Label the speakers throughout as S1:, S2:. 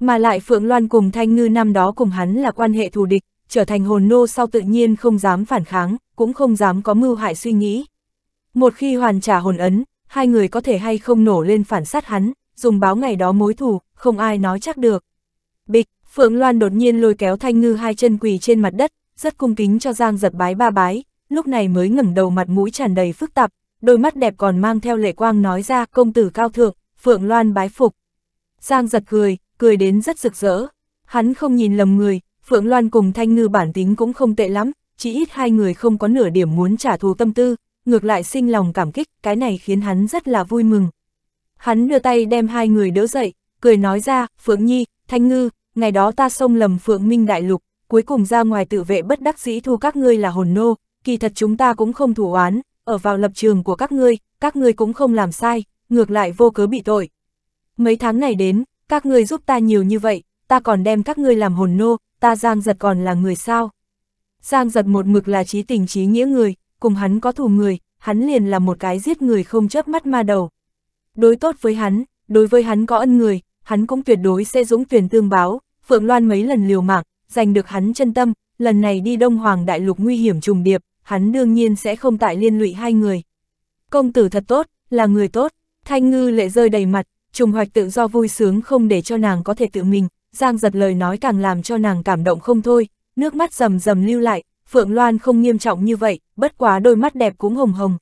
S1: Mà lại Phượng Loan cùng Thanh Ngư năm đó cùng hắn là quan hệ thù địch, trở thành hồn nô sau tự nhiên không dám phản kháng, cũng không dám có mưu hại suy nghĩ. Một khi hoàn trả hồn ấn, hai người có thể hay không nổ lên phản sát hắn, dùng báo ngày đó mối thù, không ai nói chắc được. Bịch, Phượng Loan đột nhiên lôi kéo Thanh Ngư hai chân quỳ trên mặt đất, rất cung kính cho Giang giật bái ba bái, lúc này mới ngẩng đầu mặt mũi tràn đầy phức tạp, đôi mắt đẹp còn mang theo lệ quang nói ra công tử cao thượng, Phượng Loan bái phục. Giang giật cười, cười đến rất rực rỡ. Hắn không nhìn lầm người, Phượng Loan cùng Thanh Ngư bản tính cũng không tệ lắm, chỉ ít hai người không có nửa điểm muốn trả thù tâm tư, ngược lại sinh lòng cảm kích, cái này khiến hắn rất là vui mừng. Hắn đưa tay đem hai người đỡ dậy, cười nói ra, Phượng Nhi, Thanh Ngư, ngày đó ta xông lầm Phượng Minh Đại Lục, cuối cùng ra ngoài tự vệ bất đắc dĩ thu các ngươi là hồn nô, kỳ thật chúng ta cũng không thủ oán, ở vào lập trường của các ngươi, các ngươi cũng không làm sai, ngược lại vô cớ bị tội. Mấy tháng này đến, các ngươi giúp ta nhiều như vậy, ta còn đem các ngươi làm hồn nô, ta Giang Giật còn là người sao? Giang Giật một mực là trí tình trí nghĩa người, cùng hắn có thù người, hắn liền là một cái giết người không chớp mắt ma đầu. Đối tốt với hắn, đối với hắn có ân người, hắn cũng tuyệt đối sẽ dũng tuyển tương báo, Phượng Loan mấy lần liều mạng, giành được hắn chân tâm, lần này đi Đông Hoàng Đại Lục nguy hiểm trùng điệp, hắn đương nhiên sẽ không tại liên lụy hai người. Công tử thật tốt, là người tốt, Thanh Ngư lệ rơi đầy mặt, trùng hoạch tự do vui sướng không để cho nàng có thể tự mình, Giang giật lời nói càng làm cho nàng cảm động không thôi, nước mắt rầm rầm lưu lại, Phượng Loan không nghiêm trọng như vậy, bất quá đôi mắt đẹp cũng hồng hồng.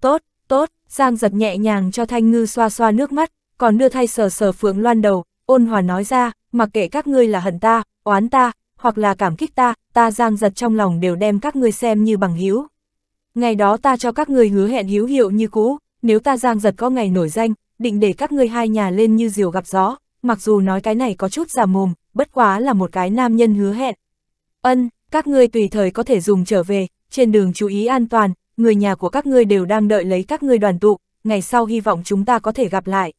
S1: Tốt, tốt, Giang giật nhẹ nhàng cho Thanh Ngư xoa xoa nước mắt, còn đưa thay sờ sờ Phượng Loan đầu, ôn hòa nói ra, mặc kệ các ngươi là hận ta, oán ta, hoặc là cảm kích ta, ta Giang giật trong lòng đều đem các ngươi xem như bằng hiếu Ngày đó ta cho các ngươi hứa hẹn hiếu hiệu như cũ, nếu ta Giang giật có ngày nổi danh, định để các ngươi hai nhà lên như diều gặp gió, mặc dù nói cái này có chút giả mồm, bất quá là một cái nam nhân hứa hẹn. Ân, các ngươi tùy thời có thể dùng trở về, trên đường chú ý an toàn, người nhà của các ngươi đều đang đợi lấy các ngươi đoàn tụ, ngày sau hy vọng chúng ta có thể gặp lại.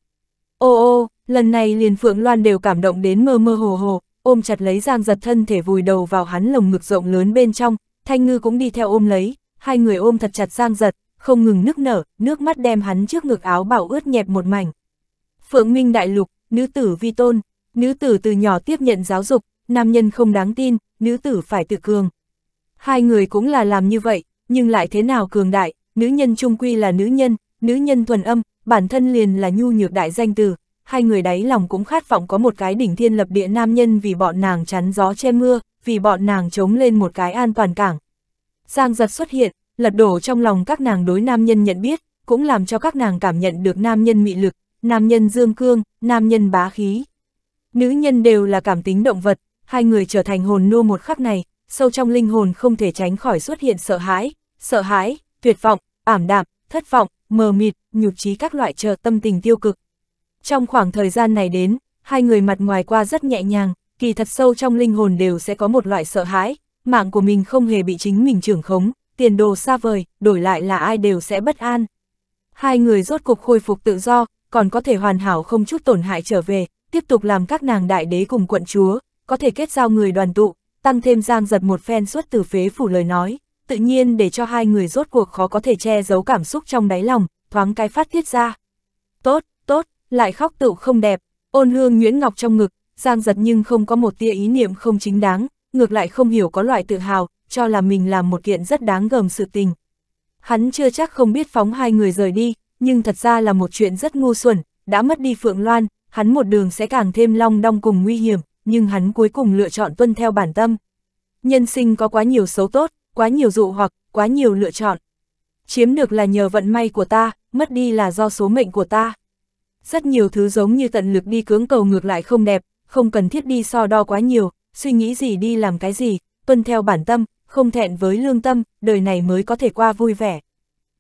S1: Ô ô, lần này liền Phượng Loan đều cảm động đến mơ mơ hồ hồ, ôm chặt lấy Giang giật thân thể vùi đầu vào hắn lồng ngực rộng lớn bên trong, Thanh Ngư cũng đi theo ôm lấy, hai người ôm thật chặt Giang giật, không ngừng nức nở, nước mắt đem hắn trước ngực áo bảo ướt nhẹp một mảnh. Phượng Minh Đại Lục, nữ tử vi tôn, nữ tử từ nhỏ tiếp nhận giáo dục, nam nhân không đáng tin, nữ tử phải tự cường. Hai người cũng là làm như vậy, nhưng lại thế nào cường đại, nữ nhân trung quy là nữ nhân, nữ nhân thuần âm, bản thân liền là nhu nhược đại danh từ. Hai người đáy lòng cũng khát vọng có một cái đỉnh thiên lập địa nam nhân vì bọn nàng chắn gió che mưa, vì bọn nàng chống lên một cái an toàn cảng. Giang giật xuất hiện, lật đổ trong lòng các nàng đối nam nhân nhận biết, cũng làm cho các nàng cảm nhận được nam nhân mị lực, nam nhân dương cương, nam nhân bá khí. Nữ nhân đều là cảm tính động vật, hai người trở thành hồn nô một khắc này, sâu trong linh hồn không thể tránh khỏi xuất hiện sợ hãi, sợ hãi, tuyệt vọng, ảm đạm, thất vọng, mờ mịt, nhục trí các loại trợ tâm tình tiêu cực. Trong khoảng thời gian này đến, hai người mặt ngoài qua rất nhẹ nhàng, kỳ thật sâu trong linh hồn đều sẽ có một loại sợ hãi, mạng của mình không hề bị chính mình trưởng khống, tiền đồ xa vời, đổi lại là ai đều sẽ bất an. Hai người rốt cục khôi phục tự do, còn có thể hoàn hảo không chút tổn hại trở về, tiếp tục làm các nàng đại đế cùng quận chúa, có thể kết giao người đoàn tụ, tăng thêm giang giật một phen suốt từ phế phủ lời nói, tự nhiên để cho hai người rốt cuộc khó có thể che giấu cảm xúc trong đáy lòng, thoáng cái phát tiết ra. Tốt, tốt, lại khóc tựu không đẹp, ôn hương Nguyễn Ngọc trong ngực, giang giật nhưng không có một tia ý niệm không chính đáng, ngược lại không hiểu có loại tự hào, cho là mình làm một kiện rất đáng gờm sự tình. Hắn chưa chắc không biết phóng hai người rời đi, nhưng thật ra là một chuyện rất ngu xuẩn, đã mất đi Phượng Loan, hắn một đường sẽ càng thêm long đong cùng nguy hiểm, nhưng hắn cuối cùng lựa chọn tuân theo bản tâm. Nhân sinh có quá nhiều xấu tốt, quá nhiều dụ hoặc, quá nhiều lựa chọn. Chiếm được là nhờ vận may của ta, mất đi là do số mệnh của ta. Rất nhiều thứ giống như tận lực đi cưỡng cầu ngược lại không đẹp, không cần thiết đi so đo quá nhiều, suy nghĩ gì đi làm cái gì, tuân theo bản tâm, không thẹn với lương tâm, đời này mới có thể qua vui vẻ.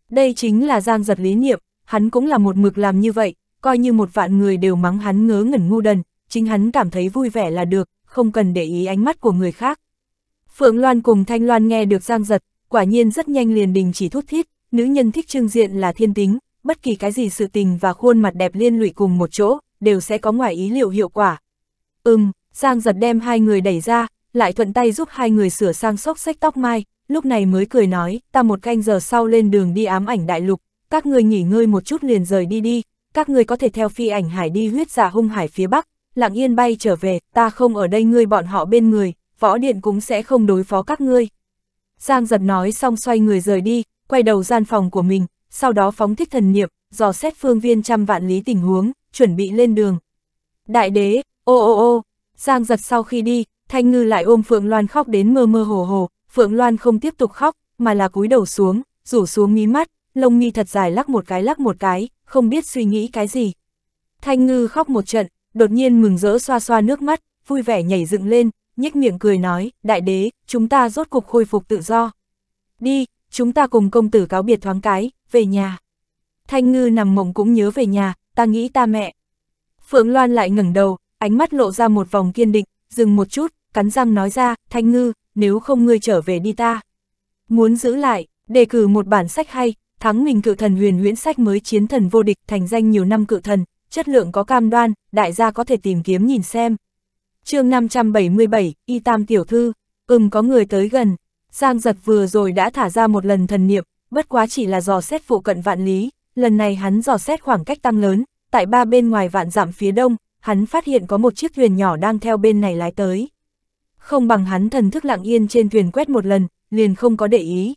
S1: Đây chính là giang giật lý niệm, hắn cũng là một mực làm như vậy, coi như một vạn người đều mắng hắn ngớ ngẩn ngu đần, chính hắn cảm thấy vui vẻ là được, không cần để ý ánh mắt của người khác. Phượng Loan cùng Thanh Loan nghe được giang giật, quả nhiên rất nhanh liền đình chỉ thút thít, nữ nhân thích trương diện là thiên tính, bất kỳ cái gì sự tình và khuôn mặt đẹp liên lụy cùng một chỗ, đều sẽ có ngoài ý liệu hiệu quả. Ừm, Giang giật đem hai người đẩy ra, lại thuận tay giúp hai người sửa sang xốc sách tóc mai, lúc này mới cười nói, ta một canh giờ sau lên đường đi ám ảnh đại lục, các người nghỉ ngơi một chút liền rời đi đi, các người có thể theo phi ảnh hải đi huyết giả dạ hung hải phía bắc, lặng yên bay trở về, ta không ở đây ngươi bọn họ bên người, võ điện cũng sẽ không đối phó các ngươi. Giang giật nói xong xoay người rời đi, quay đầu gian phòng của mình, sau đó phóng thích thần niệm, dò xét phương viên trăm vạn lý tình huống, chuẩn bị lên đường. Đại đế, ô ô ô, Giang giật sau khi đi, Thanh Ngư lại ôm Phượng Loan khóc đến mơ mơ hồ hồ, Phượng Loan không tiếp tục khóc, mà là cúi đầu xuống, rủ xuống mí mắt, lông mi thật dài lắc một cái lắc một cái, không biết suy nghĩ cái gì. Thanh Ngư khóc một trận, đột nhiên mừng rỡ xoa xoa nước mắt, vui vẻ nhảy dựng lên, nhếch miệng cười nói, đại đế, chúng ta rốt cục khôi phục tự do. Đi, chúng ta cùng công tử cáo biệt thoáng cái, về nhà. Thanh Ngư nằm mộng cũng nhớ về nhà, ta nghĩ ta mẹ. Phượng Loan lại ngẩng đầu, ánh mắt lộ ra một vòng kiên định, dừng một chút, cắn răng nói ra, Thanh Ngư, nếu không ngươi trở về đi ta. Muốn giữ lại, đề cử một bản sách hay, thắng mình cự thần huyền huyễn sách mới chiến thần vô địch thành danh nhiều năm cự thần, chất lượng có cam đoan, đại gia có thể tìm kiếm nhìn xem. chương 577, Y Tam Tiểu Thư, ừm có người tới gần, Giang giật vừa rồi đã thả ra một lần thần niệm, bất quá chỉ là dò xét phụ cận vạn lý, lần này hắn dò xét khoảng cách tăng lớn, tại ba bên ngoài vạn dặm phía đông, hắn phát hiện có một chiếc thuyền nhỏ đang theo bên này lái tới không bằng hắn thần thức lặng yên trên thuyền quét một lần, liền không có để ý.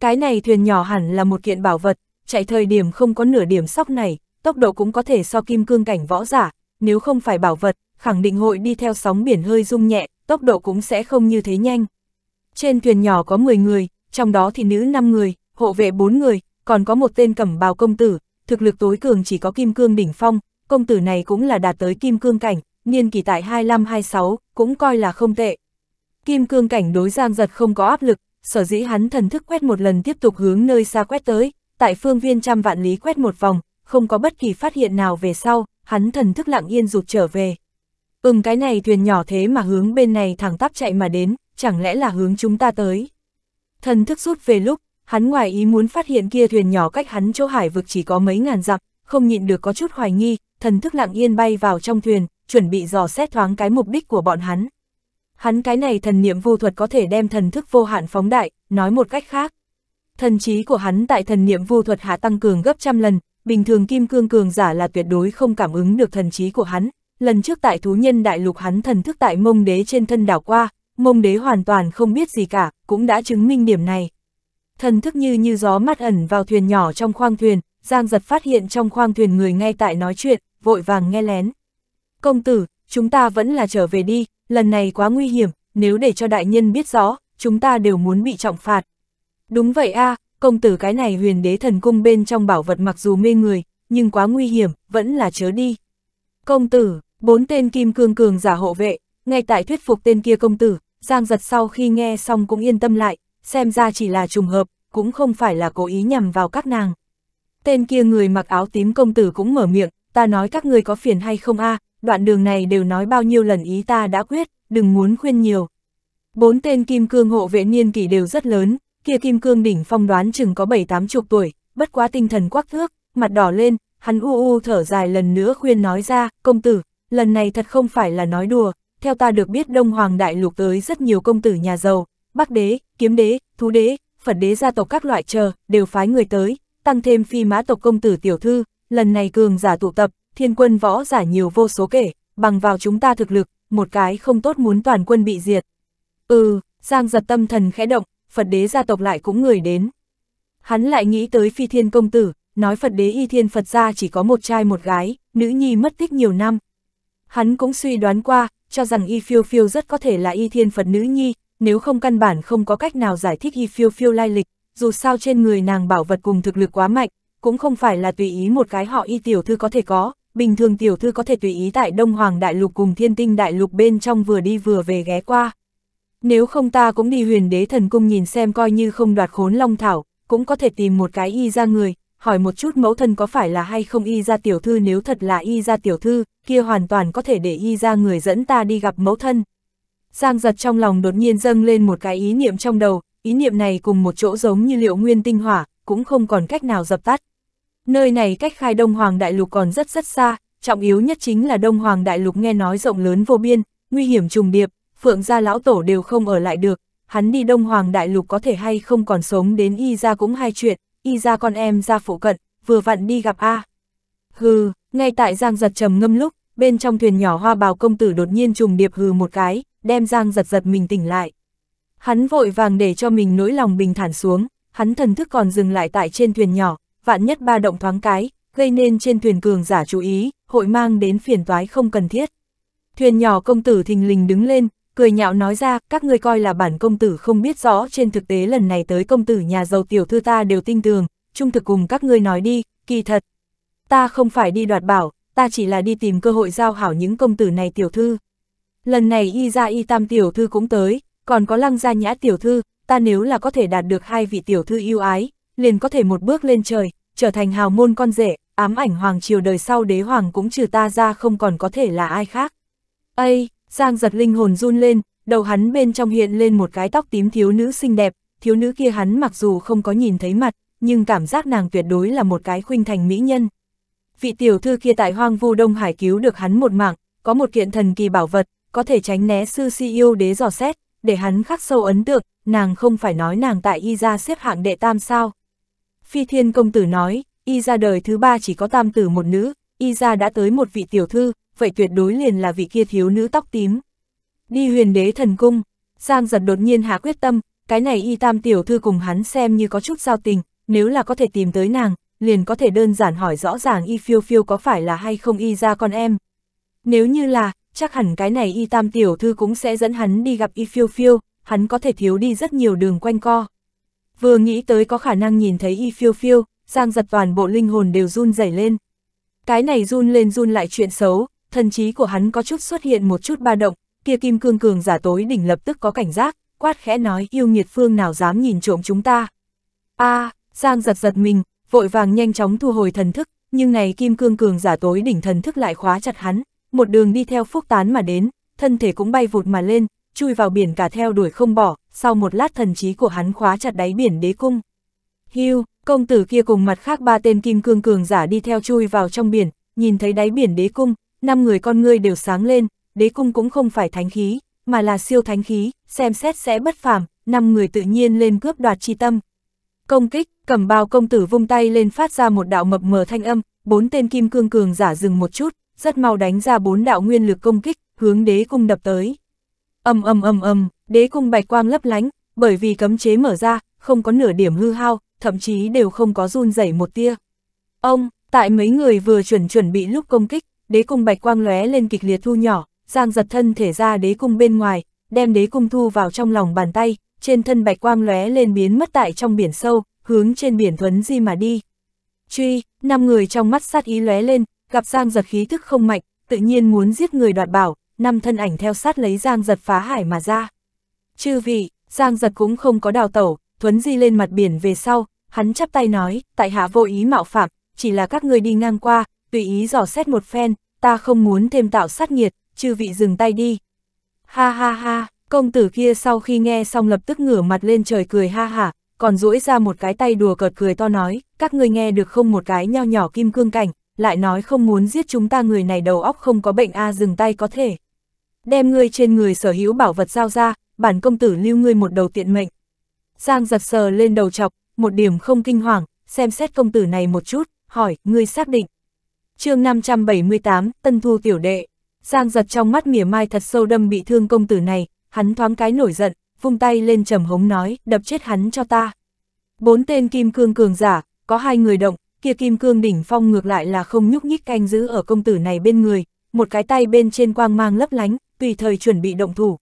S1: Cái này thuyền nhỏ hẳn là một kiện bảo vật, chạy thời điểm không có nửa điểm sóc này, tốc độ cũng có thể so kim cương cảnh võ giả, nếu không phải bảo vật, khẳng định hội đi theo sóng biển hơi rung nhẹ, tốc độ cũng sẽ không như thế nhanh. Trên thuyền nhỏ có 10 người, trong đó thì nữ 5 người, hộ vệ 4 người, còn có một tên cẩm bào công tử, thực lực tối cường chỉ có kim cương đỉnh phong, công tử này cũng là đạt tới kim cương cảnh, niên kỳ tại 25-26, cũng coi là không tệ. Kim cương cảnh đối giang giật không có áp lực, sở dĩ hắn thần thức quét một lần tiếp tục hướng nơi xa quét tới, tại phương viên trăm vạn lý quét một vòng, không có bất kỳ phát hiện nào về sau, hắn thần thức lặng yên rụt trở về. Ừm cái này thuyền nhỏ thế mà hướng bên này thẳng tắp chạy mà đến, chẳng lẽ là hướng chúng ta tới. Thần thức rút về lúc, hắn ngoài ý muốn phát hiện kia thuyền nhỏ cách hắn chỗ hải vực chỉ có mấy ngàn dặm, không nhịn được có chút hoài nghi, thần thức lặng yên bay vào trong thuyền, chuẩn bị dò xét thoáng cái mục đích của bọn hắn. Hắn cái này thần niệm vu thuật có thể đem thần thức vô hạn phóng đại, nói một cách khác. Thần trí của hắn tại thần niệm vu thuật hạ tăng cường gấp trăm lần, bình thường kim cương cường giả là tuyệt đối không cảm ứng được thần trí của hắn. Lần trước tại thú nhân đại lục hắn thần thức tại mông đế trên thân đảo qua, mông đế hoàn toàn không biết gì cả, cũng đã chứng minh điểm này. Thần thức như như gió mắt ẩn vào thuyền nhỏ trong khoang thuyền, Giang giật phát hiện trong khoang thuyền người ngay tại nói chuyện, vội vàng nghe lén. Công tử, chúng ta vẫn là trở về đi, lần này quá nguy hiểm, nếu để cho đại nhân biết rõ, chúng ta đều muốn bị trọng phạt. Đúng vậy a công tử cái này huyền đế thần cung bên trong bảo vật mặc dù mê người, nhưng quá nguy hiểm, vẫn là chớ đi. Công tử, bốn tên kim cương cường giả hộ vệ, ngay tại thuyết phục tên kia công tử, Giang giật sau khi nghe xong cũng yên tâm lại, xem ra chỉ là trùng hợp, cũng không phải là cố ý nhằm vào các nàng. Tên kia người mặc áo tím công tử cũng mở miệng, ta nói các người có phiền hay không a à, đoạn đường này đều nói bao nhiêu lần ý ta đã quyết, đừng muốn khuyên nhiều. Bốn tên kim cương hộ vệ niên kỷ đều rất lớn, kia kim cương đỉnh phong đoán chừng có bảy tám chục tuổi, bất quá tinh thần quắc thước, mặt đỏ lên, hắn u u thở dài lần nữa khuyên nói ra, công tử, lần này thật không phải là nói đùa, theo ta được biết Đông Hoàng Đại Lục tới rất nhiều công tử nhà giàu, Bắc Đế, Kiếm Đế, Thú Đế, Phật Đế gia tộc các loại chờ, đều phái người tới, tăng thêm phi mã tộc công tử tiểu thư, lần này cường giả tụ tập, thiên quân võ giả nhiều vô số kể, bằng vào chúng ta thực lực, một cái không tốt muốn toàn quân bị diệt. Ừ, Giang giật tâm thần khẽ động, Phật đế gia tộc lại cũng người đến. Hắn lại nghĩ tới phi thiên công tử, nói Phật đế y thiên Phật gia chỉ có một trai một gái, nữ nhi mất tích nhiều năm. Hắn cũng suy đoán qua, cho rằng y phiêu phiêu rất có thể là y thiên Phật nữ nhi, nếu không căn bản không có cách nào giải thích y phiêu phiêu lai lịch, dù sao trên người nàng bảo vật cùng thực lực quá mạnh, cũng không phải là tùy ý một cái họ y tiểu thư có thể có, bình thường tiểu thư có thể tùy ý tại Đông Hoàng Đại Lục cùng Thiên Tinh Đại Lục bên trong vừa đi vừa về ghé qua. Nếu không ta cũng đi huyền đế thần cung nhìn xem coi như không đoạt khốn long thảo, cũng có thể tìm một cái y ra người, hỏi một chút mẫu thân có phải là hay không y ra tiểu thư nếu thật là y ra tiểu thư, kia hoàn toàn có thể để y ra người dẫn ta đi gặp mẫu thân. Giang giật trong lòng đột nhiên dâng lên một cái ý niệm trong đầu, ý niệm này cùng một chỗ giống như liệu nguyên tinh hỏa, cũng không còn cách nào dập tắt, Nơi này cách khai Đông Hoàng Đại Lục còn rất rất xa, trọng yếu nhất chính là Đông Hoàng Đại Lục nghe nói rộng lớn vô biên, nguy hiểm trùng điệp, Phượng gia lão tổ đều không ở lại được, hắn đi Đông Hoàng Đại Lục có thể hay không còn sống đến y ra cũng hai chuyện, y ra con em ra phụ cận, vừa vặn đi gặp A. Hừ, ngay tại Giang giật trầm ngâm lúc, bên trong thuyền nhỏ hoa bào công tử đột nhiên trùng điệp hừ một cái, đem Giang giật giật mình tỉnh lại. Hắn vội vàng để cho mình nỗi lòng bình thản xuống, hắn thần thức còn dừng lại tại trên thuyền nhỏ, vạn nhất ba động thoáng cái, gây nên trên thuyền cường giả chú ý, hội mang đến phiền toái không cần thiết. Thuyền nhỏ công tử thình lình đứng lên, cười nhạo nói ra, các ngươi coi là bản công tử không biết rõ trên thực tế lần này tới công tử nhà giàu tiểu thư ta đều tin tường, trung thực cùng các ngươi nói đi, kỳ thật. Ta không phải đi đoạt bảo, ta chỉ là đi tìm cơ hội giao hảo những công tử này tiểu thư. Lần này y ra y tam tiểu thư cũng tới, còn có lăng gia nhã tiểu thư, ta nếu là có thể đạt được hai vị tiểu thư yêu ái, liền có thể một bước lên trời, trở thành hào môn con rể, ám ảnh hoàng triều đời sau đế hoàng cũng trừ ta ra không còn có thể là ai khác. Ây, Giang giật linh hồn run lên, đầu hắn bên trong hiện lên một cái tóc tím thiếu nữ xinh đẹp, thiếu nữ kia hắn mặc dù không có nhìn thấy mặt, nhưng cảm giác nàng tuyệt đối là một cái khuynh thành mỹ nhân. Vị tiểu thư kia tại hoang vu Đông Hải cứu được hắn một mạng, có một kiện thần kỳ bảo vật, có thể tránh né sư si yêu đế dò xét, để hắn khắc sâu ấn tượng, nàng không phải nói nàng tại y gia xếp hạng đệ tam sao, Phi Thiên Công Tử nói, y ra đời thứ ba chỉ có tam tử một nữ, y ra đã tới một vị tiểu thư, vậy tuyệt đối liền là vị kia thiếu nữ tóc tím. Đi huyền đế thần cung, Giang giật đột nhiên hạ quyết tâm, cái này y tam tiểu thư cùng hắn xem như có chút giao tình, nếu là có thể tìm tới nàng, liền có thể đơn giản hỏi rõ ràng y phiêu phiêu có phải là hay không y ra con em. Nếu như là, chắc hẳn cái này y tam tiểu thư cũng sẽ dẫn hắn đi gặp y phiêu phiêu, hắn có thể thiếu đi rất nhiều đường quanh co vừa nghĩ tới có khả năng nhìn thấy y phiêu phiêu, Giang giật toàn bộ linh hồn đều run rẩy lên. Cái này run lên run lại chuyện xấu, thần trí của hắn có chút xuất hiện một chút ba động, kia kim cương cường giả tối đỉnh lập tức có cảnh giác, quát khẽ nói yêu nghiệt phương nào dám nhìn trộm chúng ta. a à, Giang giật giật mình, vội vàng nhanh chóng thu hồi thần thức, nhưng này kim cương cường giả tối đỉnh thần thức lại khóa chặt hắn, một đường đi theo phúc tán mà đến, thân thể cũng bay vụt mà lên, chui vào biển cả theo đuổi không bỏ, sau một lát thần trí của hắn khóa chặt đáy biển đế cung. Hưu, công tử kia cùng mặt khác ba tên kim cương cường giả đi theo chui vào trong biển, nhìn thấy đáy biển đế cung, năm người con ngươi đều sáng lên, đế cung cũng không phải thánh khí, mà là siêu thánh khí, xem xét sẽ bất phàm, năm người tự nhiên lên cướp đoạt chi tâm. Công kích, cầm bao công tử vung tay lên phát ra một đạo mập mờ thanh âm, bốn tên kim cương cường giả dừng một chút, rất mau đánh ra bốn đạo nguyên lực công kích, hướng đế cung đập tới ầm ầm ầm ầm, đế cung bạch quang lấp lánh, bởi vì cấm chế mở ra, không có nửa điểm hư hao, thậm chí đều không có run rẩy một tia. Ông, tại mấy người vừa chuẩn chuẩn bị lúc công kích, đế cung bạch quang lóe lên kịch liệt thu nhỏ, Giang giật thân thể ra đế cung bên ngoài, đem đế cung thu vào trong lòng bàn tay, trên thân bạch quang lóe lên biến mất tại trong biển sâu, hướng trên biển thuấn di mà đi. Truy, năm người trong mắt sát ý lóe lên, gặp Giang giật khí thức không mạnh, tự nhiên muốn giết người đoạt bảo, năm thân ảnh theo sát lấy Giang Giật phá hải mà ra. Chư vị, Giang Giật cũng không có đào tẩu, thuấn di lên mặt biển về sau, hắn chắp tay nói, tại hạ vô ý mạo phạm, chỉ là các người đi ngang qua, tùy ý dò xét một phen, ta không muốn thêm tạo sát nghiệt, chư vị dừng tay đi. Ha ha ha, công tử kia sau khi nghe xong lập tức ngửa mặt lên trời cười ha ha, còn duỗi ra một cái tay đùa cợt cười to nói, các người nghe được không một cái nho nhỏ kim cương cảnh, lại nói không muốn giết chúng ta người này đầu óc không có bệnh a dừng tay có thể đem ngươi trên người sở hữu bảo vật giao ra, bản công tử lưu ngươi một đầu tiện mệnh. Giang giật sờ lên đầu chọc, một điểm không kinh hoàng, xem xét công tử này một chút, hỏi, ngươi xác định. chương 578, Tân Thu Tiểu Đệ, Giang giật trong mắt mỉa mai thật sâu đâm bị thương công tử này, hắn thoáng cái nổi giận, vung tay lên trầm hống nói, đập chết hắn cho ta. Bốn tên kim cương cường giả, có hai người động, kia kim cương đỉnh phong ngược lại là không nhúc nhích canh giữ ở công tử này bên người, một cái tay bên trên quang mang lấp lánh, tùy thời chuẩn bị động thủ.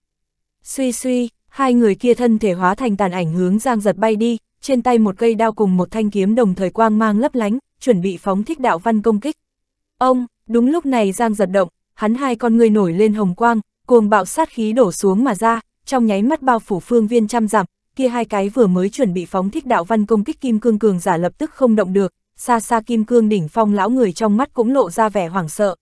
S1: Suy suy, hai người kia thân thể hóa thành tàn ảnh hướng Giang Giật bay đi, trên tay một cây đao cùng một thanh kiếm đồng thời quang mang lấp lánh, chuẩn bị phóng thích đạo văn công kích. Ông, đúng lúc này Giang Giật động, hắn hai con người nổi lên hồng quang, cuồng bạo sát khí đổ xuống mà ra, trong nháy mắt bao phủ phương viên trăm dặm, kia hai cái vừa mới chuẩn bị phóng thích đạo văn công kích kim cương cường giả lập tức không động được, xa xa kim cương đỉnh phong lão người trong mắt cũng lộ ra vẻ hoảng sợ.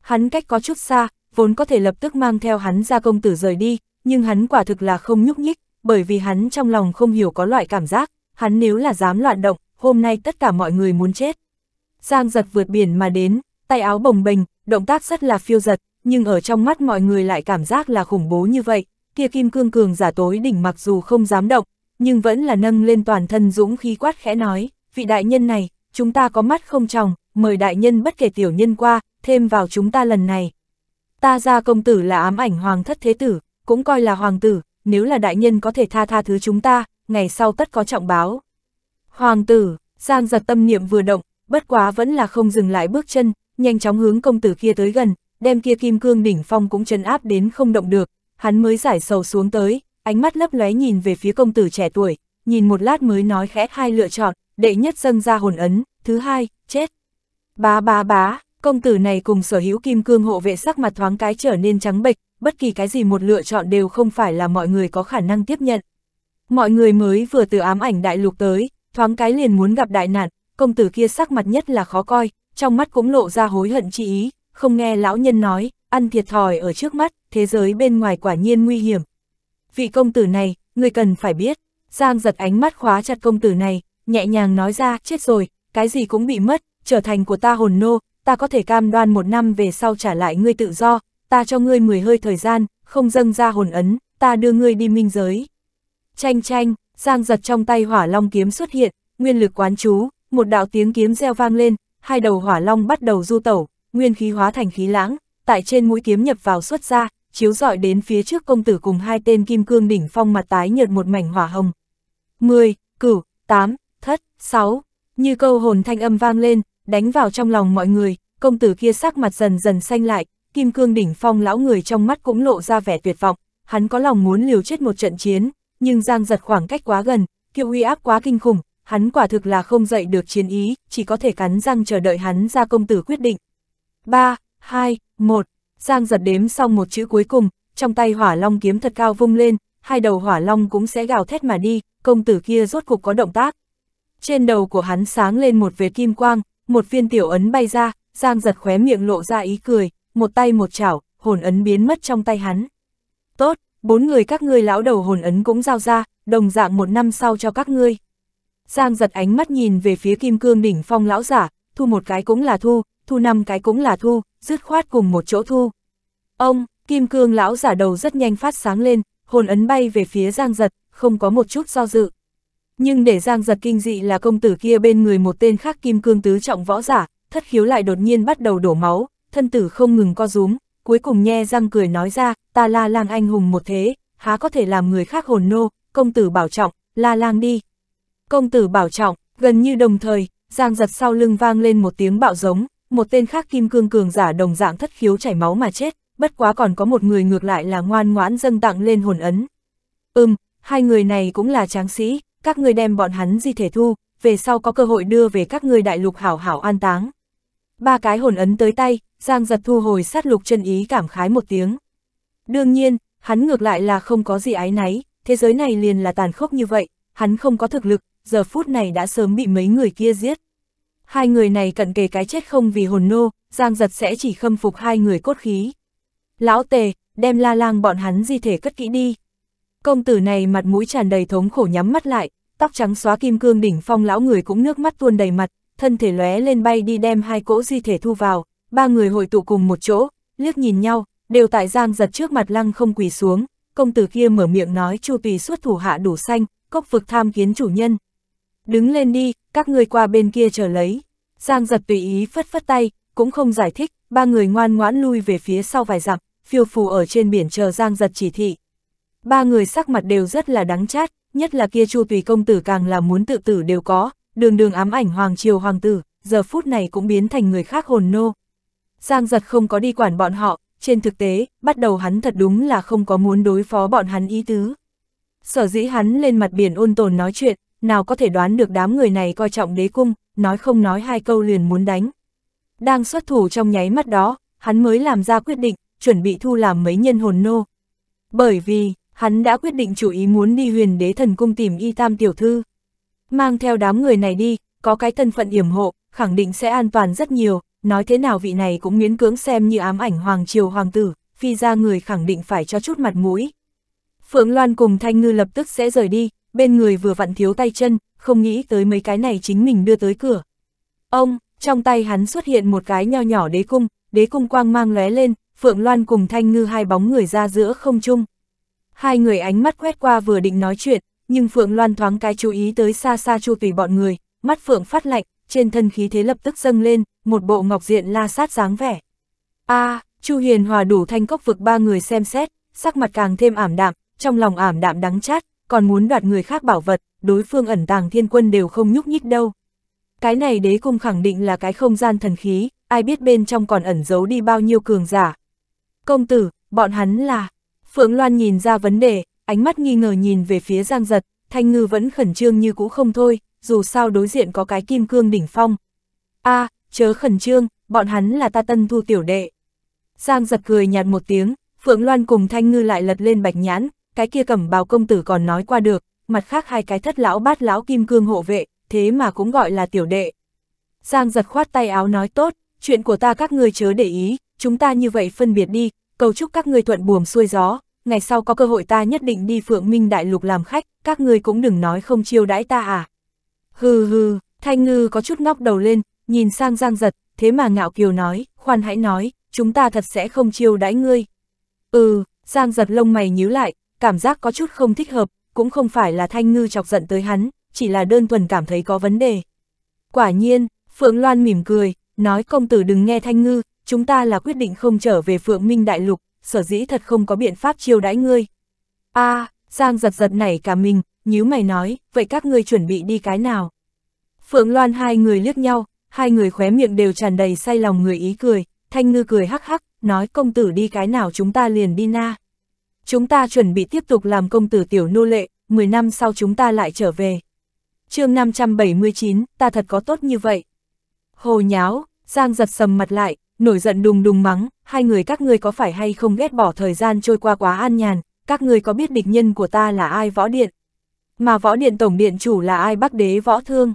S1: Hắn cách có chút xa, vốn có thể lập tức mang theo hắn ra công tử rời đi, nhưng hắn quả thực là không nhúc nhích, bởi vì hắn trong lòng không hiểu có loại cảm giác, hắn nếu là dám loạn động, hôm nay tất cả mọi người muốn chết. Giang giật vượt biển mà đến, tay áo bồng bềnh, động tác rất là phiêu giật, nhưng ở trong mắt mọi người lại cảm giác là khủng bố như vậy, kia kim cương cường giả tối đỉnh mặc dù không dám động, nhưng vẫn là nâng lên toàn thân dũng khí quát khẽ nói, vị đại nhân này, chúng ta có mắt không tròng, mời đại nhân bất kể tiểu nhân qua, thêm vào chúng ta lần này, ta ra công tử là ám ảnh hoàng thất thế tử, cũng coi là hoàng tử, nếu là đại nhân có thể tha tha thứ chúng ta, ngày sau tất có trọng báo. Hoàng tử, Giang giật tâm niệm vừa động, bất quá vẫn là không dừng lại bước chân, nhanh chóng hướng công tử kia tới gần, đem kia kim cương đỉnh phong cũng chấn áp đến không động được, hắn mới giải sầu xuống tới, ánh mắt lấp lóe nhìn về phía công tử trẻ tuổi, nhìn một lát mới nói khẽ hai lựa chọn, đệ nhất dâng ra hồn ấn, thứ hai, chết. Bá bá bá, Công tử này cùng sở hữu kim cương hộ vệ sắc mặt thoáng cái trở nên trắng bệch, bất kỳ cái gì một lựa chọn đều không phải là mọi người có khả năng tiếp nhận. Mọi người mới vừa từ ám ảnh đại lục tới, thoáng cái liền muốn gặp đại nạn, công tử kia sắc mặt nhất là khó coi, trong mắt cũng lộ ra hối hận chi ý, không nghe lão nhân nói, ăn thiệt thòi ở trước mắt, thế giới bên ngoài quả nhiên nguy hiểm. Vị công tử này, người cần phải biết, Giang giật ánh mắt khóa chặt công tử này, nhẹ nhàng nói ra, chết rồi, cái gì cũng bị mất, trở thành của ta hồn nô, ta có thể cam đoan một năm về sau trả lại ngươi tự do, ta cho ngươi mười hơi thời gian, không dâng ra hồn ấn, ta đưa ngươi đi minh giới. Chanh chanh, giang giật trong tay hỏa long kiếm xuất hiện, nguyên lực quán chú, một đạo tiếng kiếm reo vang lên, hai đầu hỏa long bắt đầu du tẩu, nguyên khí hóa thành khí lãng, tại trên mũi kiếm nhập vào xuất ra, chiếu dọi đến phía trước công tử cùng hai tên kim cương đỉnh phong mặt tái nhợt một mảnh hỏa hồng. 10, cửu, 8, thất, 6, như câu hồn thanh âm vang lên, đánh vào trong lòng mọi người, công tử kia sắc mặt dần dần xanh lại, kim cương đỉnh phong lão người trong mắt cũng lộ ra vẻ tuyệt vọng, hắn có lòng muốn liều chết một trận chiến, nhưng giang giật khoảng cách quá gần, kia uy áp quá kinh khủng, hắn quả thực là không dậy được chiến ý, chỉ có thể cắn răng chờ đợi hắn ra công tử quyết định. 3, 2, 1, giang giật đếm xong một chữ cuối cùng, trong tay hỏa long kiếm thật cao vung lên, hai đầu hỏa long cũng sẽ gào thét mà đi, công tử kia rốt cục có động tác. Trên đầu của hắn sáng lên một vệt kim quang, một viên tiểu ấn bay ra, Giang giật khóe miệng lộ ra ý cười, một tay một chảo, hồn ấn biến mất trong tay hắn. Tốt, bốn người các ngươi lão đầu hồn ấn cũng giao ra, đồng dạng một năm sau cho các ngươi. Giang giật ánh mắt nhìn về phía kim cương đỉnh phong lão giả, thu một cái cũng là thu, thu năm cái cũng là thu, dứt khoát cùng một chỗ thu. Ông, kim cương lão giả đầu rất nhanh phát sáng lên, hồn ấn bay về phía giang giật, không có một chút do dự. Nhưng để Giang giật kinh dị là công tử kia bên người một tên khác kim cương tứ trọng võ giả, thất khiếu lại đột nhiên bắt đầu đổ máu, thân tử không ngừng co rúm, cuối cùng nhe răng cười nói ra, ta la lang anh hùng một thế, há có thể làm người khác hồn nô, công tử bảo trọng, la lang đi. Công tử bảo trọng, gần như đồng thời, Giang giật sau lưng vang lên một tiếng bạo giống, một tên khác kim cương cường giả đồng dạng thất khiếu chảy máu mà chết, bất quá còn có một người ngược lại là ngoan ngoãn dâng tặng lên hồn ấn. Ừm, hai người này cũng là tráng sĩ, các ngươi đem bọn hắn di thể thu, về sau có cơ hội đưa về các ngươi đại lục hảo hảo an táng. Ba cái hồn ấn tới tay, Giang giật thu hồi sát lục chân ý cảm khái một tiếng. Đương nhiên, hắn ngược lại là không có gì ái náy, thế giới này liền là tàn khốc như vậy, hắn không có thực lực, giờ phút này đã sớm bị mấy người kia giết. Hai người này cận kề cái chết không vì hồn nô, Giang giật sẽ chỉ khâm phục hai người cốt khí. Lão tề, đem la lang bọn hắn di thể cất kỹ đi. Công tử này mặt mũi tràn đầy thống khổ nhắm mắt lại, tóc trắng xóa kim cương đỉnh phong lão người cũng nước mắt tuôn đầy mặt, thân thể lóe lên bay đi đem hai cỗ di thể thu vào, ba người hội tụ cùng một chỗ, liếc nhìn nhau, đều tại giang giật trước mặt lăng không quỳ xuống, công tử kia mở miệng nói chu tùy suốt thủ hạ đủ xanh, cốc vực tham kiến chủ nhân. Đứng lên đi, các ngươi qua bên kia chờ lấy. Giang giật tùy ý phất phất tay, cũng không giải thích, ba người ngoan ngoãn lui về phía sau vài dặm, phiêu phù ở trên biển chờ Giang giật chỉ thị. Ba người sắc mặt đều rất là đắng chát, nhất là kia Chu Tùy công tử càng là muốn tự tử đều có, đường đường ám ảnh hoàng triều hoàng tử, giờ phút này cũng biến thành người khác hồn nô. Giang giật không có đi quản bọn họ, trên thực tế, bắt đầu hắn thật đúng là không có muốn đối phó bọn hắn ý tứ. Sở dĩ hắn lên mặt biển ôn tồn nói chuyện, nào có thể đoán được đám người này coi trọng đế cung, nói không nói hai câu liền muốn đánh. Đang xuất thủ trong nháy mắt đó, hắn mới làm ra quyết định, chuẩn bị thu làm mấy nhân hồn nô. Bởi vì, hắn đã quyết định chủ ý muốn đi huyền đế thần cung tìm y tam tiểu thư. Mang theo đám người này đi, có cái thân phận yểm hộ, khẳng định sẽ an toàn rất nhiều, nói thế nào vị này cũng miễn cưỡng xem như ám ảnh hoàng triều hoàng tử, phi ra người khẳng định phải cho chút mặt mũi. Phượng Loan cùng Thanh Ngư lập tức sẽ rời đi, bên người vừa vặn thiếu tay chân, không nghĩ tới mấy cái này chính mình đưa tới cửa. Ông, trong tay hắn xuất hiện một cái nho nhỏ đế cung, đế cung quang mang lóe lên, Phượng Loan cùng Thanh Ngư hai bóng người ra giữa không chung hai người ánh mắt quét qua vừa định nói chuyện, nhưng Phượng Loan thoáng cái chú ý tới xa xa chu tùy bọn người, mắt Phượng phát lạnh, trên thân khí thế lập tức dâng lên, một bộ ngọc diện la sát dáng vẻ. a à, chu Hiền hòa đủ thanh cốc vực ba người xem xét, sắc mặt càng thêm ảm đạm, trong lòng ảm đạm đắng chát, còn muốn đoạt người khác bảo vật, đối phương ẩn tàng thiên quân đều không nhúc nhích đâu. Cái này đế cung khẳng định là cái không gian thần khí, ai biết bên trong còn ẩn giấu đi bao nhiêu cường giả. Công tử, bọn hắn là, Phượng Loan nhìn ra vấn đề, ánh mắt nghi ngờ nhìn về phía Giang Giật, Thanh Ngư vẫn khẩn trương như cũ không thôi, dù sao đối diện có cái kim cương đỉnh phong. a à, chớ khẩn trương, bọn hắn là ta tân thu tiểu đệ. Giang Giật cười nhạt một tiếng, Phượng Loan cùng Thanh Ngư lại lật lên bạch nhãn, cái kia cẩm bào công tử còn nói qua được, mặt khác hai cái thất lão bát lão kim cương hộ vệ, thế mà cũng gọi là tiểu đệ. Giang giật khoát tay áo nói tốt, chuyện của ta các ngươi chớ để ý, chúng ta như vậy phân biệt đi, cầu chúc các ngươi thuận buồm xuôi gió, ngày sau có cơ hội ta nhất định đi phượng minh đại lục làm khách, các ngươi cũng đừng nói không chiêu đãi ta à. Hừ hừ, Thanh Ngư có chút ngóc đầu lên, nhìn sang Giang Giật, thế mà ngạo kiều nói, khoan hãy nói, chúng ta thật sẽ không chiêu đãi ngươi. Ừ, Giang Giật lông mày nhíu lại, cảm giác có chút không thích hợp, cũng không phải là Thanh Ngư chọc giận tới hắn, chỉ là đơn thuần cảm thấy có vấn đề. Quả nhiên, Phượng Loan mỉm cười, nói công tử đừng nghe Thanh Ngư, chúng ta là quyết định không trở về Phượng Minh Đại Lục, sở dĩ thật không có biện pháp chiêu đãi ngươi. a à, Giang giật giật nảy cả mình, nhíu mày nói, vậy các ngươi chuẩn bị đi cái nào? Phượng Loan hai người liếc nhau, hai người khóe miệng đều tràn đầy say lòng người ý cười, Thanh Ngư cười hắc hắc, nói công tử đi cái nào chúng ta liền đi na. Chúng ta chuẩn bị tiếp tục làm công tử tiểu nô lệ, 10 năm sau chúng ta lại trở về. chương 579, ta thật có tốt như vậy. Hồ nháo, Giang giật sầm mặt lại, nổi giận đùng đùng mắng, hai người các ngươi có phải hay không ghét bỏ thời gian trôi qua quá an nhàn, các ngươi có biết địch nhân của ta là ai võ điện? Mà võ điện tổng điện chủ là ai bắc đế võ thương?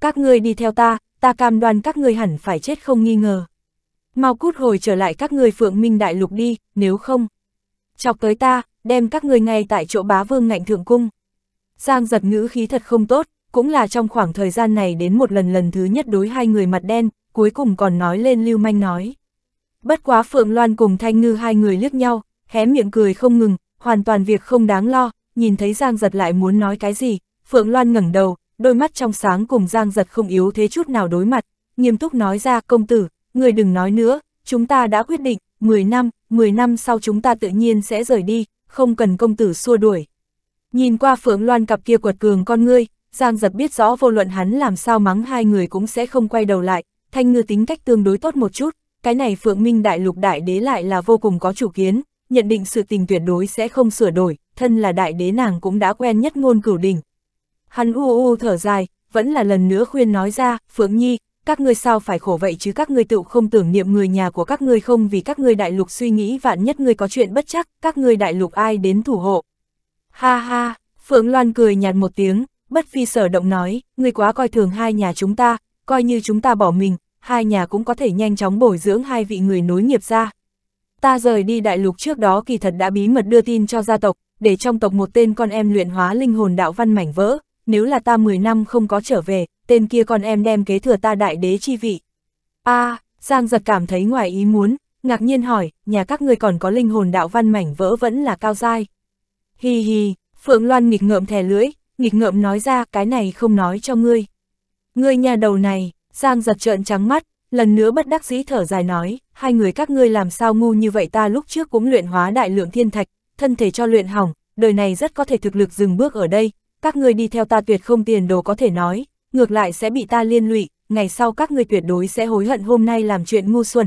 S1: Các ngươi đi theo ta, ta cam đoan các ngươi hẳn phải chết không nghi ngờ. Mau cút hồi trở lại các ngươi phượng minh đại lục đi, nếu không. Chọc tới ta, đem các ngươi ngay tại chỗ bá vương ngạnh thượng cung. Giang giật ngữ khí thật không tốt, cũng là trong khoảng thời gian này đến một lần lần thứ nhất đối hai người mặt đen, cuối cùng còn nói lên lưu manh nói. Bất quá Phượng Loan cùng Thanh Ngư hai người liếc nhau, hé miệng cười không ngừng, hoàn toàn việc không đáng lo, nhìn thấy Giang Giật lại muốn nói cái gì, Phượng Loan ngẩng đầu, đôi mắt trong sáng cùng Giang Giật không yếu thế chút nào đối mặt, nghiêm túc nói ra công tử, người đừng nói nữa, chúng ta đã quyết định, 10 năm, 10 năm sau chúng ta tự nhiên sẽ rời đi, không cần công tử xua đuổi. Nhìn qua Phượng Loan cặp kia quật cường con ngươi, Giang Giật biết rõ vô luận hắn làm sao mắng hai người cũng sẽ không quay đầu lại, Thanh ngư tính cách tương đối tốt một chút, cái này Phượng Minh Đại Lục Đại Đế lại là vô cùng có chủ kiến, nhận định sự tình tuyệt đối sẽ không sửa đổi, thân là Đại Đế nàng cũng đã quen nhất ngôn cửu đỉnh. Hắn u u thở dài, vẫn là lần nữa khuyên nói ra, Phượng Nhi, các ngươi sao phải khổ vậy chứ các ngươi tự không tưởng niệm người nhà của các ngươi không vì các ngươi đại lục suy nghĩ vạn nhất ngươi có chuyện bất chắc, các ngươi đại lục ai đến thủ hộ. Ha ha, Phượng Loan cười nhạt một tiếng, bất phi sở động nói, ngươi quá coi thường hai nhà chúng ta, coi như chúng ta bỏ mình, hai nhà cũng có thể nhanh chóng bồi dưỡng hai vị người nối nghiệp ra. Ta rời đi đại lục trước đó kỳ thật đã bí mật đưa tin cho gia tộc, để trong tộc một tên con em luyện hóa linh hồn đạo văn mảnh vỡ, nếu là ta 10 năm không có trở về, tên kia con em đem kế thừa ta đại đế chi vị. a à, Giang giật cảm thấy ngoài ý muốn, ngạc nhiên hỏi, nhà các người còn có linh hồn đạo văn mảnh vỡ vẫn là cao dai. Hi hi, Phượng Loan nghịch ngợm thè lưỡi, nghịch ngợm nói ra cái này không nói cho ngươi. Ngươi nhà đầu này, Giang giật trợn trắng mắt, lần nữa bất đắc dĩ thở dài nói, hai người các ngươi làm sao ngu như vậy ta lúc trước cũng luyện hóa đại lượng thiên thạch, thân thể cho luyện hỏng, đời này rất có thể thực lực dừng bước ở đây, các ngươi đi theo ta tuyệt không tiền đồ có thể nói, ngược lại sẽ bị ta liên lụy, ngày sau các ngươi tuyệt đối sẽ hối hận hôm nay làm chuyện ngu xuẩn.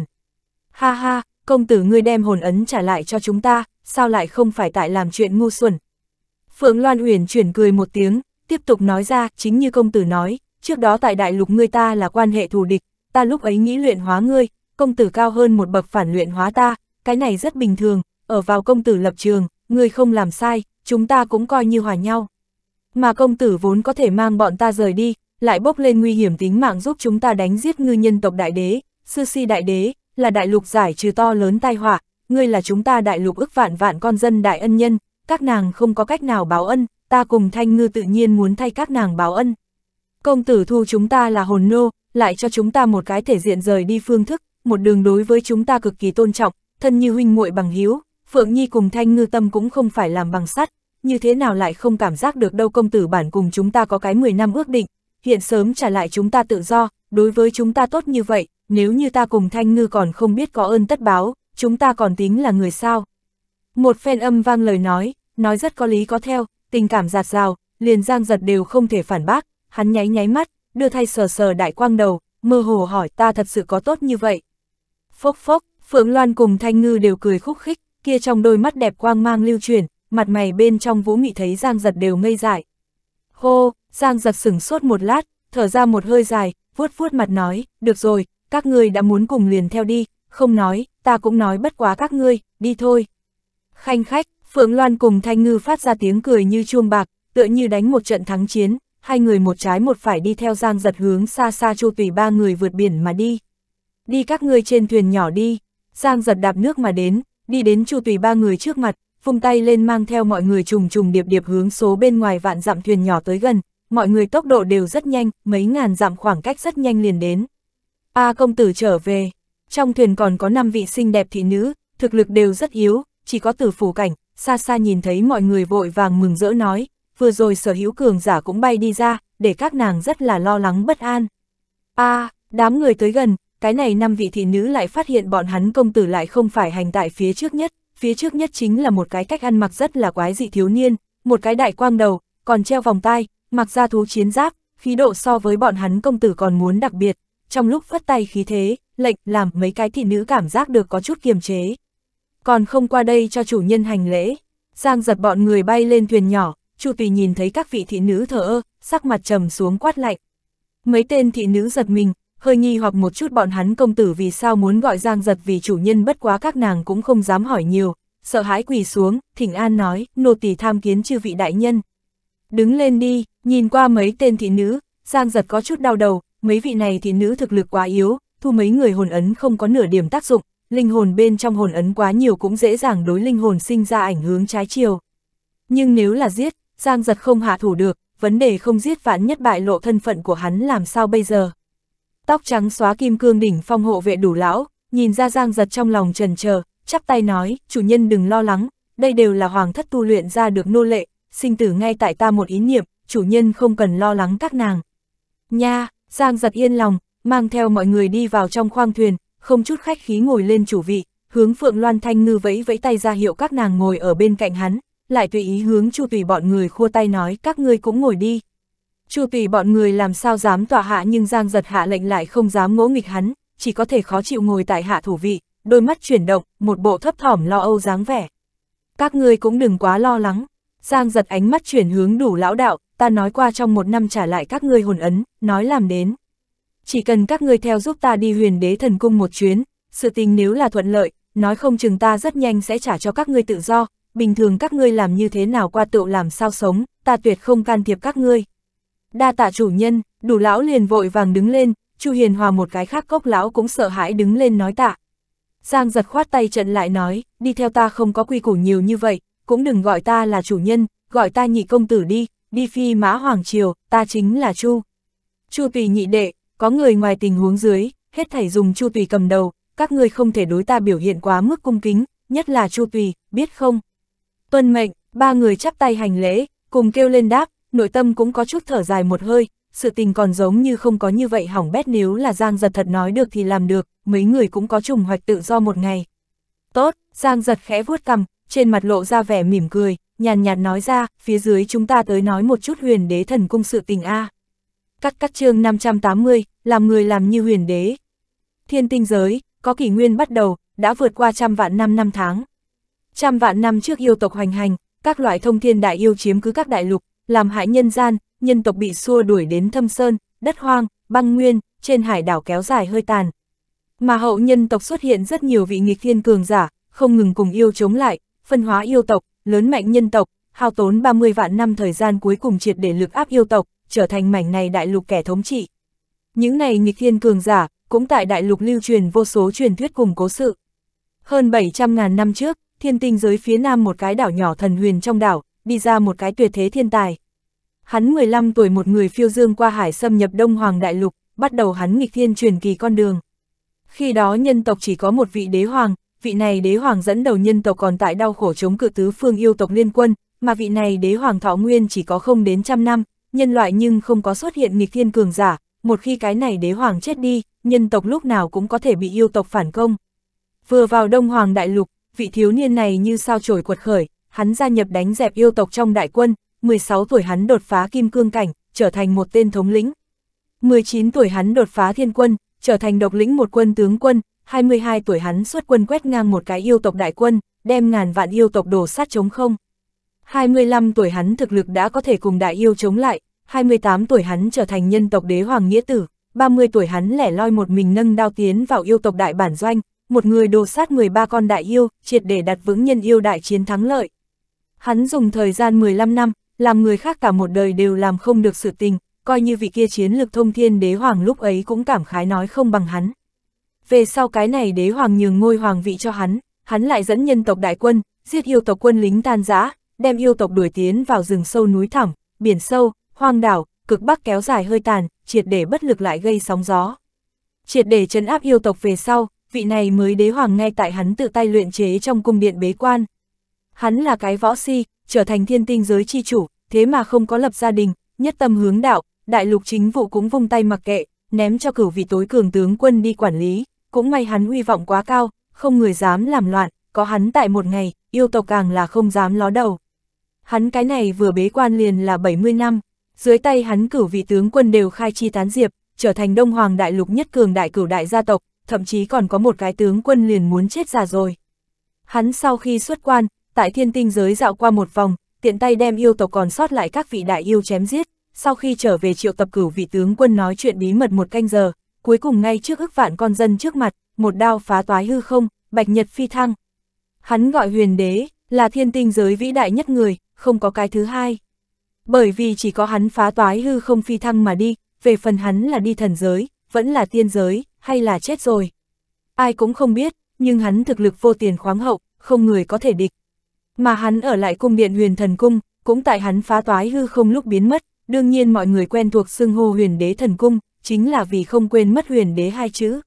S1: Ha ha, công tử ngươi đem hồn ấn trả lại cho chúng ta, sao lại không phải tại làm chuyện ngu xuẩn. Phượng Loan Uyển chuyển cười một tiếng, tiếp tục nói ra, chính như công tử nói, trước đó tại đại lục ngươi ta là quan hệ thù địch, ta lúc ấy nghĩ luyện hóa ngươi, công tử cao hơn một bậc phản luyện hóa ta, cái này rất bình thường, ở vào công tử lập trường, ngươi không làm sai, chúng ta cũng coi như hòa nhau. Mà công tử vốn có thể mang bọn ta rời đi, lại bốc lên nguy hiểm tính mạng giúp chúng ta đánh giết ngư nhân tộc đại đế, sư si đại đế, là đại lục giải trừ to lớn tai họa, ngươi là chúng ta đại lục ức vạn vạn con dân đại ân nhân, các nàng không có cách nào báo ân, ta cùng thanh ngư tự nhiên muốn thay các nàng báo ân. Công tử thu chúng ta là hồn nô, lại cho chúng ta một cái thể diện rời đi phương thức, một đường đối với chúng ta cực kỳ tôn trọng, thân như huynh muội bằng hiếu, Phượng Nhi cùng Thanh Ngư Tâm cũng không phải làm bằng sắt, như thế nào lại không cảm giác được đâu công tử bản cùng chúng ta có cái 10 năm ước định, hiện sớm trả lại chúng ta tự do, đối với chúng ta tốt như vậy, nếu như ta cùng Thanh Ngư còn không biết có ơn tất báo, chúng ta còn tính là người sao. Một phen âm vang lời nói, nói rất có lý có theo, tình cảm giạt rào, liền giang giật đều không thể phản bác, hắn nháy nháy mắt, đưa thay sờ sờ đại quang đầu, mơ hồ hỏi ta thật sự có tốt như vậy. Phốc phốc, Phượng Loan cùng Thanh Ngư đều cười khúc khích, kia trong đôi mắt đẹp quang mang lưu truyền, mặt mày bên trong vũ mị thấy Giang Giật đều ngây dại. Hô, Giang Giật sửng sốt một lát, thở ra một hơi dài, vuốt vuốt mặt nói, được rồi, các ngươi đã muốn cùng liền theo đi, không nói, ta cũng nói bất quá các ngươi, đi thôi. Khanh khách, Phượng Loan cùng Thanh Ngư phát ra tiếng cười như chuông bạc, tựa như đánh một trận thắng chiến, hai người một trái một phải đi theo giang giật hướng xa xa chu tùy ba người vượt biển mà đi. Đi các ngươi trên thuyền nhỏ đi, giang giật đạp nước mà đến, đi đến chu tùy ba người trước mặt, vung tay lên mang theo mọi người trùng trùng điệp điệp hướng số bên ngoài vạn dặm thuyền nhỏ tới gần, mọi người tốc độ đều rất nhanh, mấy ngàn dặm khoảng cách rất nhanh liền đến. A công tử trở về, trong thuyền còn có 5 vị xinh đẹp thị nữ, thực lực đều rất yếu, chỉ có tử phủ cảnh, xa xa nhìn thấy mọi người vội vàng mừng rỡ nói, vừa rồi sở hữu cường giả cũng bay đi ra, để các nàng rất là lo lắng bất an. a à, đám người tới gần, cái này năm vị thị nữ lại phát hiện bọn hắn công tử lại không phải hành tại phía trước nhất, phía trước nhất chính là một cái cách ăn mặc rất là quái dị thiếu niên, một cái đại quang đầu, còn treo vòng tay mặc ra thú chiến giáp, khí độ so với bọn hắn công tử còn muốn đặc biệt, trong lúc phất tay khí thế, lệnh làm mấy cái thị nữ cảm giác được có chút kiềm chế. Còn không qua đây cho chủ nhân hành lễ, Giang giật bọn người bay lên thuyền nhỏ, Chu Tùy nhìn thấy các vị thị nữ thờ ơ, sắc mặt trầm xuống quát lạnh. Mấy tên thị nữ giật mình, hơi nghi hoặc một chút bọn hắn công tử vì sao muốn gọi Giang Giật vì chủ nhân bất quá các nàng cũng không dám hỏi nhiều, sợ hãi quỳ xuống, Thỉnh An nói, nô tỳ tham kiến chư vị đại nhân. Đứng lên đi, nhìn qua mấy tên thị nữ, Giang Giật có chút đau đầu, mấy vị này thị nữ thực lực quá yếu, thu mấy người hồn ấn không có nửa điểm tác dụng, linh hồn bên trong hồn ấn quá nhiều cũng dễ dàng đối linh hồn sinh ra ảnh hướng trái chiều. Nhưng nếu là giết, Giang giật không hạ thủ được, vấn đề không giết vạn nhất bại lộ thân phận của hắn làm sao bây giờ. Tóc trắng xóa kim cương đỉnh phong hộ vệ đủ lão, nhìn ra Giang giật trong lòng trần chờ chắp tay nói, chủ nhân đừng lo lắng, đây đều là hoàng thất tu luyện ra được nô lệ, sinh tử ngay tại ta một ý niệm, chủ nhân không cần lo lắng các nàng. Nha, Giang giật yên lòng, mang theo mọi người đi vào trong khoang thuyền, không chút khách khí ngồi lên chủ vị, hướng Phượng Loan Thanh Ngư vẫy vẫy tay ra hiệu các nàng ngồi ở bên cạnh hắn, lại tùy ý hướng Chu Tùy bọn người khua tay nói các ngươi cũng ngồi đi. Chu Tùy bọn người làm sao dám tỏa hạ nhưng Giang Giật hạ lệnh lại không dám ngỗ nghịch hắn, chỉ có thể khó chịu ngồi tại hạ thủ vị, đôi mắt chuyển động, một bộ thấp thỏm lo âu dáng vẻ. Các ngươi cũng đừng quá lo lắng. Giang Giật ánh mắt chuyển hướng đủ lão đạo, ta nói qua trong một năm trả lại các ngươi hồn ấn, nói làm đến. Chỉ cần các ngươi theo giúp ta đi huyền đế thần cung một chuyến, sự tình nếu là thuận lợi, nói không chừng ta rất nhanh sẽ trả cho các ngươi tự do, bình thường các ngươi làm như thế nào qua tựu làm sao sống, ta tuyệt không can thiệp các ngươi. Đa tạ chủ nhân, đủ lão liền vội vàng đứng lên, Chu Hiền Hòa một cái khác cốc lão cũng sợ hãi đứng lên nói tạ. Giang giật khoát tay trận lại nói, đi theo ta không có quy củ nhiều như vậy, cũng đừng gọi ta là chủ nhân, gọi ta nhị công tử đi, đi phi mã hoàng triều, ta chính là Chu. Chu tùy nhị đệ, có người ngoài tình huống dưới, hết thảy dùng Chu tùy cầm đầu, các ngươi không thể đối ta biểu hiện quá mức cung kính, nhất là Chu tùy, biết không? tuân mệnh, ba người chắp tay hành lễ, cùng kêu lên đáp, nội tâm cũng có chút thở dài một hơi, sự tình còn giống như không có như vậy hỏng bét nếu là Giang Giật thật nói được thì làm được, mấy người cũng có trùng hoạch tự do một ngày. Tốt, Giang Giật khẽ vuốt cằm, trên mặt lộ ra vẻ mỉm cười, nhàn nhạt nói ra, phía dưới chúng ta tới nói một chút huyền đế thần cung sự tình A. Cắt cắt chương 580, làm người làm như huyền đế. Thiên tinh giới, có kỷ nguyên bắt đầu, đã vượt qua trăm vạn năm năm tháng, Trăm vạn năm trước yêu tộc hoành hành, các loại thông thiên đại yêu chiếm cứ các đại lục, làm hại nhân gian, nhân tộc bị xua đuổi đến thâm sơn, đất hoang, băng nguyên, trên hải đảo kéo dài hơi tàn. Mà hậu nhân tộc xuất hiện rất nhiều vị nghịch thiên cường giả, không ngừng cùng yêu chống lại, phân hóa yêu tộc, lớn mạnh nhân tộc, hao tốn 30 vạn năm thời gian cuối cùng triệt để lực áp yêu tộc, trở thành mảnh này đại lục kẻ thống trị. Những này nghịch thiên cường giả, cũng tại đại lục lưu truyền vô số truyền thuyết cùng cố sự. Hơn 700.000 năm trước, thiên tinh giới phía nam một cái đảo nhỏ thần huyền trong đảo, đi ra một cái tuyệt thế thiên tài. Hắn 15 tuổi một người phiêu dương qua hải xâm nhập Đông Hoàng Đại Lục, bắt đầu hắn nghịch thiên truyền kỳ con đường. Khi đó nhân tộc chỉ có một vị đế hoàng, vị này đế hoàng dẫn đầu nhân tộc còn tại đau khổ chống cự tứ phương yêu tộc liên quân, mà vị này đế hoàng thọ nguyên chỉ có không đến trăm năm, nhân loại nhưng không có xuất hiện nghịch thiên cường giả, một khi cái này đế hoàng chết đi, nhân tộc lúc nào cũng có thể bị yêu tộc phản công. Vừa vào Đông Hoàng Đại Lục, vị thiếu niên này như sao trổi quật khởi, hắn gia nhập đánh dẹp yêu tộc trong đại quân, 16 tuổi hắn đột phá kim cương cảnh, trở thành một tên thống lĩnh. 19 tuổi hắn đột phá thiên quân, trở thành độc lĩnh một quân tướng quân, 22 tuổi hắn xuất quân quét ngang một cái yêu tộc đại quân, đem ngàn vạn yêu tộc đổ sát chống không. 25 tuổi hắn thực lực đã có thể cùng đại yêu chống lại, 28 tuổi hắn trở thành nhân tộc đế hoàng nghĩa tử, 30 tuổi hắn lẻ loi một mình nâng đao tiến vào yêu tộc đại bản doanh, một người đồ sát 13 con đại yêu, triệt để đặt vững nhân yêu đại chiến thắng lợi. Hắn dùng thời gian 15 năm, làm người khác cả một đời đều làm không được sự tình, coi như vị kia chiến lực thông thiên đế hoàng lúc ấy cũng cảm khái nói không bằng hắn. Về sau cái này đế hoàng nhường ngôi hoàng vị cho hắn, hắn lại dẫn nhân tộc đại quân, giết yêu tộc quân lính tan rã, đem yêu tộc đuổi tiến vào rừng sâu núi thẳm, biển sâu, hoang đảo, cực bắc kéo dài hơi tàn, triệt để bất lực lại gây sóng gió. Triệt để chấn áp yêu tộc về sau, vị này mới đế hoàng ngay tại hắn tự tay luyện chế trong cung điện bế quan. Hắn là cái võ si, trở thành thiên tinh giới chi chủ, thế mà không có lập gia đình, nhất tâm hướng đạo, đại lục chính vụ cũng vung tay mặc kệ, ném cho cửu vị tối cường tướng quân đi quản lý, cũng may hắn uy vọng quá cao, không người dám làm loạn, có hắn tại một ngày, yêu tộc càng là không dám ló đầu. Hắn cái này vừa bế quan liền là 70 năm, dưới tay hắn cửu vị tướng quân đều khai chi tán diệp, trở thành đông hoàng đại lục nhất cường đại cửu đại gia tộc, thậm chí còn có một cái tướng quân liền muốn chết già rồi. Hắn sau khi xuất quan, tại thiên tinh giới dạo qua một vòng, tiện tay đem yêu tộc còn sót lại các vị đại yêu chém giết, sau khi trở về triệu tập cửu vị tướng quân nói chuyện bí mật một canh giờ, cuối cùng ngay trước ức vạn con dân trước mặt, một đao phá toái hư không, bạch nhật phi thăng. Hắn gọi huyền đế, là thiên tinh giới vĩ đại nhất người, không có cái thứ hai. Bởi vì chỉ có hắn phá toái hư không phi thăng mà đi, về phần hắn là đi thần giới, vẫn là tiên giới, hay là chết rồi. Ai cũng không biết, nhưng hắn thực lực vô tiền khoáng hậu, không người có thể địch. Mà hắn ở lại cung điện huyền thần cung, cũng tại hắn phá toái hư không lúc biến mất, đương nhiên mọi người quen thuộc xưng hô huyền đế thần cung, chính là vì không quên mất huyền đế hai chữ.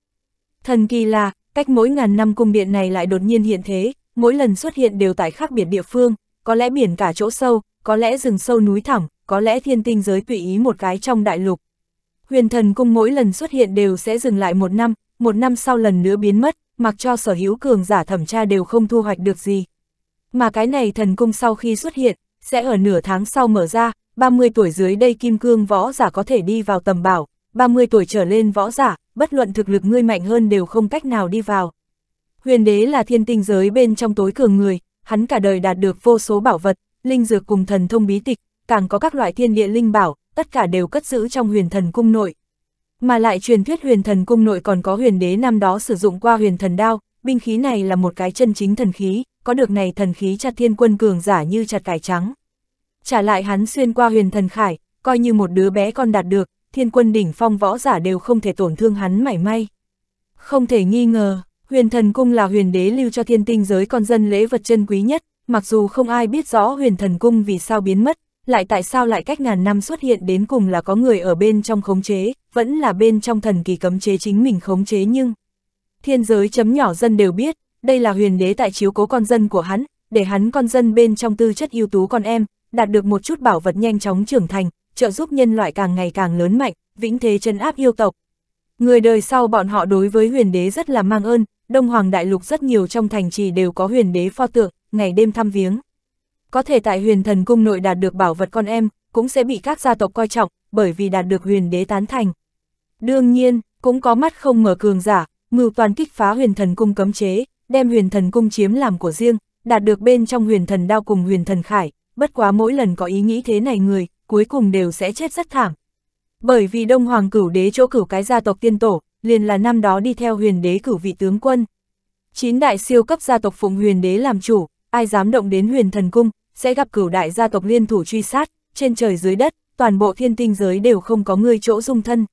S1: Thần kỳ là, cách mỗi ngàn năm cung điện này lại đột nhiên hiện thế, mỗi lần xuất hiện đều tại khác biệt địa phương, có lẽ biển cả chỗ sâu, có lẽ rừng sâu núi thẳm, có lẽ thiên tinh giới tùy ý một cái trong đại lục. Huyền thần cung mỗi lần xuất hiện đều sẽ dừng lại một năm, một năm sau lần nữa biến mất, mặc cho sở hữu cường giả thẩm tra đều không thu hoạch được gì. Mà cái này thần cung sau khi xuất hiện, sẽ ở nửa tháng sau mở ra, 30 tuổi dưới đây kim cương võ giả có thể đi vào tầm bảo, 30 tuổi trở lên võ giả, bất luận thực lực ngươi mạnh hơn đều không cách nào đi vào. Huyền đế là thiên tinh giới bên trong tối cường người, hắn cả đời đạt được vô số bảo vật, linh dược cùng thần thông bí tịch, càng có các loại thiên địa linh bảo, tất cả đều cất giữ trong huyền thần cung nội. Mà lại truyền thuyết huyền thần cung nội còn có huyền đế năm đó sử dụng qua huyền thần đao, binh khí này là một cái chân chính thần khí, có được này thần khí chặt thiên quân cường giả như chặt cải trắng. Trả lại hắn xuyên qua huyền thần khải, coi như một đứa bé con đạt được, thiên quân đỉnh phong võ giả đều không thể tổn thương hắn mảy may. Không thể nghi ngờ, huyền thần cung là huyền đế lưu cho thiên tinh giới con dân lễ vật chân quý nhất, mặc dù không ai biết rõ huyền thần cung vì sao biến mất, lại tại sao lại cách ngàn năm xuất hiện đến cùng là có người ở bên trong khống chế, vẫn là bên trong thần kỳ cấm chế chính mình khống chế nhưng... Thiên giới chấm nhỏ dân đều biết, đây là huyền đế tại chiếu cố con dân của hắn, để hắn con dân bên trong tư chất ưu tú con em, đạt được một chút bảo vật nhanh chóng trưởng thành, trợ giúp nhân loại càng ngày càng lớn mạnh, vĩnh thế chân áp yêu tộc. Người đời sau bọn họ đối với huyền đế rất là mang ơn, Đông Hoàng Đại Lục rất nhiều trong thành trì đều có huyền đế pho tượng, ngày đêm thăm viếng có thể tại huyền thần cung nội đạt được bảo vật con em, cũng sẽ bị các gia tộc coi trọng, bởi vì đạt được huyền đế tán thành. Đương nhiên, cũng có mắt không mở cường giả, mưu toàn kích phá huyền thần cung cấm chế, đem huyền thần cung chiếm làm của riêng, đạt được bên trong huyền thần đao cùng huyền thần khải, bất quá mỗi lần có ý nghĩ thế này người, cuối cùng đều sẽ chết rất thảm. Bởi vì Đông Hoàng cửu đế chỗ cửu cái gia tộc tiên tổ, liền là năm đó đi theo huyền đế cửu vị tướng quân. Chín đại siêu cấp gia tộc phụng huyền đế làm chủ, ai dám động đến huyền thần cung, sẽ gặp cửu đại gia tộc liên thủ truy sát, trên trời dưới đất, toàn bộ thiên tinh giới đều không có người chỗ dung thân.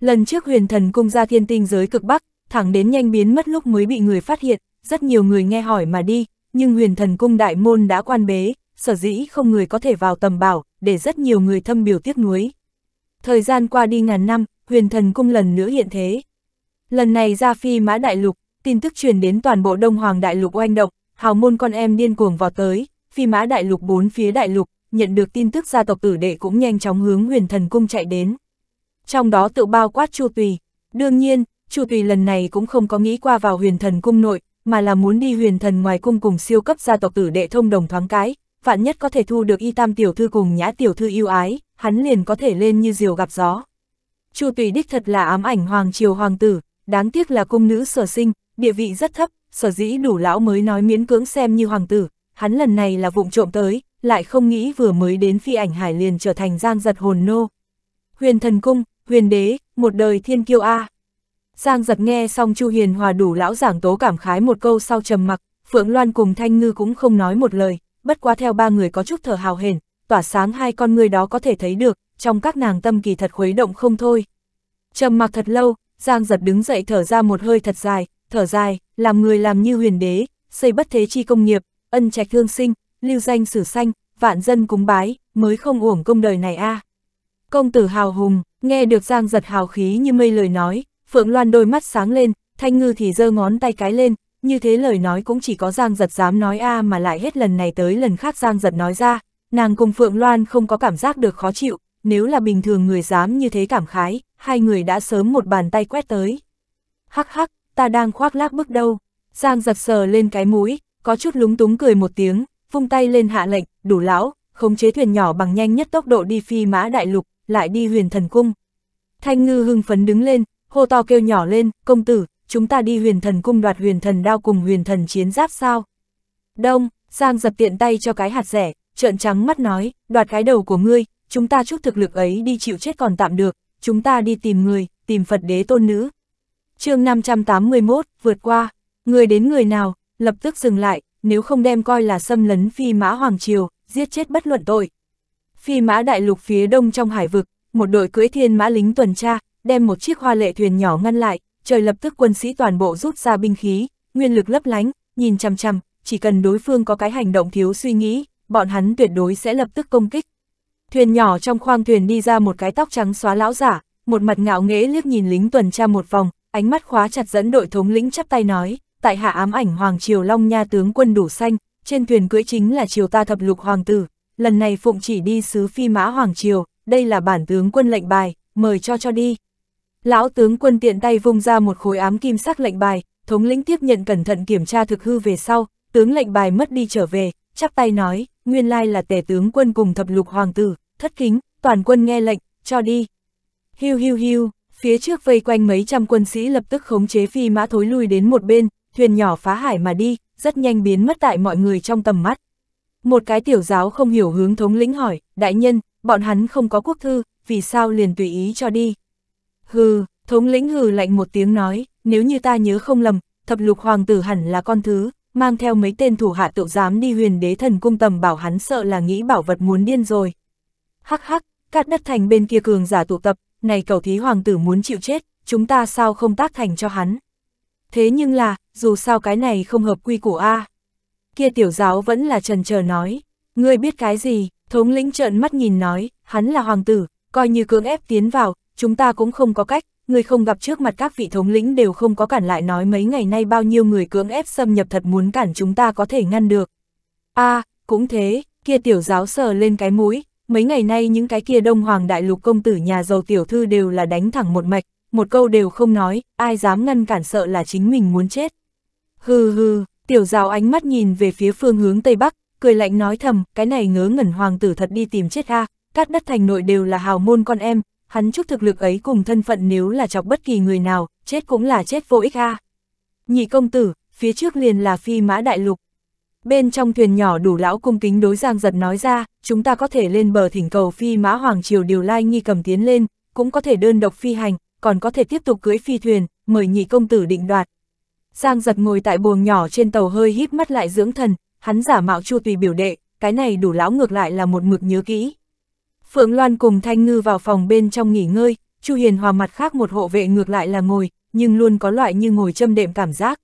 S1: Lần trước huyền thần cung ra thiên tinh giới cực bắc, thẳng đến nhanh biến mất lúc mới bị người phát hiện, rất nhiều người nghe hỏi mà đi, nhưng huyền thần cung đại môn đã quan bế, sở dĩ không người có thể vào tầm bảo, để rất nhiều người thâm biểu tiếc nuối. Thời gian qua đi ngàn năm, huyền thần cung lần nữa hiện thế. Lần này ra phi mã đại lục, tin tức truyền đến toàn bộ Đông Hoàng đại lục oanh động, hào môn con em điên cuồng vào tới, phi mã đại lục bốn phía đại lục, nhận được tin tức gia tộc tử đệ cũng nhanh chóng hướng huyền thần cung chạy đến. Trong đó tự bao quát Chu Tùy. Đương nhiên, Chu Tùy lần này cũng không có nghĩ qua vào huyền thần cung nội, mà là muốn đi huyền thần ngoài cung cùng siêu cấp gia tộc tử đệ thông đồng thoáng cái, vạn nhất có thể thu được y tam tiểu thư cùng nhã tiểu thư yêu ái, hắn liền có thể lên như diều gặp gió. Chu Tùy đích thật là ám ảnh hoàng triều hoàng tử, đáng tiếc là cung nữ sở sinh, địa vị rất thấp, sở dĩ đủ lão mới nói miễn cưỡng xem như hoàng tử, hắn lần này là vụng trộm tới, lại không nghĩ vừa mới đến phi ảnh hải liền trở thành Giang giật hồn nô. Huyền thần cung, huyền đế, một đời thiên kiêu A. Giang giật nghe xong Chu Hiền Hòa đủ lão giảng tố cảm khái một câu sau trầm mặc, Phượng Loan cùng Thanh Ngư cũng không nói một lời, bất quá theo ba người có chút thở hào hển, tỏa sáng hai con người đó có thể thấy được, trong các nàng tâm kỳ thật khuấy động không thôi. Trầm mặc thật lâu, Giang giật đứng dậy thở ra một hơi thật dài, thở dài, làm người làm như huyền đế, xây bất thế chi công nghiệp, ân trạch thương sinh, lưu danh sử sanh, vạn dân cúng bái, mới không uổng công đời này a. À. Công tử hào hùng, nghe được Giang giật hào khí như mây lời nói, Phượng Loan đôi mắt sáng lên, Thanh Ngư thì giơ ngón tay cái lên, như thế lời nói cũng chỉ có Giang giật dám nói a à mà lại hết lần này tới lần khác Giang giật nói ra, nàng cùng Phượng Loan không có cảm giác được khó chịu, nếu là bình thường người dám như thế cảm khái, hai người đã sớm một bàn tay quét tới. Hắc hắc, ta đang khoác lác bước đâu, Giang giật sờ lên cái mũi, có chút lúng túng cười một tiếng, vung tay lên hạ lệnh, đủ lão, khống chế thuyền nhỏ bằng nhanh nhất tốc độ đi phi mã đại lục, lại đi huyền thần cung. Thanh ngư hưng phấn đứng lên, hô to kêu nhỏ lên, công tử, chúng ta đi huyền thần cung đoạt huyền thần đao cùng huyền thần chiến giáp sao. Đông, Giang dập tiện tay cho cái hạt rẻ, trợn trắng mắt nói, đoạt cái đầu của ngươi, chúng ta chút thực lực ấy đi chịu chết còn tạm được, chúng ta đi tìm người, tìm Phật đế tôn nữ. chương 581, vượt qua, người đến người nào, lập tức dừng lại, nếu không đem coi là xâm lấn phi mã Hoàng Triều, giết chết bất luận tội. Phi mã đại lục phía đông trong hải vực, một đội cưỡi thiên mã lính tuần tra, đem một chiếc hoa lệ thuyền nhỏ ngăn lại, trời lập tức quân sĩ toàn bộ rút ra binh khí, nguyên lực lấp lánh, nhìn chằm chằm, chỉ cần đối phương có cái hành động thiếu suy nghĩ, bọn hắn tuyệt đối sẽ lập tức công kích. Thuyền nhỏ trong khoang thuyền đi ra một cái tóc trắng xóa lão giả, một mặt ngạo nghễ liếc nhìn lính tuần tra một vòng, ánh mắt khóa chặt dẫn đội thống lĩnh chắp tay nói tại hạ ám ảnh Hoàng Triều Long Nha tướng quân đủ xanh, trên thuyền cưỡi chính là triều ta thập lục hoàng tử, lần này phụng chỉ đi sứ phi mã Hoàng Triều, đây là bản tướng quân lệnh bài, mời cho cho đi. Lão tướng quân tiện tay vung ra một khối ám kim sắc lệnh bài, thống lĩnh tiếp nhận cẩn thận kiểm tra thực hư về sau, tướng lệnh bài mất đi trở về, chắp tay nói, nguyên lai là tể tướng quân cùng thập lục hoàng tử, thất kính, toàn quân nghe lệnh, cho đi. Hiu hiu hiu, phía trước vây quanh mấy trăm quân sĩ lập tức khống chế phi mã thối lui đến một bên, thuyền nhỏ phá hải mà đi, rất nhanh biến mất tại mọi người trong tầm mắt. Một cái tiểu giáo không hiểu hướng thống lĩnh hỏi, đại nhân, bọn hắn không có quốc thư, vì sao liền tùy ý cho đi. Hừ, thống lĩnh hừ lạnh một tiếng nói, nếu như ta nhớ không lầm, thập lục hoàng tử hẳn là con thứ, mang theo mấy tên thủ hạ tự dám đi huyền đế thần cung tầm bảo hắn sợ là nghĩ bảo vật muốn điên rồi. Hắc hắc, cát đất thành bên kia cường giả tụ tập, này cầu thí hoàng tử muốn chịu chết, chúng ta sao không tác thành cho hắn. Thế nhưng là, dù sao cái này không hợp quy củ A. Kia tiểu giáo vẫn là trần chờ nói, ngươi biết cái gì, thống lĩnh trợn mắt nhìn nói, hắn là hoàng tử, coi như cưỡng ép tiến vào, chúng ta cũng không có cách, ngươi không gặp trước mặt các vị thống lĩnh đều không có cản lại nói mấy ngày nay bao nhiêu người cưỡng ép xâm nhập thật muốn cản chúng ta có thể ngăn được. a à, cũng thế, kia tiểu giáo sờ lên cái mũi, mấy ngày nay những cái kia đông hoàng đại lục công tử nhà giàu tiểu thư đều là đánh thẳng một mạch, một câu đều không nói, ai dám ngăn cản sợ là chính mình muốn chết. Hừ hừ, tiểu rào ánh mắt nhìn về phía phương hướng Tây Bắc, cười lạnh nói thầm, cái này ngớ ngẩn hoàng tử thật đi tìm chết ha. à, cát đất thành nội đều là hào môn con em, hắn chút thực lực ấy cùng thân phận nếu là chọc bất kỳ người nào, chết cũng là chết vô ích ha. Nhị công tử, phía trước liền là phi mã đại lục. Bên trong thuyền nhỏ đủ lão cung kính đối giang giật nói ra, chúng ta có thể lên bờ thỉnh cầu phi mã hoàng triều điều lai nghi cầm tiến lên, cũng có thể đơn độc phi hành, còn có thể tiếp tục cưới phi thuyền, mời nhị công tử định đoạt. Giang giật ngồi tại buồng nhỏ trên tàu hơi híp mắt lại dưỡng thần, hắn giả mạo chu tùy biểu đệ, cái này đủ lão ngược lại là một mực nhớ kỹ. Phượng Loan cùng Thanh Ngư vào phòng bên trong nghỉ ngơi, Chu Hiền hòa mặt khác một hộ vệ ngược lại là ngồi, nhưng luôn có loại như ngồi châm đệm cảm giác.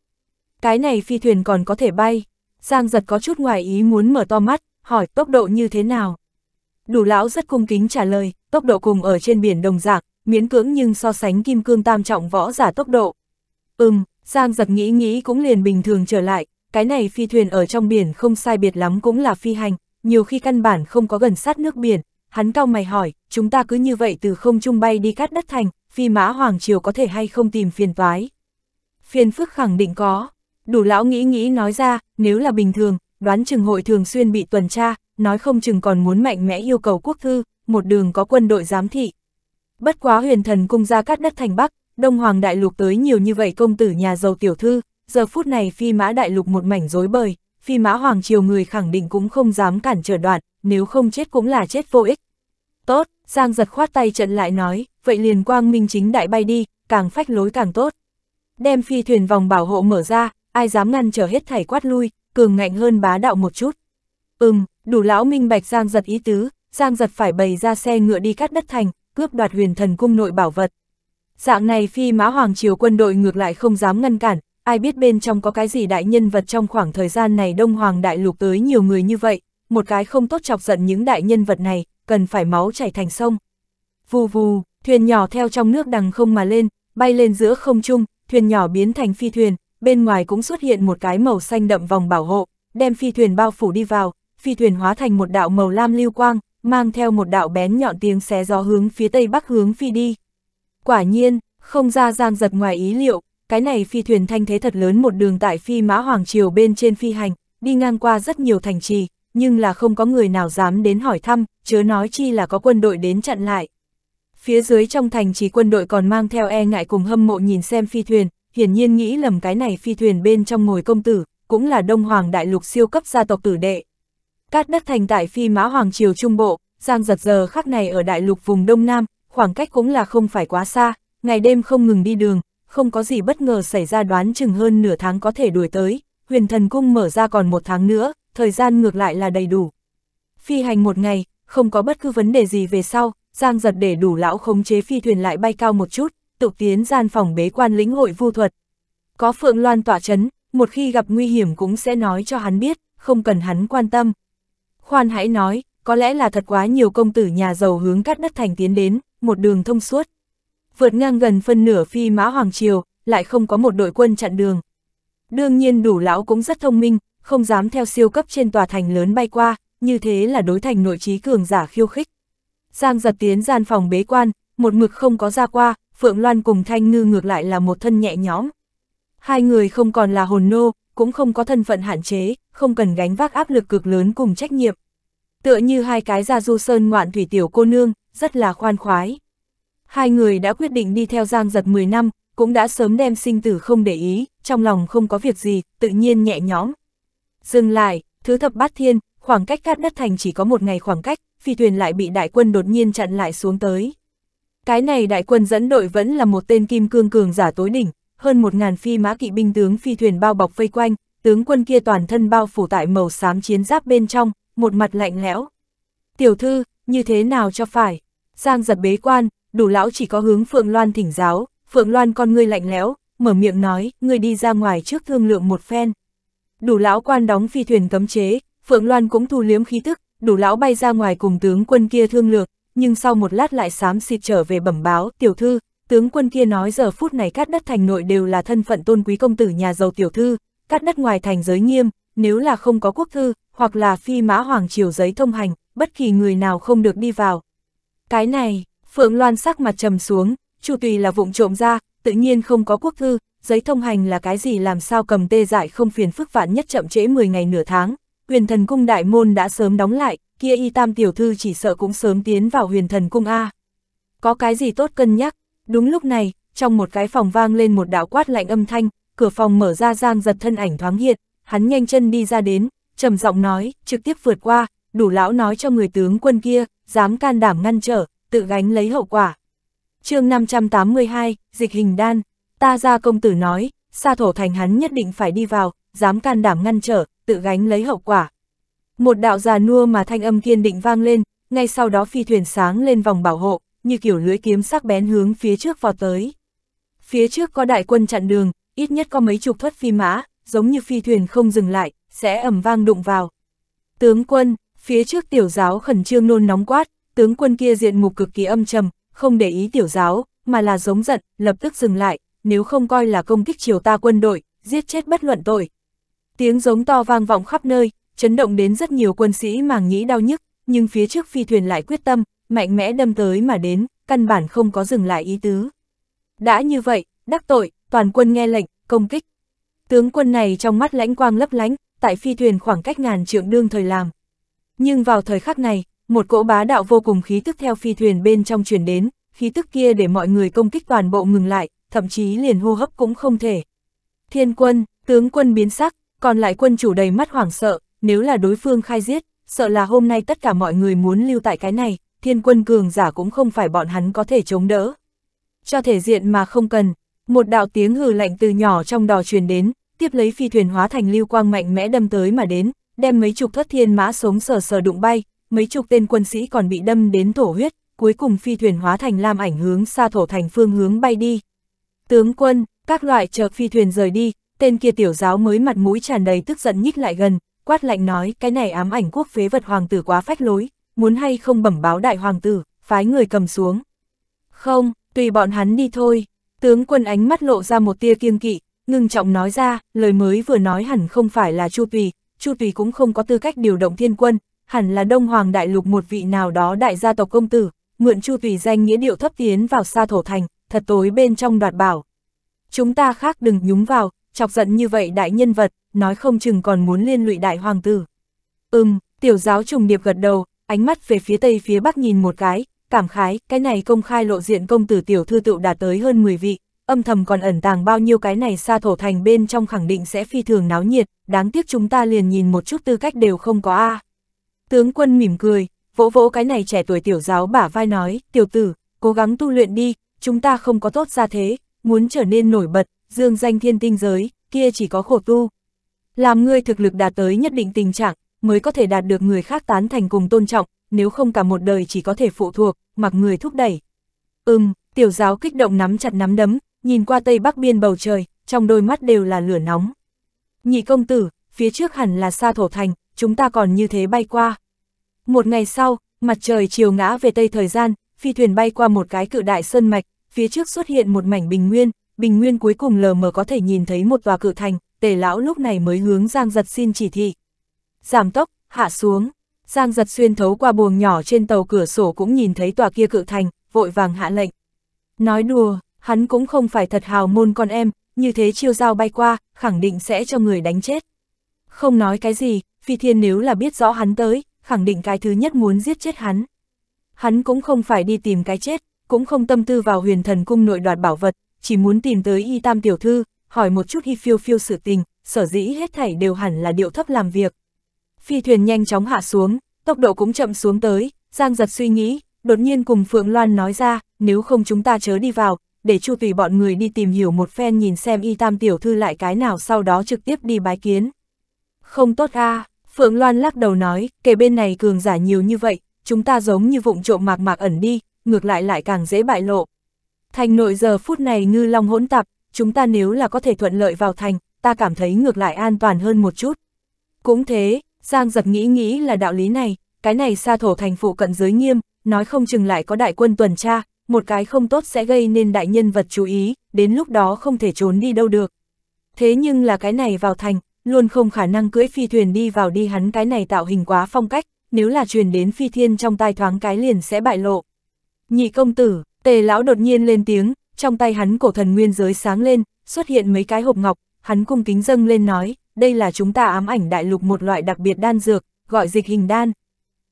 S1: Cái này phi thuyền còn có thể bay, Giang giật có chút ngoài ý muốn mở to mắt, hỏi tốc độ như thế nào. Đủ lão rất cung kính trả lời, tốc độ cùng ở trên biển đồng dạng, miễn cưỡng nhưng so sánh kim cương tam trọng võ giả tốc độ. Ừm, Giang giật nghĩ nghĩ cũng liền bình thường trở lại, cái này phi thuyền ở trong biển không sai biệt lắm cũng là phi hành, nhiều khi căn bản không có gần sát nước biển. Hắn cao mày hỏi, chúng ta cứ như vậy từ không trung bay đi cát đất thành, phi mã hoàng triều có thể hay không tìm phiền toái. Phiền phức khẳng định có, đủ lão nghĩ nghĩ nói ra, nếu là bình thường, đoán chừng hội thường xuyên bị tuần tra, nói không chừng còn muốn mạnh mẽ yêu cầu quốc thư, một đường có quân đội giám thị, bất quá huyền thần cung ra cắt đất thành Bắc, Đông Hoàng Đại Lục tới nhiều như vậy công tử nhà giàu tiểu thư, giờ phút này phi mã Đại Lục một mảnh rối bời, phi mã Hoàng Triều người khẳng định cũng không dám cản trở đoạn, nếu không chết cũng là chết vô ích. Tốt, Giang giật khoát tay trận lại nói, vậy liền quang minh chính đại bay đi, càng phách lối càng tốt. Đem phi thuyền vòng bảo hộ mở ra, ai dám ngăn trở hết thảy quát lui, cường ngạnh hơn bá đạo một chút. Ừm, đủ lão minh bạch Giang giật ý tứ, Giang giật phải bày ra xe ngựa đi cắt đất thành, cướp đoạt huyền thần cung nội bảo vật. Dạng này phi mã hoàng triều quân đội ngược lại không dám ngăn cản, ai biết bên trong có cái gì đại nhân vật trong khoảng thời gian này đông hoàng đại lục tới nhiều người như vậy, một cái không tốt chọc giận những đại nhân vật này, cần phải máu chảy thành sông. Vù vù, thuyền nhỏ theo trong nước đằng không mà lên, bay lên giữa không trung, thuyền nhỏ biến thành phi thuyền, bên ngoài cũng xuất hiện một cái màu xanh đậm vòng bảo hộ, đem phi thuyền bao phủ đi vào, phi thuyền hóa thành một đạo màu lam lưu quang, mang theo một đạo bén nhọn tiếng xé gió hướng phía tây bắc hướng phi đi. Quả nhiên, không ra giang giật ngoài ý liệu, cái này phi thuyền thanh thế thật lớn một đường tại phi mã hoàng triều bên trên phi hành, đi ngang qua rất nhiều thành trì, nhưng là không có người nào dám đến hỏi thăm, chớ nói chi là có quân đội đến chặn lại. Phía dưới trong thành trì quân đội còn mang theo e ngại cùng hâm mộ nhìn xem phi thuyền, hiển nhiên nghĩ lầm cái này phi thuyền bên trong ngồi công tử, cũng là đông hoàng đại lục siêu cấp gia tộc tử đệ. Cát đất thành tại phi mã Hoàng Triều Trung Bộ, Giang giật giờ khắc này ở đại lục vùng Đông Nam, khoảng cách cũng là không phải quá xa, ngày đêm không ngừng đi đường, không có gì bất ngờ xảy ra đoán chừng hơn nửa tháng có thể đuổi tới, huyền thần cung mở ra còn một tháng nữa, thời gian ngược lại là đầy đủ. Phi hành một ngày, không có bất cứ vấn đề gì về sau, Giang giật để đủ lão khống chế phi thuyền lại bay cao một chút, tụ tiến gian phòng bế quan lĩnh hội vu thuật. Có Phượng Loan tỏa chấn, một khi gặp nguy hiểm cũng sẽ nói cho hắn biết, không cần hắn quan tâm, Khoan hãy nói, có lẽ là thật quá nhiều công tử nhà giàu hướng cắt đất thành tiến đến, một đường thông suốt. Vượt ngang gần phân nửa phi mã Hoàng Triều, lại không có một đội quân chặn đường. Đương nhiên đủ lão cũng rất thông minh, không dám theo siêu cấp trên tòa thành lớn bay qua, như thế là đối thành nội trí cường giả khiêu khích. Giang giật tiến gian phòng bế quan, một mực không có ra qua, Phượng Loan cùng Thanh Ngư ngược lại là một thân nhẹ nhõm. Hai người không còn là hồn nô, cũng không có thân phận hạn chế, không cần gánh vác áp lực cực lớn cùng trách nhiệm tựa như hai cái gia du sơn ngoạn thủy tiểu cô nương, rất là khoan khoái. Hai người đã quyết định đi theo Giang Giật 10 năm, cũng đã sớm đem sinh tử không để ý, trong lòng không có việc gì, tự nhiên nhẹ nhõm. Dừng lại, thứ thập bát thiên, khoảng cách cát đất thành chỉ có một ngày khoảng cách, phi thuyền lại bị đại quân đột nhiên chặn lại xuống tới. Cái này đại quân dẫn đội vẫn là một tên kim cương cường giả tối đỉnh, hơn một ngàn phi mã kỵ binh tướng phi thuyền bao bọc vây quanh, tướng quân kia toàn thân bao phủ tại màu xám chiến giáp bên trong, một mặt lạnh lẽo. Tiểu thư, như thế nào cho phải? Giang giật bế quan, đủ lão chỉ có hướng Phượng Loan thỉnh giáo, Phượng Loan con ngươi lạnh lẽo, mở miệng nói, ngươi đi ra ngoài trước thương lượng một phen. Đủ lão quan đóng phi thuyền cấm chế, Phượng Loan cũng thu liếm khí tức, đủ lão bay ra ngoài cùng tướng quân kia thương lược, nhưng sau một lát lại xám xịt trở về bẩm báo, tiểu thư, tướng quân kia nói giờ phút này cát đất thành nội đều là thân phận tôn quý công tử nhà giàu tiểu thư, cát đất ngoài thành giới nghiêm, nếu là không có quốc thư, hoặc là phi mã hoàng triều giấy thông hành, bất kỳ người nào không được đi vào. Cái này, Phượng Loan sắc mặt trầm xuống, chủ Tùy là vụng trộm ra, tự nhiên không có quốc thư, giấy thông hành là cái gì làm sao cầm tê dại không phiền phức vạn nhất chậm trễ 10 ngày nửa tháng. Huyền thần cung đại môn đã sớm đóng lại, kia y tam tiểu thư chỉ sợ cũng sớm tiến vào huyền thần cung A. Có cái gì tốt cân nhắc, đúng lúc này, trong một cái phòng vang lên một đạo quát lạnh âm thanh, cửa phòng mở ra giang giật thân ảnh thoáng hiện, hắn nhanh chân đi ra đến, trầm giọng nói, trực tiếp vượt qua, đủ lão nói cho người tướng quân kia, dám can đảm ngăn trở, tự gánh lấy hậu quả. chương 582, dịch hình đan, ta ra công tử nói, xa thổ thành hắn nhất định phải đi vào, dám can đảm ngăn trở, tự gánh lấy hậu quả. Một đạo già nua mà thanh âm kiên định vang lên, ngay sau đó phi thuyền sáng lên vòng bảo hộ, như kiểu lưỡi kiếm sắc bén hướng phía trước vọt tới. Phía trước có đại quân chặn đường, ít nhất có mấy chục thoát phi mã, giống như phi thuyền không dừng lại, sẽ ẩm vang đụng vào. Tướng quân, phía trước tiểu giáo khẩn trương nôn nóng quát, tướng quân kia diện mục cực kỳ âm trầm, không để ý tiểu giáo, mà là giống giận, lập tức dừng lại, nếu không coi là công kích chiều ta quân đội, giết chết bất luận tội. Tiếng giống to vang vọng khắp nơi, chấn động đến rất nhiều quân sĩ màng nhĩ đau nhức, nhưng phía trước phi thuyền lại quyết tâm, mạnh mẽ đâm tới mà đến, căn bản không có dừng lại ý tứ. Đã như vậy, đắc tội, toàn quân nghe lệnh, công kích. Tướng quân này trong mắt lãnh quang lấp lánh, tại phi thuyền khoảng cách ngàn trượng đương thời làm. Nhưng vào thời khắc này, một cỗ bá đạo vô cùng khí tức theo phi thuyền bên trong chuyển đến, khí tức kia để mọi người công kích toàn bộ ngừng lại, thậm chí liền hô hấp cũng không thể. Thiên quân, tướng quân biến sắc, còn lại quân chủ đầy mắt hoảng sợ, nếu là đối phương khai giết, sợ là hôm nay tất cả mọi người muốn lưu tại cái này, thiên quân cường giả cũng không phải bọn hắn có thể chống đỡ. Cho thể diện mà không cần, một đạo tiếng hừ lạnh từ nhỏ trong đò truyền đến, tiếp lấy phi thuyền hóa thành lưu quang mạnh mẽ đâm tới mà đến, đem mấy chục thất thiên mã sống sờ sờ đụng bay, mấy chục tên quân sĩ còn bị đâm đến thổ huyết, cuối cùng phi thuyền hóa thành lam ảnh hướng xa thổ thành phương hướng bay đi. Tướng quân, các loại chợt phi thuyền rời đi, tên kia tiểu giáo mới mặt mũi tràn đầy tức giận nhích lại gần, quát lạnh nói cái này ám ảnh quốc phế vật hoàng tử quá phách lối, muốn hay không bẩm báo đại hoàng tử, phái người cầm xuống. Không, tùy bọn hắn đi thôi, tướng quân ánh mắt lộ ra một tia kiêng kỵ, ngưng trọng nói ra, lời mới vừa nói hẳn không phải là Chu Tùy, Chu Tùy cũng không có tư cách điều động thiên quân, hẳn là Đông Hoàng Đại Lục một vị nào đó đại gia tộc công tử, mượn Chu Tùy danh nghĩa điệu thấp tiến vào xa thổ thành, thật tối bên trong đoạt bảo. Chúng ta khác đừng nhúng vào, chọc giận như vậy đại nhân vật, nói không chừng còn muốn liên lụy đại hoàng tử. Ừm, tiểu giáo trùng điệp gật đầu, ánh mắt về phía tây phía bắc nhìn một cái, cảm khái, cái này công khai lộ diện công tử tiểu thư tựu đạt tới hơn 10 vị, âm thầm còn ẩn tàng bao nhiêu cái này xa thổ thành bên trong khẳng định sẽ phi thường náo nhiệt, đáng tiếc chúng ta liền nhìn một chút tư cách đều không có a. À. Tướng quân mỉm cười, vỗ vỗ cái này trẻ tuổi tiểu giáo bả vai nói, tiểu tử, cố gắng tu luyện đi, chúng ta không có tốt ra thế, muốn trở nên nổi bật, dương danh thiên tinh giới, kia chỉ có khổ tu. Làm ngươi thực lực đạt tới nhất định tình trạng, mới có thể đạt được người khác tán thành cùng tôn trọng, nếu không cả một đời chỉ có thể phụ thuộc, mặc người thúc đẩy. Ừm, tiểu giáo kích động nắm chặt nắm đấm, nhìn qua tây bắc biên bầu trời, trong đôi mắt đều là lửa nóng. Nhị công tử, phía trước hẳn là xa thổ thành, chúng ta còn như thế bay qua. Một ngày sau, mặt trời chiều ngã về tây thời gian, phi thuyền bay qua một cái cự đại sơn mạch, phía trước xuất hiện một mảnh bình nguyên, bình nguyên cuối cùng lờ mờ có thể nhìn thấy một tòa cự thành, tề lão lúc này mới hướng Giang Giật xin chỉ thị. Giảm tốc, hạ xuống, Giang Giật xuyên thấu qua buồng nhỏ trên tàu cửa sổ cũng nhìn thấy tòa kia cự thành, vội vàng hạ lệnh. Nói đùa, hắn cũng không phải thật hào môn con em, như thế chiêu dao bay qua, khẳng định sẽ cho người đánh chết. Không nói cái gì, Phi Thiên nếu là biết rõ hắn tới, khẳng định cái thứ nhất muốn giết chết hắn. Hắn cũng không phải đi tìm cái chết, cũng không tâm tư vào huyền thần cung nội đoạt bảo vật, chỉ muốn tìm tới y tam tiểu thư, hỏi một chút y phiêu phiêu sự tình, sở dĩ hết thảy đều hẳn là điệu thấp làm việc. Phi thuyền nhanh chóng hạ xuống, tốc độ cũng chậm xuống tới, Giang giật suy nghĩ, đột nhiên cùng Phượng Loan nói ra, nếu không chúng ta chớ đi vào, để Chu Tùy bọn người đi tìm hiểu một phen nhìn xem y tam tiểu thư lại cái nào sau đó trực tiếp đi bái kiến. Không tốt a Phượng Loan lắc đầu nói, kể bên này cường giả nhiều như vậy, chúng ta giống như vụng trộm mạc mạc ẩn đi, ngược lại lại càng dễ bại lộ. Thành nội giờ phút này ngư long hỗn tạp, chúng ta nếu là có thể thuận lợi vào thành, ta cảm thấy ngược lại an toàn hơn một chút. Cũng thế, Giang giật nghĩ nghĩ là đạo lý này, cái này xa thổ thành phụ cận giới nghiêm, nói không chừng lại có đại quân tuần tra, một cái không tốt sẽ gây nên đại nhân vật chú ý, đến lúc đó không thể trốn đi đâu được. Thế nhưng là cái này vào thành, luôn không khả năng cưỡi phi thuyền đi vào đi hắn cái này tạo hình quá phong cách, nếu là truyền đến phi thiên trong tai thoáng cái liền sẽ bại lộ. Nhị công tử, tề lão đột nhiên lên tiếng, trong tay hắn cổ thần nguyên giới sáng lên, xuất hiện mấy cái hộp ngọc, hắn cung kính dâng lên nói, đây là chúng ta ám ảnh đại lục một loại đặc biệt đan dược, gọi dịch hình đan.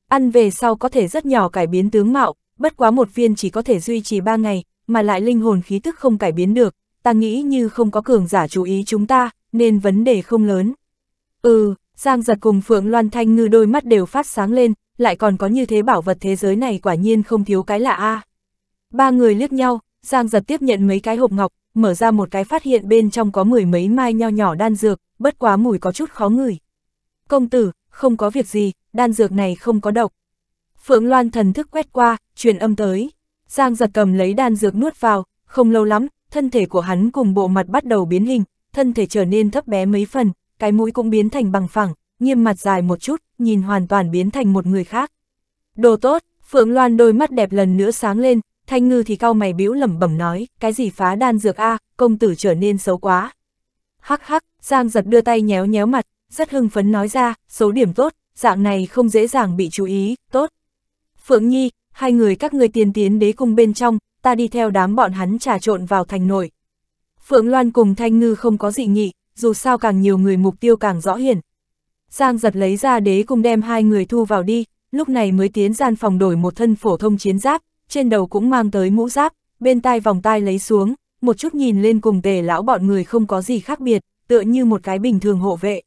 S1: Ăn về sau có thể rất nhỏ cải biến tướng mạo, bất quá một viên chỉ có thể duy trì ba ngày, mà lại linh hồn khí tức không cải biến được, ta nghĩ như không có cường giả chú ý chúng ta, nên vấn đề không lớn. Ừ, Giang giật cùng Phượng Loan Thanh Ngư đôi mắt đều phát sáng lên, lại còn có như thế bảo vật thế giới này quả nhiên không thiếu cái lạ a. Ba người liếc nhau, Giang giật tiếp nhận mấy cái hộp ngọc, mở ra một cái phát hiện bên trong có mười mấy mai nho nhỏ đan dược, bất quá mùi có chút khó ngửi. Công tử, không có việc gì, đan dược này không có độc. Phượng Loan thần thức quét qua, truyền âm tới. Giang giật cầm lấy đan dược nuốt vào, không lâu lắm, thân thể của hắn cùng bộ mặt bắt đầu biến hình, thân thể trở nên thấp bé mấy phần, cái mũi cũng biến thành bằng phẳng, nghiêm mặt dài một chút, nhìn hoàn toàn biến thành một người khác. Đồ tốt, Phượng Loan đôi mắt đẹp lần nữa sáng lên, Thanh Ngư thì cao mày bĩu lẩm bẩm nói, cái gì phá đan dược a, công tử trở nên xấu quá. Hắc hắc, Giang giật đưa tay nhéo nhéo mặt, rất hưng phấn nói ra, số điểm tốt, dạng này không dễ dàng bị chú ý, tốt. Phượng Nhi, hai người các ngươi tiên tiến đế cung bên trong, ta đi theo đám bọn hắn trà trộn vào thành nội. Phượng Loan cùng Thanh Ngư không có dị nghị, dù sao càng nhiều người mục tiêu càng rõ hiển. Giang giật lấy ra đế cung đem hai người thu vào đi, lúc này mới tiến gian phòng đổi một thân phổ thông chiến giáp, trên đầu cũng mang tới mũ giáp, bên tai vòng tai lấy xuống, một chút nhìn lên cùng tề lão bọn người không có gì khác biệt, tựa như một cái bình thường hộ vệ.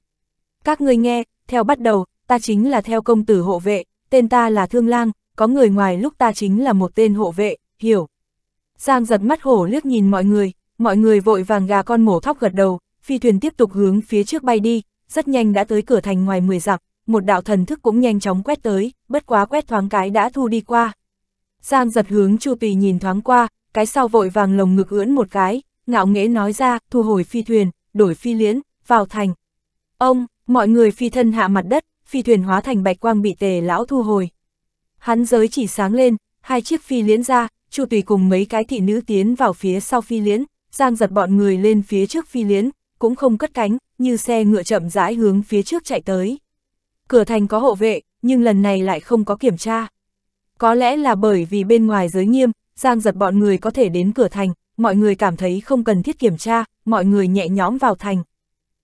S1: Các người nghe, theo bắt đầu, ta chính là theo công tử hộ vệ, tên ta là Thương Lang, có người ngoài lúc ta chính là một tên hộ vệ, hiểu. Giang giật mắt hổ liếc nhìn mọi người, mọi người vội vàng gà con mổ thóc gật đầu, phi thuyền tiếp tục hướng phía trước bay đi, rất nhanh đã tới cửa thành ngoài 10 dặm, một đạo thần thức cũng nhanh chóng quét tới, bất quá quét thoáng cái đã thu đi qua. Giang giật hướng Chu tùy nhìn thoáng qua, cái sau vội vàng lồng ngực ưỡn một cái, ngạo nghễ nói ra, thu hồi phi thuyền, đổi phi liễn, vào thành. Ông, mọi người phi thân hạ mặt đất, phi thuyền hóa thành bạch quang bị tề lão thu hồi. Hắn giới chỉ sáng lên, hai chiếc phi liễn ra, Chu Tùy cùng mấy cái thị nữ tiến vào phía sau phi liễn, Giang giật bọn người lên phía trước phi liễn, cũng không cất cánh, như xe ngựa chậm rãi hướng phía trước chạy tới. Cửa thành có hộ vệ, nhưng lần này lại không có kiểm tra. Có lẽ là bởi vì bên ngoài giới nghiêm, Giang giật bọn người có thể đến cửa thành, mọi người cảm thấy không cần thiết kiểm tra, mọi người nhẹ nhõm vào thành.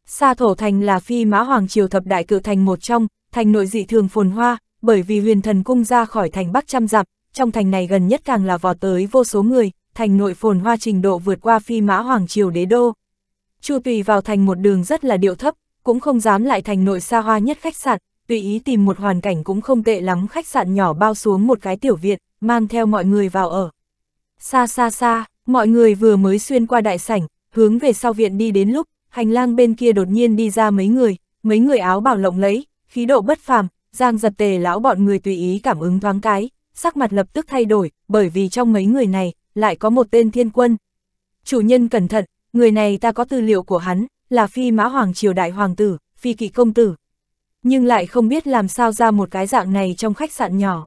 S1: Sa Thổ Thành là phi mã hoàng triều thập đại cự thành một trong, thành nội dị thường phồn hoa, bởi vì huyền thần cung ra khỏi thành Bắc trăm dặm, trong thành này gần nhất càng là vò tới vô số người, thành nội phồn hoa trình độ vượt qua phi mã hoàng triều đế đô. Chu Tùy vào thành một đường rất là điệu thấp, cũng không dám lại thành nội xa hoa nhất khách sạn, tùy ý tìm một hoàn cảnh cũng không tệ lắm khách sạn nhỏ bao xuống một cái tiểu viện, mang theo mọi người vào ở. Xa xa xa, mọi người vừa mới xuyên qua đại sảnh, hướng về sau viện đi đến lúc, hành lang bên kia đột nhiên đi ra mấy người, mấy người áo bảo lộng lấy khí độ bất phàm, Giang giật tề lão bọn người tùy ý cảm ứng thoáng cái, sắc mặt lập tức thay đổi, bởi vì trong mấy người này, lại có một tên thiên quân. Chủ nhân cẩn thận, người này ta có tư liệu của hắn, là phi mã hoàng triều đại hoàng tử, phi kỵ công tử. Nhưng lại không biết làm sao ra một cái dạng này trong khách sạn nhỏ.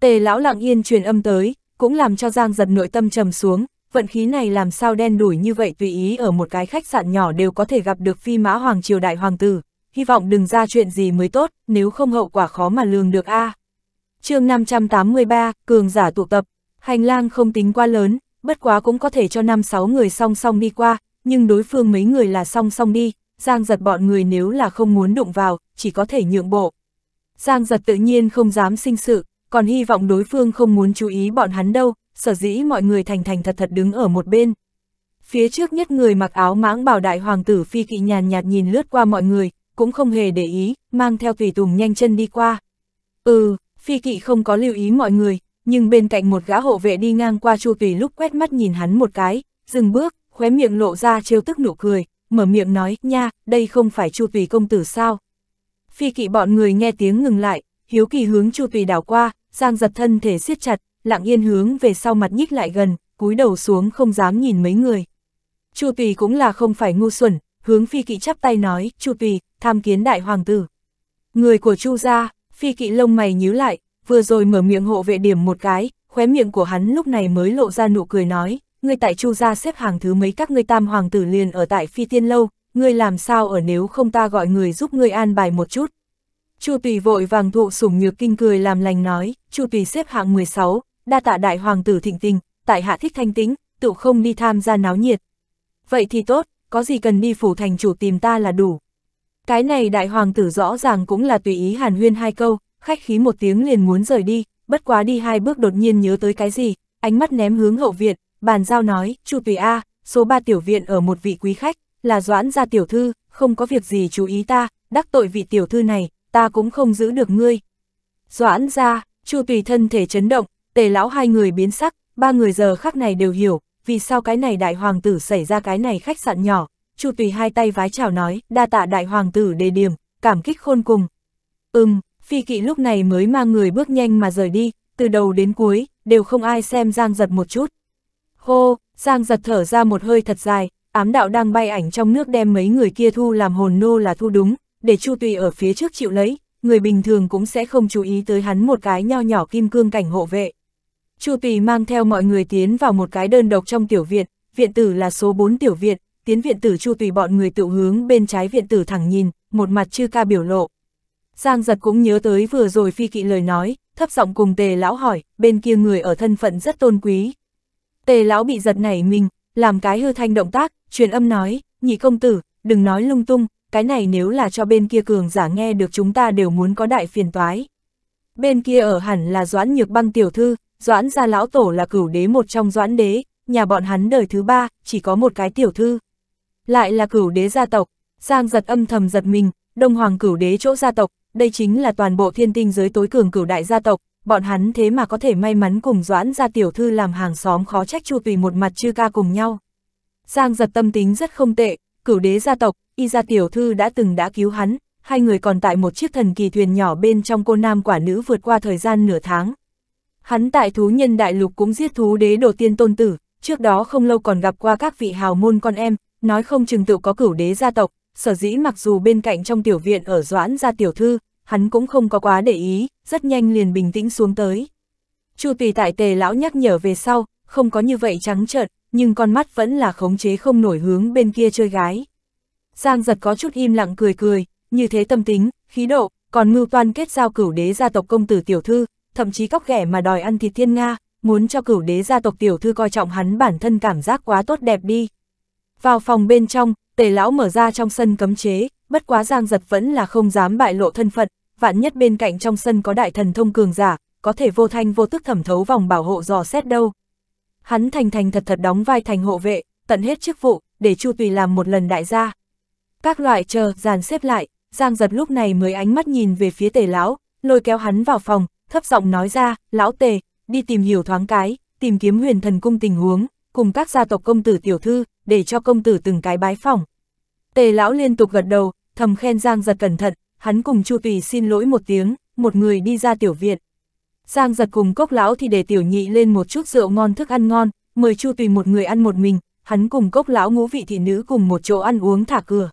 S1: Tề lão lặng yên truyền âm tới, cũng làm cho Giang giật nội tâm trầm xuống, vận khí này làm sao đen đủi như vậy tùy ý ở một cái khách sạn nhỏ đều có thể gặp được phi mã hoàng triều đại hoàng tử, hy vọng đừng ra chuyện gì mới tốt, nếu không hậu quả khó mà lường được a. À. Chương 583, cường giả tụ tập, hành lang không tính quá lớn, bất quá cũng có thể cho năm sáu người song song đi qua, nhưng đối phương mấy người là song song đi, Giang giật bọn người nếu là không muốn đụng vào, chỉ có thể nhượng bộ. Giang giật tự nhiên không dám sinh sự, còn hy vọng đối phương không muốn chú ý bọn hắn đâu, sở dĩ mọi người thành thành thật thật đứng ở một bên. Phía trước nhất người mặc áo mãng bảo đại hoàng tử phi kỵ nhàn nhạt nhìn lướt qua mọi người, cũng không hề để ý, mang theo tùy tùng nhanh chân đi qua. Ừ, phi kỵ không có lưu ý mọi người, nhưng bên cạnh một gã hộ vệ đi ngang qua Chu Tùy lúc quét mắt nhìn hắn một cái, dừng bước, khóe miệng lộ ra trêu tức nụ cười, mở miệng nói, nha, đây không phải Chu Tùy công tử sao. Phi kỵ bọn người nghe tiếng ngừng lại, hiếu kỳ hướng Chu Tùy đảo qua, giang giật thân thể siết chặt, lặng yên hướng về sau mặt nhích lại gần, cúi đầu xuống không dám nhìn mấy người. Chu Tùy cũng là không phải ngu xuẩn, hướng phi kỵ chắp tay nói, chu tùy, tham kiến đại hoàng tử. Người của chu gia, phi kỵ lông mày nhíu lại, vừa rồi mở miệng hộ vệ điểm một cái, khóe miệng của hắn lúc này mới lộ ra nụ cười nói, ngươi tại chu gia xếp hàng thứ mấy các ngươi tam hoàng tử liền ở tại phi tiên lâu, ngươi làm sao ở nếu không ta gọi người giúp ngươi an bài một chút. Chu tùy vội vàng thụ sủng nhược kinh cười làm lành nói, chu tùy xếp hạng 16, đa tạ đại hoàng tử thịnh tình, tại hạ thích thanh tĩnh, tự không đi tham gia náo nhiệt. Vậy thì tốt, có gì cần đi phủ thành chủ tìm ta là đủ. Cái này đại hoàng tử rõ ràng cũng là tùy ý hàn huyên hai câu, khách khí một tiếng liền muốn rời đi, bất quá đi hai bước đột nhiên nhớ tới cái gì, ánh mắt ném hướng hậu viện, bàn giao nói, chủ tùy A, số ba tiểu viện ở một vị quý khách, là doãn gia tiểu thư, không có việc gì chú ý ta, đắc tội vị tiểu thư này, ta cũng không giữ được ngươi. Doãn gia, chu tùy thân thể chấn động, tề lão hai người biến sắc, ba người giờ khắc này đều hiểu, vì sao cái này đại hoàng tử xảy ra cái này khách sạn nhỏ, Chu Tùy hai tay vái chào nói, đa tạ đại hoàng tử đề điểm, cảm kích khôn cùng. Ừm, phi kỵ lúc này mới mang người bước nhanh mà rời đi, từ đầu đến cuối, đều không ai xem Giang giật một chút. Hô, Giang giật thở ra một hơi thật dài, ám đạo đang bay ảnh trong nước đem mấy người kia thu làm hồn nô là thu đúng, để Chu Tùy ở phía trước chịu lấy, người bình thường cũng sẽ không chú ý tới hắn một cái nho nhỏ kim cương cảnh hộ vệ. Chu Tùy mang theo mọi người tiến vào một cái đơn độc trong tiểu viện, viện tử là số 4 tiểu viện, tiến viện tử Chu Tùy bọn người tự hướng bên trái viện tử thẳng nhìn, một mặt chư ca biểu lộ. Giang giật cũng nhớ tới vừa rồi phi kỵ lời nói, thấp giọng cùng tề lão hỏi, bên kia người ở thân phận rất tôn quý. Tề lão bị giật nảy mình, làm cái hư thanh động tác, truyền âm nói, nhị công tử, đừng nói lung tung, cái này nếu là cho bên kia cường giả nghe được chúng ta đều muốn có đại phiền toái. Bên kia ở hẳn là doãn nhược băng tiểu thư, Doãn gia lão tổ là cửu đế một trong doãn đế, nhà bọn hắn đời thứ ba, chỉ có một cái tiểu thư. Lại là cửu đế gia tộc, Giang giật âm thầm giật mình, Đông Hoàng cửu đế chỗ gia tộc, đây chính là toàn bộ thiên tinh giới tối cường cửu đại gia tộc, bọn hắn thế mà có thể may mắn cùng Doãn gia tiểu thư làm hàng xóm khó trách chu tùy một mặt chư ca cùng nhau. Giang giật tâm tính rất không tệ, cửu đế gia tộc, y gia tiểu thư đã từng đã cứu hắn, hai người còn tại một chiếc thần kỳ thuyền nhỏ bên trong cô nam quả nữ vượt qua thời gian nửa tháng, Hắn tại thú nhân đại lục cũng giết thú đế đồ tiên tôn tử, trước đó không lâu còn gặp qua các vị hào môn con em, nói không chừng tự có cửu đế gia tộc, sở dĩ mặc dù bên cạnh trong tiểu viện ở Doãn gia tiểu thư, hắn cũng không có quá để ý, rất nhanh liền bình tĩnh xuống tới. Chu tùy tại tề lão nhắc nhở về sau, không có như vậy trắng trợn, nhưng con mắt vẫn là khống chế không nổi hướng bên kia chơi gái. Giang giật có chút im lặng cười cười, như thế tâm tính, khí độ, còn mưu toan kết giao cửu đế gia tộc công tử tiểu thư, thậm chí góc ghẻ mà đòi ăn thịt thiên Nga, muốn cho cửu đế gia tộc tiểu thư coi trọng hắn bản thân cảm giác quá tốt đẹp đi. Vào phòng bên trong, tề lão mở ra trong sân cấm chế, bất quá giang giật vẫn là không dám bại lộ thân phận, vạn nhất bên cạnh trong sân có đại thần thông cường giả, có thể vô thanh vô tức thẩm thấu vòng bảo hộ dò xét đâu. Hắn thành thành thật thật đóng vai thành hộ vệ, tận hết chức vụ, để Chu Tùy làm một lần đại gia. Các loại chờ, dàn xếp lại, Giang giật lúc này mới ánh mắt nhìn về phía tề lão, lôi kéo hắn vào phòng, thấp giọng nói ra, lão tề, đi tìm hiểu thoáng cái, tìm kiếm huyền thần cung tình huống, cùng các gia tộc công tử tiểu thư, để cho công tử từng cái bái phòng. Tề lão liên tục gật đầu, thầm khen Giang giật cẩn thận, hắn cùng Chu Tùy xin lỗi một tiếng, một người đi ra tiểu viện. Giang giật cùng cốc lão thì để tiểu nhị lên một chút rượu ngon thức ăn ngon, mời Chu Tùy một người ăn một mình, hắn cùng cốc lão ngũ vị thị nữ cùng một chỗ ăn uống thả cửa.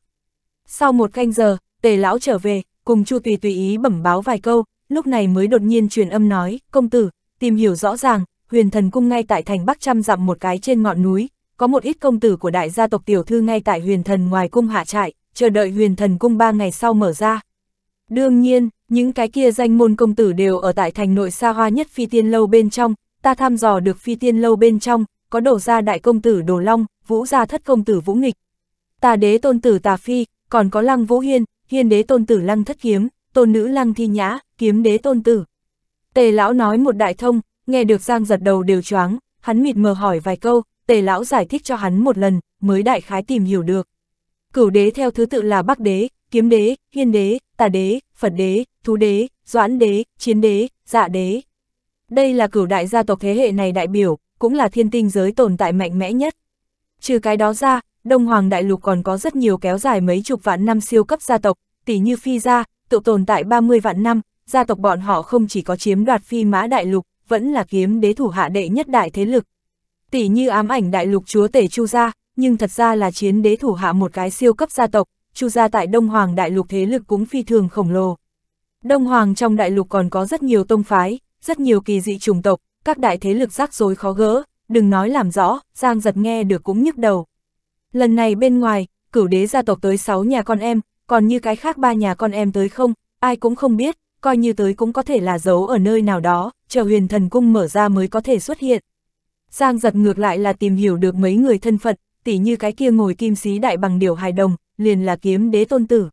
S1: Sau một canh giờ, tề lão trở về, cùng Chu Tùy tùy ý bẩm báo vài câu, lúc này mới đột nhiên truyền âm nói, công tử, tìm hiểu rõ ràng, huyền thần cung ngay tại thành Bắc Trăm dặm một cái trên ngọn núi, có một ít công tử của đại gia tộc tiểu thư ngay tại huyền thần ngoài cung hạ trại, chờ đợi huyền thần cung ba ngày sau mở ra. Đương nhiên, những cái kia danh môn công tử đều ở tại thành nội xa hoa nhất phi tiên lâu bên trong, ta thăm dò được phi tiên lâu bên trong, có đổ ra đại công tử Đồ Long, vũ gia thất công tử Vũ Nghịch, tà đế tôn tử Tà Phi, còn có lăng Vũ Hiên, hiên đế tôn tử lăng thất kiếm, tôn nữ lăng thi nhã, kiếm đế tôn tử. Tề lão nói một đại thông, nghe được Giang giật đầu đều choáng, hắn mịt mờ hỏi vài câu, tề lão giải thích cho hắn một lần, mới đại khái tìm hiểu được. Cửu đế theo thứ tự là bắc đế, kiếm đế, hiên đế, tà đế, phật đế, thú đế, doãn đế, chiến đế, dạ đế. Đây là cửu đại gia tộc thế hệ này đại biểu, cũng là thiên tinh giới tồn tại mạnh mẽ nhất. Trừ cái đó ra, Đông Hoàng Đại Lục còn có rất nhiều kéo dài mấy chục vạn năm siêu cấp gia tộc, tỷ như Phi Gia, tự tồn tại 30 vạn năm, gia tộc bọn họ không chỉ có chiếm đoạt phi mã đại lục, vẫn là kiếm đế thủ hạ đệ nhất đại thế lực. Tỷ như ám ảnh đại lục chúa tể Chu Gia, nhưng thật ra là chiến đế thủ hạ một cái siêu cấp gia tộc, Chu Gia tại Đông Hoàng đại lục thế lực cũng phi thường khổng lồ. Đông Hoàng trong đại lục còn có rất nhiều tông phái, rất nhiều kỳ dị chủng tộc, các đại thế lực rắc rối khó gỡ, đừng nói làm rõ, Giang giật nghe được cũng nhức đầu. Lần này bên ngoài, cửu đế gia tộc tới 6 nhà con em, còn như cái khác ba nhà con em tới không, ai cũng không biết, coi như tới cũng có thể là giấu ở nơi nào đó, chờ huyền thần cung mở ra mới có thể xuất hiện. Giang giật ngược lại là tìm hiểu được mấy người thân phận, tỉ như cái kia ngồi kim sĩ đại bằng điều hài đồng, liền là kiếm đế tôn tử.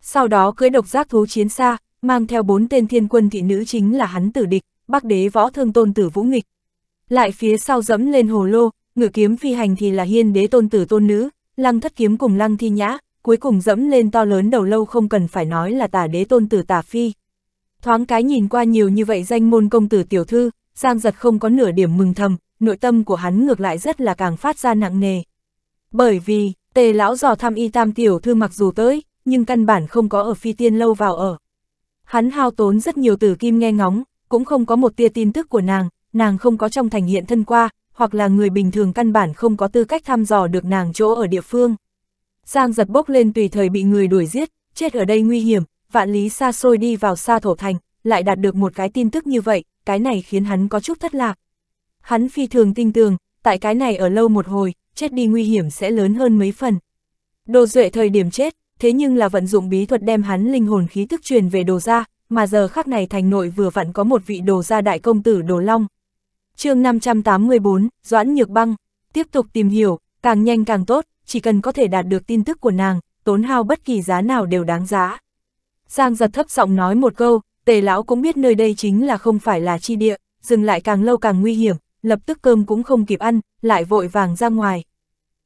S1: Sau đó cưới độc giác thú chiến xa, mang theo bốn tên thiên quân thị nữ chính là hắn tử địch, bắc đế võ thương tôn tử vũ nghịch. Lại phía sau dẫm lên hồ lô, ngự kiếm phi hành thì là hiên đế tôn tử tôn nữ, lăng thất kiếm cùng lăng thi nhã, cuối cùng dẫm lên to lớn đầu lâu không cần phải nói là tả đế tôn tử tả phi. Thoáng cái nhìn qua nhiều như vậy danh môn công tử tiểu thư, Giang giật không có nửa điểm mừng thầm, nội tâm của hắn ngược lại rất là càng phát ra nặng nề. Bởi vì, tề lão dò thăm y tam tiểu thư mặc dù tới, nhưng căn bản không có ở phi tiên lâu vào ở. Hắn hao tốn rất nhiều tử kim nghe ngóng, cũng không có một tia tin tức của nàng, nàng không có trong thành hiện thân qua, hoặc là người bình thường căn bản không có tư cách thăm dò được nàng chỗ ở địa phương. Giang giật bốc lên tùy thời bị người đuổi giết, chết ở đây nguy hiểm, vạn lý xa xôi đi vào xa thổ thành, lại đạt được một cái tin tức như vậy, cái này khiến hắn có chút thất lạc. Hắn phi thường tinh tường, tại cái này ở lâu một hồi, chết đi nguy hiểm sẽ lớn hơn mấy phần. Đồ Duệ thời điểm chết, thế nhưng là vận dụng bí thuật đem hắn linh hồn khí tức truyền về đồ gia, mà giờ khắc này thành nội vừa vặn có một vị đồ gia đại công tử Đồ Long. chương 584, Doãn Nhược Băng, tiếp tục tìm hiểu, càng nhanh càng tốt, chỉ cần có thể đạt được tin tức của nàng, tốn hao bất kỳ giá nào đều đáng giá. Giang giật thấp giọng nói một câu, tề lão cũng biết nơi đây chính là không phải là chi địa, dừng lại càng lâu càng nguy hiểm, lập tức cơm cũng không kịp ăn, lại vội vàng ra ngoài.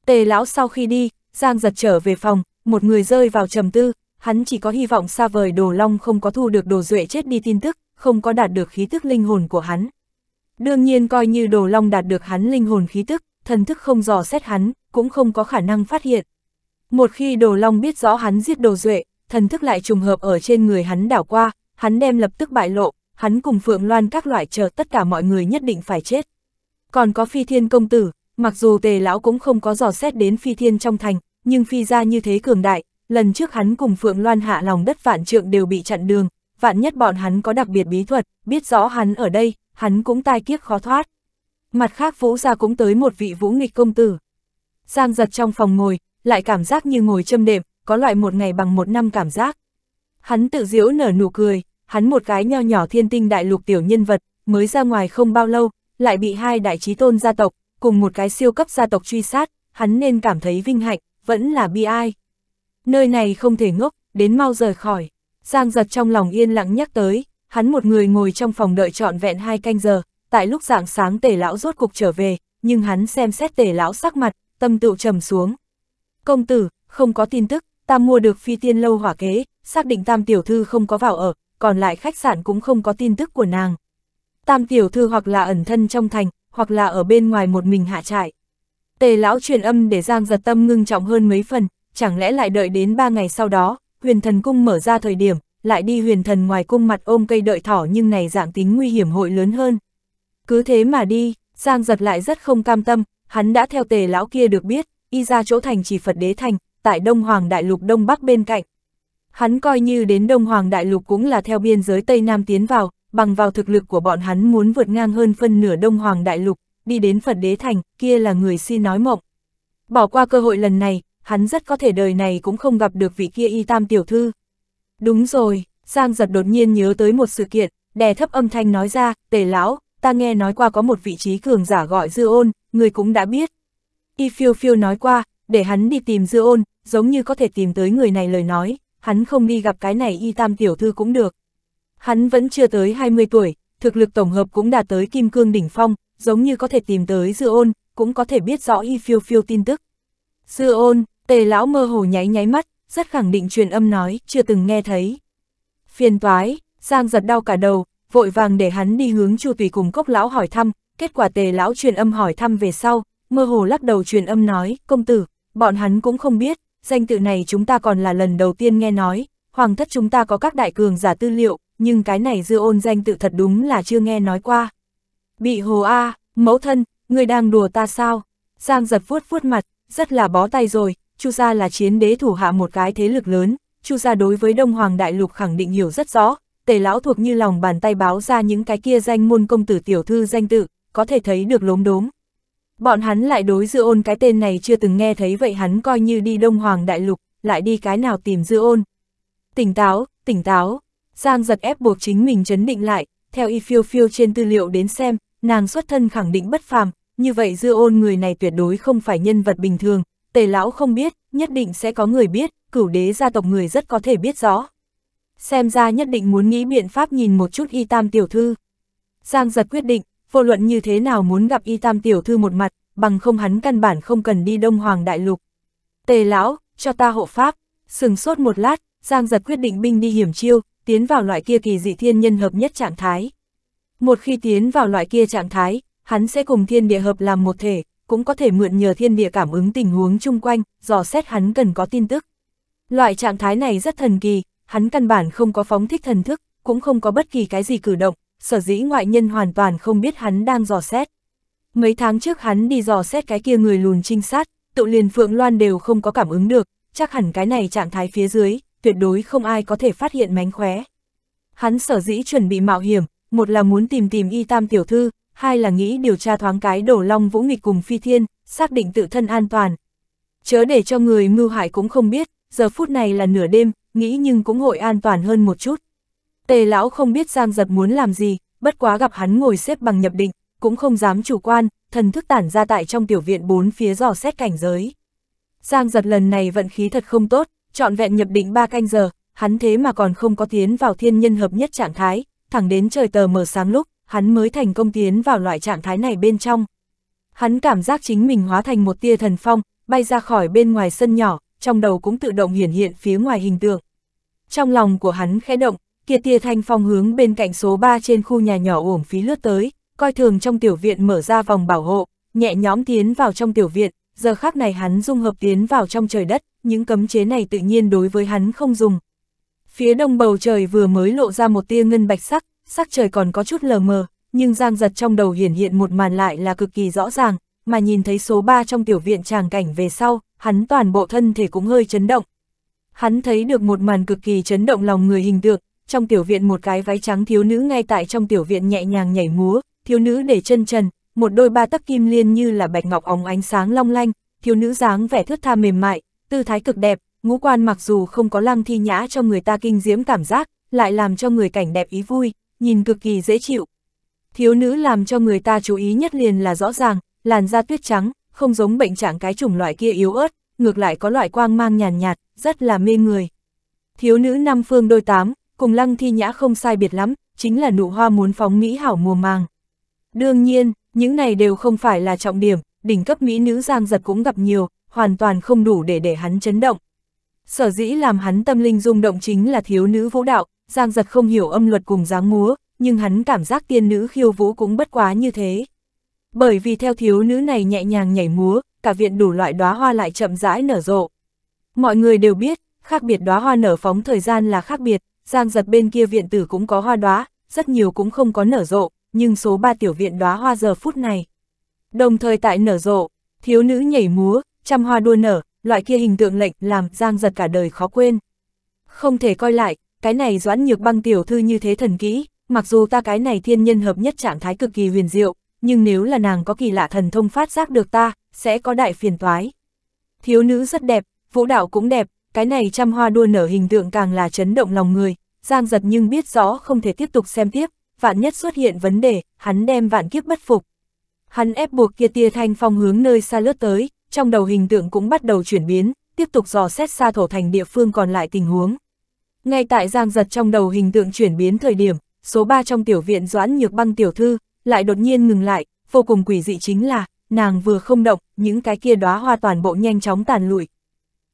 S1: Tề lão sau khi đi, Giang giật trở về phòng, một người rơi vào trầm tư, hắn chỉ có hy vọng xa vời đồ long không có thu được đồ duệ chết đi tin tức, không có đạt được khí tức linh hồn của hắn. Đương nhiên coi như đồ long đạt được hắn linh hồn khí tức, thần thức không dò xét hắn, cũng không có khả năng phát hiện. Một khi đồ long biết rõ hắn giết đồ duệ, thần thức lại trùng hợp ở trên người hắn đảo qua, hắn đem lập tức bại lộ, hắn cùng Phượng Loan các loại chờ tất cả mọi người nhất định phải chết. Còn có phi thiên công tử, mặc dù tề lão cũng không có dò xét đến phi thiên trong thành, nhưng phi ra như thế cường đại, lần trước hắn cùng Phượng Loan hạ lòng đất vạn trượng đều bị chặn đường, vạn nhất bọn hắn có đặc biệt bí thuật, biết rõ hắn ở đây, hắn cũng tai kiếp khó thoát. Mặt khác Vũ gia cũng tới một vị Vũ nghịch công tử. Giang giật trong phòng ngồi, lại cảm giác như ngồi châm đệm, có loại một ngày bằng một năm cảm giác. Hắn tự diễu nở nụ cười, hắn một cái nho nhỏ thiên tinh đại lục tiểu nhân vật, mới ra ngoài không bao lâu, lại bị hai đại trí tôn gia tộc, cùng một cái siêu cấp gia tộc truy sát, hắn nên cảm thấy vinh hạnh, vẫn là bi ai. Nơi này không thể ngốc, đến mau rời khỏi. Giang giật trong lòng yên lặng nhắc tới, hắn một người ngồi trong phòng đợi trọn vẹn hai canh giờ, tại lúc dạng sáng tề lão rốt cục trở về, nhưng hắn xem xét tề lão sắc mặt, tâm tựu trầm xuống. Công tử, không có tin tức, ta mua được phi tiên lâu hỏa kế, xác định tam tiểu thư không có vào ở, còn lại khách sạn cũng không có tin tức của nàng. Tam tiểu thư hoặc là ẩn thân trong thành, hoặc là ở bên ngoài một mình hạ trại. Tề lão truyền âm để Giang giật tâm ngưng trọng hơn mấy phần, chẳng lẽ lại đợi đến ba ngày sau đó, huyền thần cung mở ra thời điểm, lại đi huyền thần ngoài cung mặt ôm cây đợi thỏ nhưng này dạng tính nguy hiểm hội lớn hơn. Cứ thế mà đi, Giang giật lại rất không cam tâm, hắn đã theo tề lão kia được biết, y ra chỗ thành chỉ Phật đế thành, tại Đông Hoàng Đại Lục Đông Bắc bên cạnh. Hắn coi như đến Đông Hoàng Đại Lục cũng là theo biên giới Tây Nam tiến vào, bằng vào thực lực của bọn hắn muốn vượt ngang hơn phân nửa Đông Hoàng Đại Lục, đi đến Phật đế thành, kia là người si nói mộng. Bỏ qua cơ hội lần này, hắn rất có thể đời này cũng không gặp được vị kia y tam tiểu thư. Đúng rồi, Giang giật đột nhiên nhớ tới một sự kiện, đè thấp âm thanh nói ra, tề lão, ta nghe nói qua có một vị trí cường giả gọi dư ôn, người cũng đã biết. Y phiêu phiêu nói qua, để hắn đi tìm dư ôn, giống như có thể tìm tới người này lời nói, hắn không đi gặp cái này y tam tiểu thư cũng được. Hắn vẫn chưa tới 20 tuổi, thực lực tổng hợp cũng đạt tới kim cương đỉnh phong, giống như có thể tìm tới dư ôn, cũng có thể biết rõ y phiêu phiêu tin tức. Dư ôn, tề lão mơ hồ nháy nháy mắt, rất khẳng định truyền âm nói, chưa từng nghe thấy. Phiền toái, Giang giật đau cả đầu, vội vàng để hắn đi hướng Chu Tùy cùng cốc lão hỏi thăm, kết quả tề lão truyền âm hỏi thăm về sau, mơ hồ lắc đầu truyền âm nói, công tử, bọn hắn cũng không biết, danh tự này chúng ta còn là lần đầu tiên nghe nói, hoàng thất chúng ta có các đại cường giả tư liệu, nhưng cái này dư ôn danh tự thật đúng là chưa nghe nói qua. Bị hồ A, mẫu thân, người đang đùa ta sao? Giang giật vuốt vuốt mặt, rất là bó tay rồi, Chu gia là chiến đế thủ hạ một cái thế lực lớn, Chu gia đối với Đông Hoàng Đại Lục khẳng định hiểu rất rõ, tề lão thuộc như lòng bàn tay báo ra những cái kia danh môn công tử tiểu thư danh tự, có thể thấy được lốm đốm. Bọn hắn lại đối dư ôn cái tên này chưa từng nghe thấy vậy hắn coi như đi Đông Hoàng Đại Lục, lại đi cái nào tìm dư ôn. Tỉnh táo, tỉnh táo, Giang giật ép buộc chính mình chấn định lại, theo y phiêu phiêu trên tư liệu đến xem, nàng xuất thân khẳng định bất phàm, như vậy dư ôn người này tuyệt đối không phải nhân vật bình thường, tề lão không biết, nhất định sẽ có người biết, cửu đế gia tộc người rất có thể biết rõ xem ra nhất định muốn nghĩ biện pháp nhìn một chút y tam tiểu thư. Giang giật quyết định, vô luận như thế nào muốn gặp y tam tiểu thư một mặt, bằng không hắn căn bản không cần đi Đông Hoàng Đại Lục. Tề lão, cho ta hộ pháp, sừng sốt một lát, Giang giật quyết định binh đi hiểm chiêu, tiến vào loại kia kỳ dị thiên nhân hợp nhất trạng thái. Một khi tiến vào loại kia trạng thái, hắn sẽ cùng thiên địa hợp làm một thể, cũng có thể mượn nhờ thiên địa cảm ứng tình huống chung quanh, dò xét hắn cần có tin tức. Loại trạng thái này rất thần kỳ, hắn căn bản không có phóng thích thần thức, cũng không có bất kỳ cái gì cử động, sở dĩ ngoại nhân hoàn toàn không biết hắn đang dò xét. Mấy tháng trước hắn đi dò xét cái kia người lùn trinh sát, tụ liền Phượng Loan đều không có cảm ứng được, chắc hẳn cái này trạng thái phía dưới, tuyệt đối không ai có thể phát hiện mánh khóe. Hắn sở dĩ chuẩn bị mạo hiểm, một là muốn tìm tìm y tam tiểu thư, hai là nghĩ điều tra thoáng cái đổ long vũ nghịch cùng phi thiên, xác định tự thân an toàn. Chớ để cho người mưu hại cũng không biết, giờ phút này là nửa đêm, nghĩ nhưng cũng hội an toàn hơn một chút. Tề lão không biết Giang Giật muốn làm gì, bất quá gặp hắn ngồi xếp bằng nhập định, cũng không dám chủ quan, thần thức tản ra tại trong tiểu viện bốn phía dò xét cảnh giới. Giang Giật lần này vận khí thật không tốt, trọn vẹn nhập định ba canh giờ, hắn thế mà còn không có tiến vào thiên nhân hợp nhất trạng thái, thẳng đến trời tờ mở sáng lúc, hắn mới thành công tiến vào loại trạng thái này bên trong. Hắn cảm giác chính mình hóa thành một tia thần phong, bay ra khỏi bên ngoài sân nhỏ, trong đầu cũng tự động hiển hiện phía ngoài hình tượng. Trong lòng của hắn khẽ động, kia tia thanh phong hướng bên cạnh số 3 trên khu nhà nhỏ uổng phí lướt tới, coi thường trong tiểu viện mở ra vòng bảo hộ, nhẹ nhõm tiến vào trong tiểu viện, giờ khác này hắn dung hợp tiến vào trong trời đất, những cấm chế này tự nhiên đối với hắn không dùng. Phía đông bầu trời vừa mới lộ ra một tia ngân bạch sắc, sắc trời còn có chút lờ mờ, nhưng giang giật trong đầu hiển hiện một màn lại là cực kỳ rõ ràng, mà nhìn thấy số 3 trong tiểu viện tràng cảnh về sau, hắn toàn bộ thân thể cũng hơi chấn động. Hắn thấy được một màn cực kỳ chấn động lòng người hình tượng, trong tiểu viện một cái váy trắng thiếu nữ ngay tại trong tiểu viện nhẹ nhàng nhảy múa, thiếu nữ để chân trần, một đôi ba tắc kim liên như là bạch ngọc óng ánh sáng long lanh, thiếu nữ dáng vẻ thướt tha mềm mại, tư thái cực đẹp, ngũ quan mặc dù không có lăng thi nhã cho người ta kinh diễm cảm giác, lại làm cho người cảnh đẹp ý vui, nhìn cực kỳ dễ chịu. Thiếu nữ làm cho người ta chú ý nhất liền là rõ ràng, làn da tuyết trắng, không giống bệnh trạng cái chủng loại kia yếu ớt, ngược lại có loại quang mang nhàn nhạt, rất là mê người. Thiếu nữ năm phương đôi tám, cùng lăng thi nhã không sai biệt lắm, chính là nụ hoa muốn phóng mỹ hảo mùa màng. Đương nhiên, những này đều không phải là trọng điểm, đỉnh cấp mỹ nữ giang giật cũng gặp nhiều, hoàn toàn không đủ để để hắn chấn động. Sở dĩ làm hắn tâm linh rung động chính là thiếu nữ vũ đạo, giang giật không hiểu âm luật cùng dáng múa, nhưng hắn cảm giác tiên nữ khiêu vũ cũng bất quá như thế. Bởi vì theo thiếu nữ này nhẹ nhàng nhảy múa, cả viện đủ loại đóa hoa lại chậm rãi nở rộ. Mọi người đều biết, khác biệt đóa hoa nở phóng thời gian là khác biệt, giang giật bên kia viện tử cũng có hoa đóa, rất nhiều cũng không có nở rộ, nhưng số 3 tiểu viện đóa hoa giờ phút này. Đồng thời tại nở rộ, thiếu nữ nhảy múa, trăm hoa đua nở, loại kia hình tượng lệnh làm giang giật cả đời khó quên. Không thể coi lại, cái này doãn nhược băng tiểu thư như thế thần kỹ, mặc dù ta cái này thiên nhân hợp nhất trạng thái cực kỳ huyền diệu, nhưng nếu là nàng có kỳ lạ thần thông phát giác được ta, sẽ có đại phiền toái. Thiếu nữ rất đẹp, vũ đạo cũng đẹp, cái này trăm hoa đua nở hình tượng càng là chấn động lòng người, Giang giật nhưng biết rõ không thể tiếp tục xem tiếp, vạn nhất xuất hiện vấn đề, hắn đem vạn kiếp bất phục. Hắn ép buộc kia tia thanh phong hướng nơi xa lướt tới, trong đầu hình tượng cũng bắt đầu chuyển biến, tiếp tục dò xét xa thổ thành địa phương còn lại tình huống. Ngay tại Giang giật trong đầu hình tượng chuyển biến thời điểm, số 3 trong tiểu viện Doãn Nhược Băng tiểu thư, lại đột nhiên ngừng lại, vô cùng quỷ dị chính là, nàng vừa không động, những cái kia đóa hoa toàn bộ nhanh chóng tàn lụi.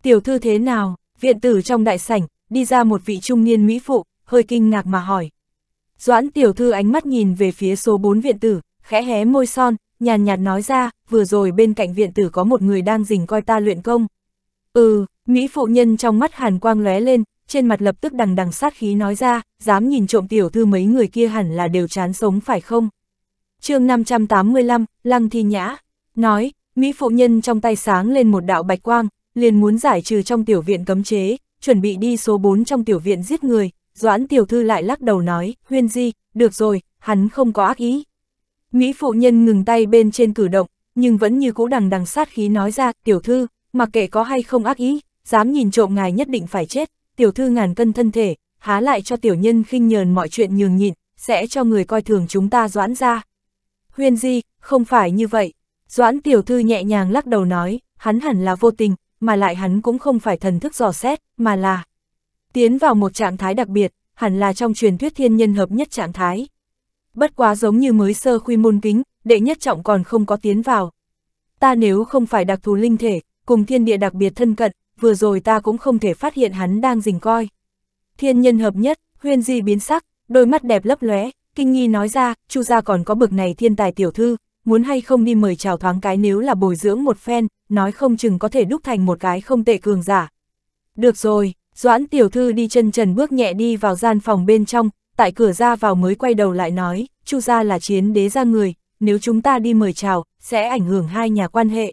S1: Tiểu thư thế nào, viện tử trong đại sảnh, đi ra một vị trung niên mỹ phụ, hơi kinh ngạc mà hỏi. Doãn tiểu thư ánh mắt nhìn về phía số 4 viện tử, khẽ hé môi son, nhàn nhạt nói ra, vừa rồi bên cạnh viện tử có một người đang dình coi ta luyện công. Ừ, Mỹ phụ nhân trong mắt hàn quang lóe lên, trên mặt lập tức đằng đằng sát khí nói ra, dám nhìn trộm tiểu thư mấy người kia hẳn là đều chán sống phải không? chương 585, Lăng Thi Nhã, nói, Mỹ phụ nhân trong tay sáng lên một đạo bạch quang, liền muốn giải trừ trong tiểu viện cấm chế, chuẩn bị đi số 4 trong tiểu viện giết người, Doãn tiểu thư lại lắc đầu nói, huyên di, được rồi, hắn không có ác ý. Mỹ phụ nhân ngừng tay bên trên cử động, nhưng vẫn như cũ đằng đằng sát khí nói ra, tiểu thư, mặc kệ có hay không ác ý, dám nhìn trộm ngài nhất định phải chết, tiểu thư ngàn cân thân thể, há lại cho tiểu nhân khinh nhờn mọi chuyện nhường nhịn, sẽ cho người coi thường chúng ta doãn ra. Huyên Di, không phải như vậy. Doãn tiểu thư nhẹ nhàng lắc đầu nói, hắn hẳn là vô tình, mà lại hắn cũng không phải thần thức dò xét, mà là tiến vào một trạng thái đặc biệt, hẳn là trong truyền thuyết thiên nhân hợp nhất trạng thái. Bất quá giống như mới sơ khuy môn kính, đệ nhất trọng còn không có tiến vào. Ta nếu không phải đặc thù linh thể, cùng thiên địa đặc biệt thân cận, vừa rồi ta cũng không thể phát hiện hắn đang rình coi. Thiên nhân hợp nhất, huyên di biến sắc, đôi mắt đẹp lấp lóe, kinh Nhi nói ra, chu gia còn có bực này thiên tài tiểu thư, muốn hay không đi mời chào thoáng cái nếu là bồi dưỡng một phen, nói không chừng có thể đúc thành một cái không tệ cường giả. Được rồi, Doãn tiểu thư đi chân trần bước nhẹ đi vào gian phòng bên trong, tại cửa ra vào mới quay đầu lại nói, chu gia là chiến đế gia người, nếu chúng ta đi mời chào, sẽ ảnh hưởng hai nhà quan hệ.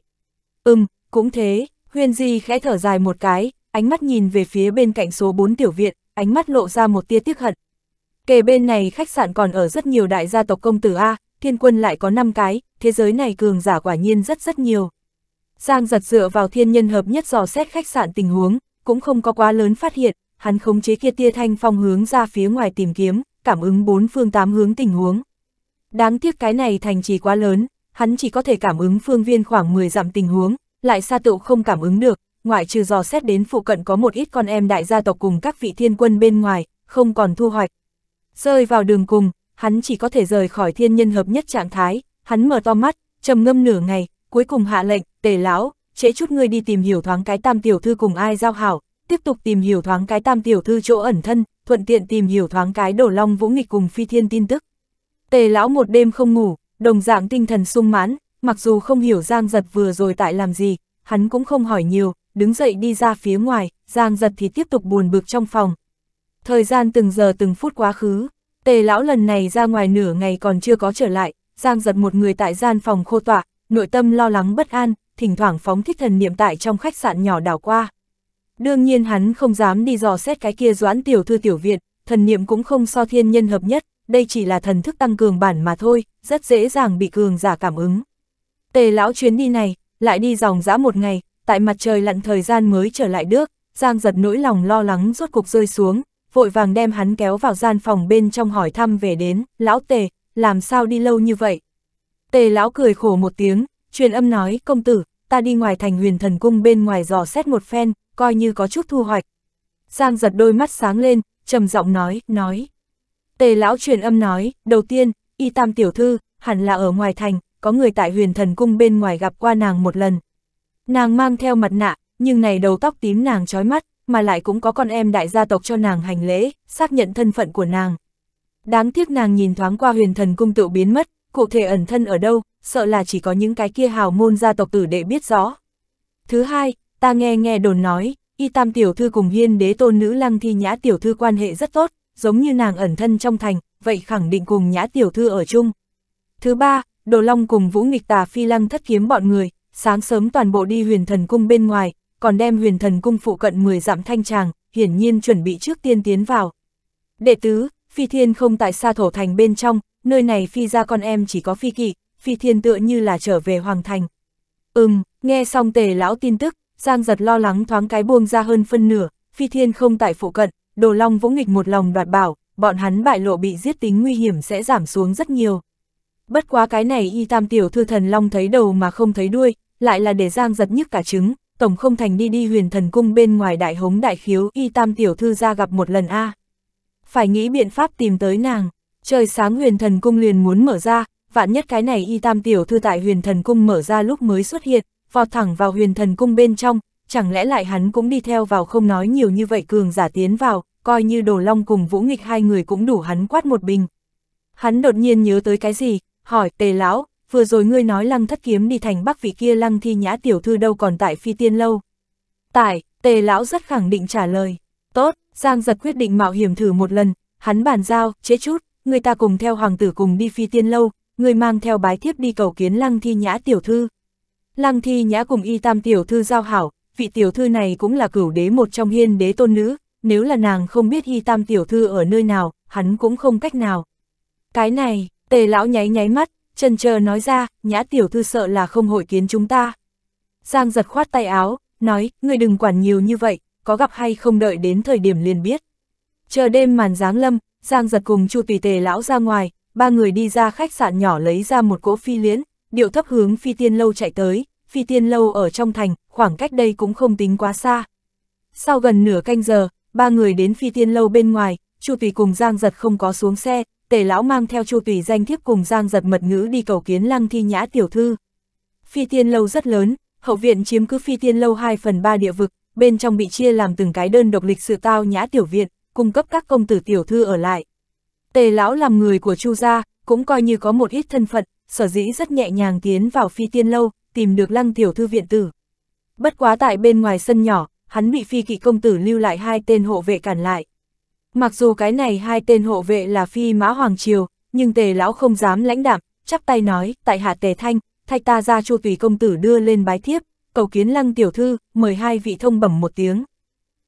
S1: Ừm, cũng thế, huyên di khẽ thở dài một cái, ánh mắt nhìn về phía bên cạnh số 4 tiểu viện, ánh mắt lộ ra một tia tiếc hận, Kề bên này khách sạn còn ở rất nhiều đại gia tộc công tử A, thiên quân lại có 5 cái, thế giới này cường giả quả nhiên rất rất nhiều. Giang giật dựa vào thiên nhân hợp nhất dò xét khách sạn tình huống, cũng không có quá lớn phát hiện, hắn khống chế kia tia thanh phong hướng ra phía ngoài tìm kiếm, cảm ứng bốn phương tám hướng tình huống. Đáng tiếc cái này thành trì quá lớn, hắn chỉ có thể cảm ứng phương viên khoảng 10 dặm tình huống, lại xa tựu không cảm ứng được, ngoại trừ dò xét đến phụ cận có một ít con em đại gia tộc cùng các vị thiên quân bên ngoài, không còn thu hoạch, Rơi vào đường cùng, hắn chỉ có thể rời khỏi thiên nhân hợp nhất trạng thái, hắn mở to mắt, trầm ngâm nửa ngày, cuối cùng hạ lệnh, tề lão, trễ chút ngươi đi tìm hiểu thoáng cái tam tiểu thư cùng ai giao hảo, tiếp tục tìm hiểu thoáng cái tam tiểu thư chỗ ẩn thân, thuận tiện tìm hiểu thoáng cái đổ long vũ nghịch cùng phi thiên tin tức. Tề lão một đêm không ngủ, đồng dạng tinh thần sung mãn, mặc dù không hiểu Giang Giật vừa rồi tại làm gì, hắn cũng không hỏi nhiều, đứng dậy đi ra phía ngoài, Giang Giật thì tiếp tục buồn bực trong phòng, Thời gian từng giờ từng phút quá khứ, tề lão lần này ra ngoài nửa ngày còn chưa có trở lại, giang giật một người tại gian phòng khô tọa, nội tâm lo lắng bất an, thỉnh thoảng phóng thích thần niệm tại trong khách sạn nhỏ đảo qua. Đương nhiên hắn không dám đi dò xét cái kia doãn tiểu thư tiểu viện, thần niệm cũng không so thiên nhân hợp nhất, đây chỉ là thần thức tăng cường bản mà thôi, rất dễ dàng bị cường giả cảm ứng. Tề lão chuyến đi này, lại đi dòng dã một ngày, tại mặt trời lặn thời gian mới trở lại nước, Giang giật nỗi lòng lo lắng rốt cục rơi xuống, vội vàng đem hắn kéo vào gian phòng bên trong hỏi thăm về đến, lão tề, làm sao đi lâu như vậy? Tề lão cười khổ một tiếng, truyền âm nói, công tử, ta đi ngoài thành huyền thần cung bên ngoài dò xét một phen, coi như có chút thu hoạch. Giang giật đôi mắt sáng lên, trầm giọng nói, nói. Tề lão truyền âm nói, đầu tiên, y tam tiểu thư, hẳn là ở ngoài thành, có người tại huyền thần cung bên ngoài gặp qua nàng một lần. Nàng mang theo mặt nạ, nhưng này đầu tóc tím nàng trói mắt, mà lại cũng có con em đại gia tộc cho nàng hành lễ, xác nhận thân phận của nàng. Đáng tiếc nàng nhìn thoáng qua huyền thần cung tự biến mất, cụ thể ẩn thân ở đâu, sợ là chỉ có những cái kia hào môn gia tộc tử đệ biết rõ. Thứ hai, ta nghe nghe đồn nói, y tam tiểu thư cùng hiên đế tôn nữ lăng thi nhã tiểu thư quan hệ rất tốt, giống như nàng ẩn thân trong thành, vậy khẳng định cùng nhã tiểu thư ở chung. Thứ ba, đồ long cùng vũ nghịch tà phi lăng thất kiếm bọn người, sáng sớm toàn bộ đi huyền thần cung bên ngoài, còn đem huyền thần cung phụ cận 10 dặm thanh tràng, hiển nhiên chuẩn bị trước tiên tiến vào. Đệ tứ, phi thiên không tại xa thổ thành bên trong, nơi này phi ra con em chỉ có phi kỵ, phi thiên tựa như là trở về hoàng thành. Ừm, nghe xong tề lão tin tức, Giang giật lo lắng thoáng cái buông ra hơn phân nửa, phi thiên không tại phụ cận, đồ long vỗ nghịch một lòng đoạt bảo, bọn hắn bại lộ bị giết tính nguy hiểm sẽ giảm xuống rất nhiều. Bất quá cái này y tam tiểu thư thần long thấy đầu mà không thấy đuôi, lại là để Giang giật nhức cả trứng, tổng không thành đi đi huyền thần cung bên ngoài đại hống đại khiếu y tam tiểu thư ra gặp một lần a Phải nghĩ biện pháp tìm tới nàng, trời sáng huyền thần cung liền muốn mở ra, vạn nhất cái này y tam tiểu thư tại huyền thần cung mở ra lúc mới xuất hiện, vọt thẳng vào huyền thần cung bên trong, chẳng lẽ lại hắn cũng đi theo vào không nói nhiều như vậy cường giả tiến vào, coi như đồ long cùng vũ nghịch hai người cũng đủ hắn quát một bình. Hắn đột nhiên nhớ tới cái gì, hỏi tề lão, vừa rồi ngươi nói lăng thất kiếm đi thành bắc vị kia lăng thi nhã tiểu thư đâu còn tại phi tiên lâu. Tại, tề lão rất khẳng định trả lời. Tốt, Giang giật quyết định mạo hiểm thử một lần, hắn bàn giao, chế chút, người ta cùng theo hoàng tử cùng đi phi tiên lâu, người mang theo bái thiếp đi cầu kiến lăng thi nhã tiểu thư. Lăng thi nhã cùng y tam tiểu thư giao hảo, vị tiểu thư này cũng là cửu đế một trong hiên đế tôn nữ, nếu là nàng không biết y tam tiểu thư ở nơi nào, hắn cũng không cách nào. Cái này, tề lão nháy nháy mắt, Trần chờ nói ra, nhã tiểu thư sợ là không hội kiến chúng ta. Giang giật khoát tay áo, nói, ngươi đừng quản nhiều như vậy, có gặp hay không đợi đến thời điểm liền biết. Chờ đêm màn giáng lâm, Giang giật cùng Chu Tùy Tề lão ra ngoài, ba người đi ra khách sạn nhỏ lấy ra một cỗ phi liễn, điệu thấp hướng phi tiên lâu chạy tới, phi tiên lâu ở trong thành, khoảng cách đây cũng không tính quá xa. Sau gần nửa canh giờ, ba người đến phi tiên lâu bên ngoài, Chu Tùy cùng Giang giật không có xuống xe, tề lão mang theo chu tùy danh thiếp cùng giang giật mật ngữ đi cầu kiến lăng thi nhã tiểu thư. Phi tiên lâu rất lớn, hậu viện chiếm cứ phi tiên lâu 2 phần 3 địa vực, bên trong bị chia làm từng cái đơn độc lịch sự tao nhã tiểu viện, cung cấp các công tử tiểu thư ở lại. Tề lão làm người của chu gia, cũng coi như có một ít thân phận, sở dĩ rất nhẹ nhàng tiến vào phi tiên lâu, tìm được lăng tiểu thư viện tử. Bất quá tại bên ngoài sân nhỏ, hắn bị phi kỵ công tử lưu lại hai tên hộ vệ cản lại. Mặc dù cái này hai tên hộ vệ là phi mã hoàng triều, nhưng tề lão không dám lãnh đạm, chắp tay nói, tại hạ tề thanh, thạch ta ra chu tùy công tử đưa lên bái thiếp, cầu kiến lăng tiểu thư, mời hai vị thông bẩm một tiếng.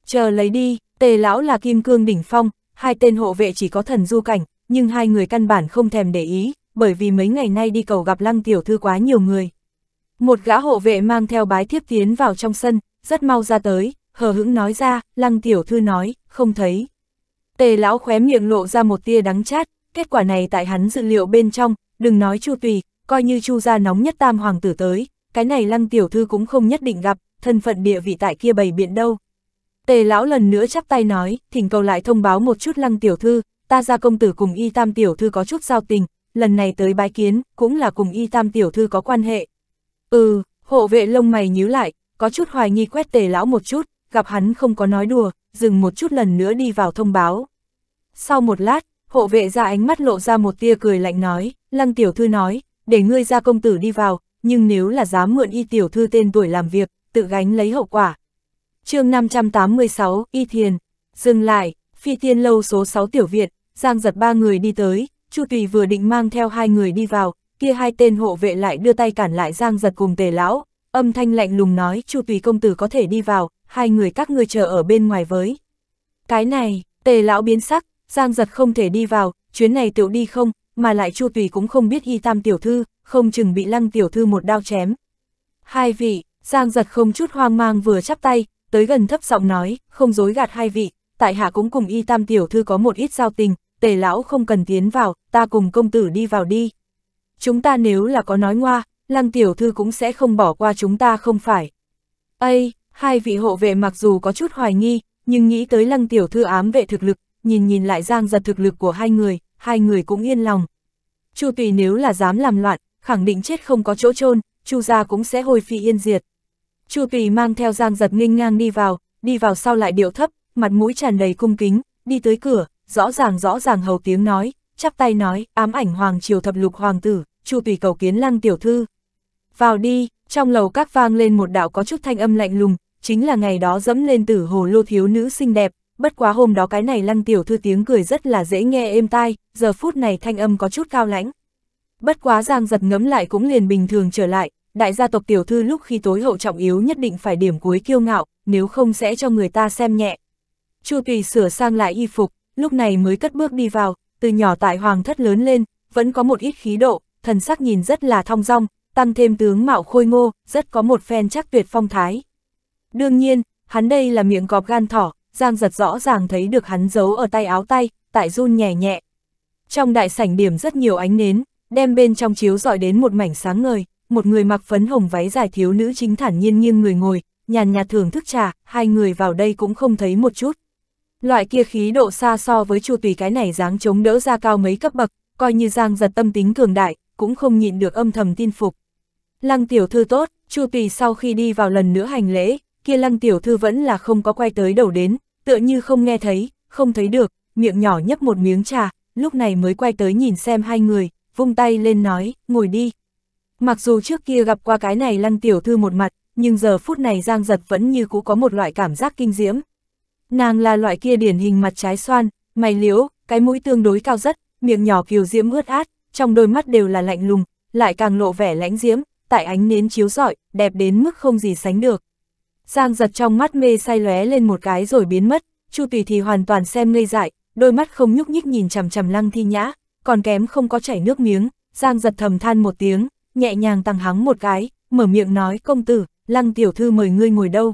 S1: Chờ lấy đi, tề lão là kim cương đỉnh phong, hai tên hộ vệ chỉ có thần du cảnh, nhưng hai người căn bản không thèm để ý, bởi vì mấy ngày nay đi cầu gặp lăng tiểu thư quá nhiều người. Một gã hộ vệ mang theo bái thiếp tiến vào trong sân, rất mau ra tới, hờ hững nói ra, lăng tiểu thư nói, không thấy. Tề lão khóe miệng lộ ra một tia đắng chát, kết quả này tại hắn dự liệu bên trong, đừng nói chu tùy, coi như chu gia nóng nhất tam hoàng tử tới, cái này lăng tiểu thư cũng không nhất định gặp, thân phận địa vị tại kia bày biện đâu. Tề lão lần nữa chắp tay nói, thỉnh cầu lại thông báo một chút lăng tiểu thư, ta ra công tử cùng y tam tiểu thư có chút giao tình, lần này tới bái kiến, cũng là cùng y tam tiểu thư có quan hệ. Ừ, hộ vệ lông mày nhíu lại, có chút hoài nghi quét tề lão một chút, gặp hắn không có nói đùa, dừng một chút lần nữa đi vào thông báo. Sau một lát, hộ vệ ra ánh mắt lộ ra một tia cười lạnh nói, lăng tiểu thư nói, để ngươi ra công tử đi vào, nhưng nếu là dám mượn y tiểu thư tên tuổi làm việc, tự gánh lấy hậu quả. chương 586, y thiền, dừng lại, phi tiên lâu số 6 tiểu viện, giang giật ba người đi tới, chu tùy vừa định mang theo hai người đi vào, kia hai tên hộ vệ lại đưa tay cản lại giang giật cùng tề lão, âm thanh lạnh lùng nói chu tùy công tử có thể đi vào, hai người các ngươi chờ ở bên ngoài với. Cái này, tề lão biến sắc, Giang giật không thể đi vào, chuyến này tiểu đi không, mà lại Chu Tùy cũng không biết y tam tiểu thư, không chừng bị lăng tiểu thư một đao chém. Hai vị, Giang giật không chút hoang mang vừa chắp tay, tới gần thấp giọng nói, không dối gạt hai vị, tại hạ cũng cùng y tam tiểu thư có một ít giao tình, tề lão không cần tiến vào, ta cùng công tử đi vào đi. Chúng ta nếu là có nói ngoa, lăng tiểu thư cũng sẽ không bỏ qua chúng ta không phải. Ây, Hai vị hộ vệ mặc dù có chút hoài nghi, nhưng nghĩ tới lăng tiểu thư ám vệ thực lực, nhìn nhìn lại giang giật thực lực của hai người, hai người cũng yên lòng. Chu Tùy nếu là dám làm loạn, khẳng định chết không có chỗ chôn Chu gia cũng sẽ hồi phi yên diệt. Chu Tùy mang theo giang giật nghênh ngang đi vào, đi vào sau lại điệu thấp, mặt mũi tràn đầy cung kính, đi tới cửa, rõ ràng rõ ràng hầu tiếng nói, chắp tay nói, ám ảnh hoàng triều thập lục hoàng tử, Chu Tùy cầu kiến lăng tiểu thư. Vào đi, trong lầu các vang lên một đạo có chút thanh âm lạnh lùng, chính là ngày đó dẫm lên tử hồ lô thiếu nữ xinh đẹp, bất quá hôm đó cái này lăng tiểu thư tiếng cười rất là dễ nghe êm tai, giờ phút này thanh âm có chút cao lãnh. Bất quá giang giật ngấm lại cũng liền bình thường trở lại, đại gia tộc tiểu thư lúc khi tối hậu trọng yếu nhất định phải điểm cuối kiêu ngạo, nếu không sẽ cho người ta xem nhẹ. Chu Tùy sửa sang lại y phục, lúc này mới cất bước đi vào, từ nhỏ tại hoàng thất lớn lên, vẫn có một ít khí độ, thần sắc nhìn rất là thong dong, tăng thêm tướng mạo khôi ngô, rất có một phen chắc tuyệt phong thái. Đương nhiên, hắn đây là miệng cọp gan thỏ, Giang giật rõ ràng thấy được hắn giấu ở tay áo tay, tại run nhẹ nhẹ. Trong đại sảnh điểm rất nhiều ánh nến, đem bên trong chiếu dọi đến một mảnh sáng ngời, một người mặc phấn hồng váy dài thiếu nữ chính thản nhiên nghiêng người ngồi, nhàn nhạt thưởng thức trà, hai người vào đây cũng không thấy một chút. Loại kia khí độ xa so với chu tùy cái này dáng chống đỡ ra cao mấy cấp bậc, coi như giang giật tâm tính cường đại, cũng không nhịn được âm thầm tin phục. Lăng tiểu thư tốt, chu tùy sau khi đi vào lần nữa hành lễ, kia lăng tiểu thư vẫn là không có quay tới đầu đến, tựa như không nghe thấy, không thấy được, miệng nhỏ nhấp một miếng trà, lúc này mới quay tới nhìn xem hai người, vung tay lên nói, ngồi đi. Mặc dù trước kia gặp qua cái này lăng tiểu thư một mặt, nhưng giờ phút này Giang Giật vẫn như cũ có một loại cảm giác kinh diễm. Nàng là loại kia điển hình mặt trái xoan, mày liễu, cái mũi tương đối cao rất, miệng nhỏ kiều diễm ướt át, trong đôi mắt đều là lạnh lùng, lại càng lộ vẻ lãnh diễm, tại ánh nến chiếu rọi, đẹp đến mức không gì sánh được. Giang giật trong mắt mê say lóe lên một cái rồi biến mất, Chu Tùy thì hoàn toàn xem ngây dại, đôi mắt không nhúc nhích nhìn chằm chằm Lăng Thi Nhã, còn kém không có chảy nước miếng, Giang giật thầm than một tiếng, nhẹ nhàng tăng hắng một cái, mở miệng nói công tử, Lăng tiểu thư mời ngươi ngồi đâu.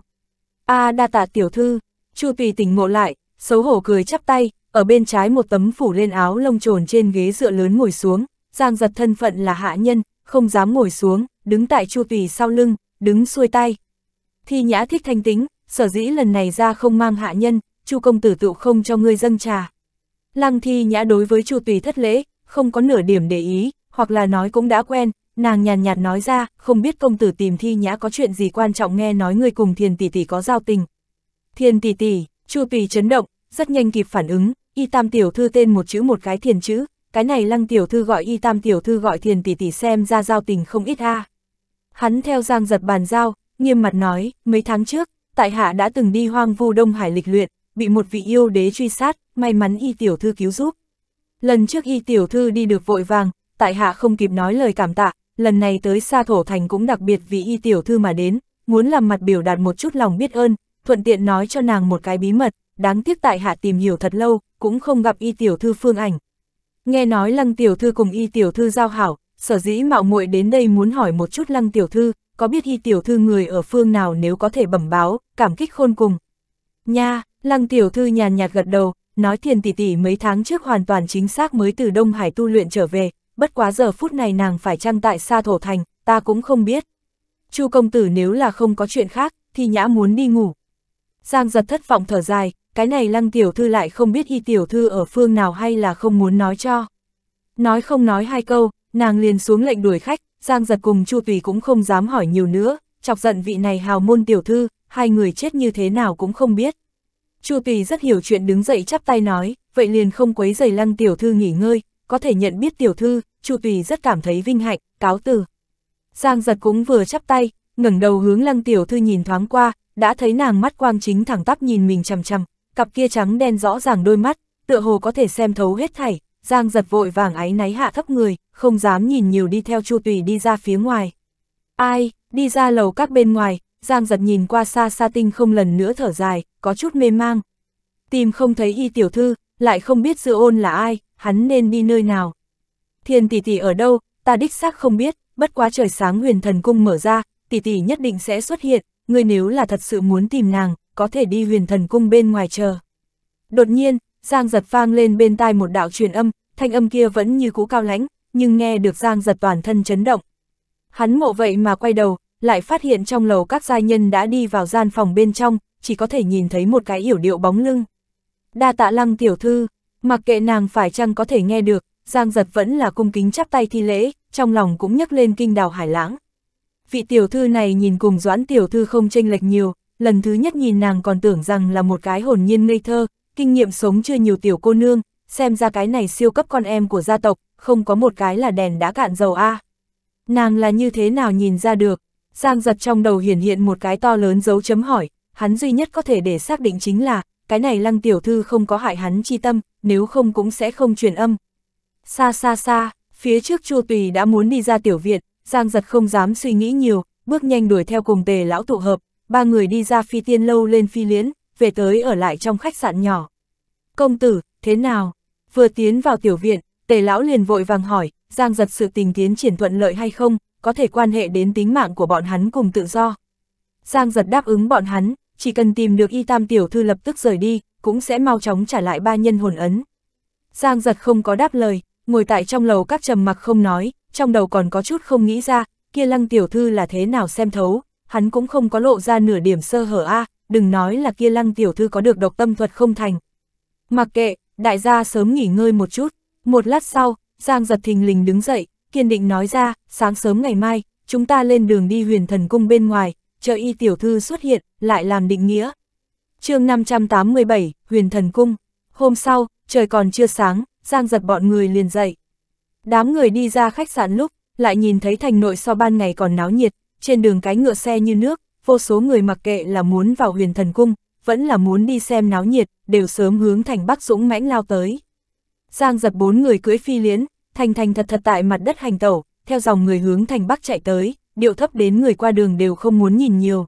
S1: a à, đa tạ tiểu thư, Chu Tùy tỉnh ngộ lại, xấu hổ cười chắp tay, ở bên trái một tấm phủ lên áo lông trồn trên ghế dựa lớn ngồi xuống, Giang giật thân phận là hạ nhân, không dám ngồi xuống, đứng tại Chu Tùy sau lưng, đứng xuôi tay, Thi nhã thích thanh tính, sở dĩ lần này ra không mang hạ nhân, chu công tử tự không cho ngươi dâng trà. Lăng thi nhã đối với chu tùy thất lễ, không có nửa điểm để ý, hoặc là nói cũng đã quen, nàng nhàn nhạt nói ra, không biết công tử tìm thi nhã có chuyện gì quan trọng nghe nói người cùng thiền tỷ tỷ có giao tình. Thiền tỷ tỷ, chu tùy chấn động, rất nhanh kịp phản ứng, y tam tiểu thư tên một chữ một cái thiền chữ, cái này lăng tiểu thư gọi y tam tiểu thư gọi thiền tỷ tỷ xem ra giao tình không ít ha. Hắn theo giang giật bàn giao, nghiêm mặt nói, mấy tháng trước, tại hạ đã từng đi hoang vu Đông Hải lịch luyện, bị một vị yêu đế truy sát, may mắn y tiểu thư cứu giúp. Lần trước y tiểu thư đi được vội vàng, tại hạ không kịp nói lời cảm tạ, lần này tới xa thổ thành cũng đặc biệt vì y tiểu thư mà đến, muốn làm mặt biểu đạt một chút lòng biết ơn, thuận tiện nói cho nàng một cái bí mật, đáng tiếc tại hạ tìm hiểu thật lâu, cũng không gặp y tiểu thư phương ảnh. Nghe nói lăng tiểu thư cùng y tiểu thư giao hảo, sở dĩ mạo muội đến đây muốn hỏi một chút lăng tiểu thư, có biết hy tiểu thư người ở phương nào nếu có thể bẩm báo, cảm kích khôn cùng. Nha, lăng tiểu thư nhàn nhạt gật đầu, nói thiền tỷ tỷ mấy tháng trước hoàn toàn chính xác mới từ Đông Hải tu luyện trở về, bất quá giờ phút này nàng phải trăng tại xa thổ thành, ta cũng không biết. Chu công tử nếu là không có chuyện khác, thì nhã muốn đi ngủ. Giang giật thất vọng thở dài, cái này lăng tiểu thư lại không biết hy tiểu thư ở phương nào hay là không muốn nói cho. Nói không nói hai câu, nàng liền xuống lệnh đuổi khách, Giang giật cùng Chu Tùy cũng không dám hỏi nhiều nữa, chọc giận vị này hào môn tiểu thư, hai người chết như thế nào cũng không biết. Chu Tùy rất hiểu chuyện đứng dậy chắp tay nói, vậy liền không quấy giày lăng tiểu thư nghỉ ngơi, có thể nhận biết tiểu thư, Chu Tùy rất cảm thấy vinh hạnh, cáo từ. Giang giật cũng vừa chắp tay, ngẩng đầu hướng lăng tiểu thư nhìn thoáng qua, đã thấy nàng mắt quang chính thẳng tắp nhìn mình chằm chằm, cặp kia trắng đen rõ ràng đôi mắt, tựa hồ có thể xem thấu hết thảy, Giang giật vội vàng áy náy hạ thấp người, không dám nhìn nhiều đi theo Chu Tùy đi ra phía ngoài. Ai, đi ra lầu các bên ngoài, Giang giật nhìn qua xa xa tinh không lần nữa thở dài, có chút mê mang. Tìm không thấy y tiểu thư, lại không biết dự ôn là ai, hắn nên đi nơi nào. Thiên tỷ tỷ ở đâu, ta đích xác không biết, bất quá trời sáng huyền thần cung mở ra, tỷ tỷ nhất định sẽ xuất hiện, người nếu là thật sự muốn tìm nàng, có thể đi huyền thần cung bên ngoài chờ. Đột nhiên, Giang giật vang lên bên tai một đạo truyền âm, thanh âm kia vẫn như cũ cao lãnh, nhưng nghe được Giang giật toàn thân chấn động. Hắn ngộ vậy mà quay đầu, lại phát hiện trong lầu các gia nhân đã đi vào gian phòng bên trong, chỉ có thể nhìn thấy một cái hiểu điệu bóng lưng. Đa tạ lăng tiểu thư, mặc kệ nàng phải chăng có thể nghe được, Giang giật vẫn là cung kính chắp tay thi lễ, trong lòng cũng nhấc lên kinh đào hải lãng. Vị tiểu thư này nhìn cùng doãn tiểu thư không chênh lệch nhiều, lần thứ nhất nhìn nàng còn tưởng rằng là một cái hồn nhiên ngây thơ, kinh nghiệm sống chưa nhiều tiểu cô nương, xem ra cái này siêu cấp con em của gia tộc, không có một cái là đèn đã cạn dầu a. Nàng là như thế nào nhìn ra được? Giang giật trong đầu hiển hiện một cái to lớn dấu chấm hỏi, hắn duy nhất có thể để xác định chính là, cái này lăng tiểu thư không có hại hắn chi tâm, nếu không cũng sẽ không truyền âm. Xa xa xa, phía trước Chu Tùy đã muốn đi ra tiểu viện, Giang giật không dám suy nghĩ nhiều, bước nhanh đuổi theo cùng tề lão tụ hợp, ba người đi ra phi tiên lâu lên phi liễn, về tới ở lại trong khách sạn nhỏ. Công tử, thế nào? Vừa tiến vào tiểu viện, tề lão liền vội vàng hỏi, giang giật sự tình tiến triển thuận lợi hay không, có thể quan hệ đến tính mạng của bọn hắn cùng tự do. Giang giật đáp ứng bọn hắn, chỉ cần tìm được y tam tiểu thư lập tức rời đi, cũng sẽ mau chóng trả lại ba nhân hồn ấn. Giang giật không có đáp lời, ngồi tại trong lầu các trầm mặc không nói, trong đầu còn có chút không nghĩ ra, kia lăng tiểu thư là thế nào xem thấu, hắn cũng không có lộ ra nửa điểm sơ hở a à, đừng nói là kia lăng tiểu thư có được độc tâm thuật không thành. Mặc kệ, đại gia sớm nghỉ ngơi một chút, một lát sau, Giang giật thình lình đứng dậy, kiên định nói ra, sáng sớm ngày mai, chúng ta lên đường đi huyền thần cung bên ngoài, chờ y tiểu thư xuất hiện, lại làm định nghĩa. chương 587, huyền thần cung, hôm sau, trời còn chưa sáng, Giang giật bọn người liền dậy. Đám người đi ra khách sạn lúc, lại nhìn thấy thành nội so ban ngày còn náo nhiệt, trên đường cái ngựa xe như nước, vô số người mặc kệ là muốn vào huyền thần cung, vẫn là muốn đi xem náo nhiệt, đều sớm hướng thành Bắc Dũng mãnh lao tới. Giang giật bốn người cưỡi phi liễn, thành thành thật thật tại mặt đất hành tẩu, theo dòng người hướng thành Bắc chạy tới, điệu thấp đến người qua đường đều không muốn nhìn nhiều.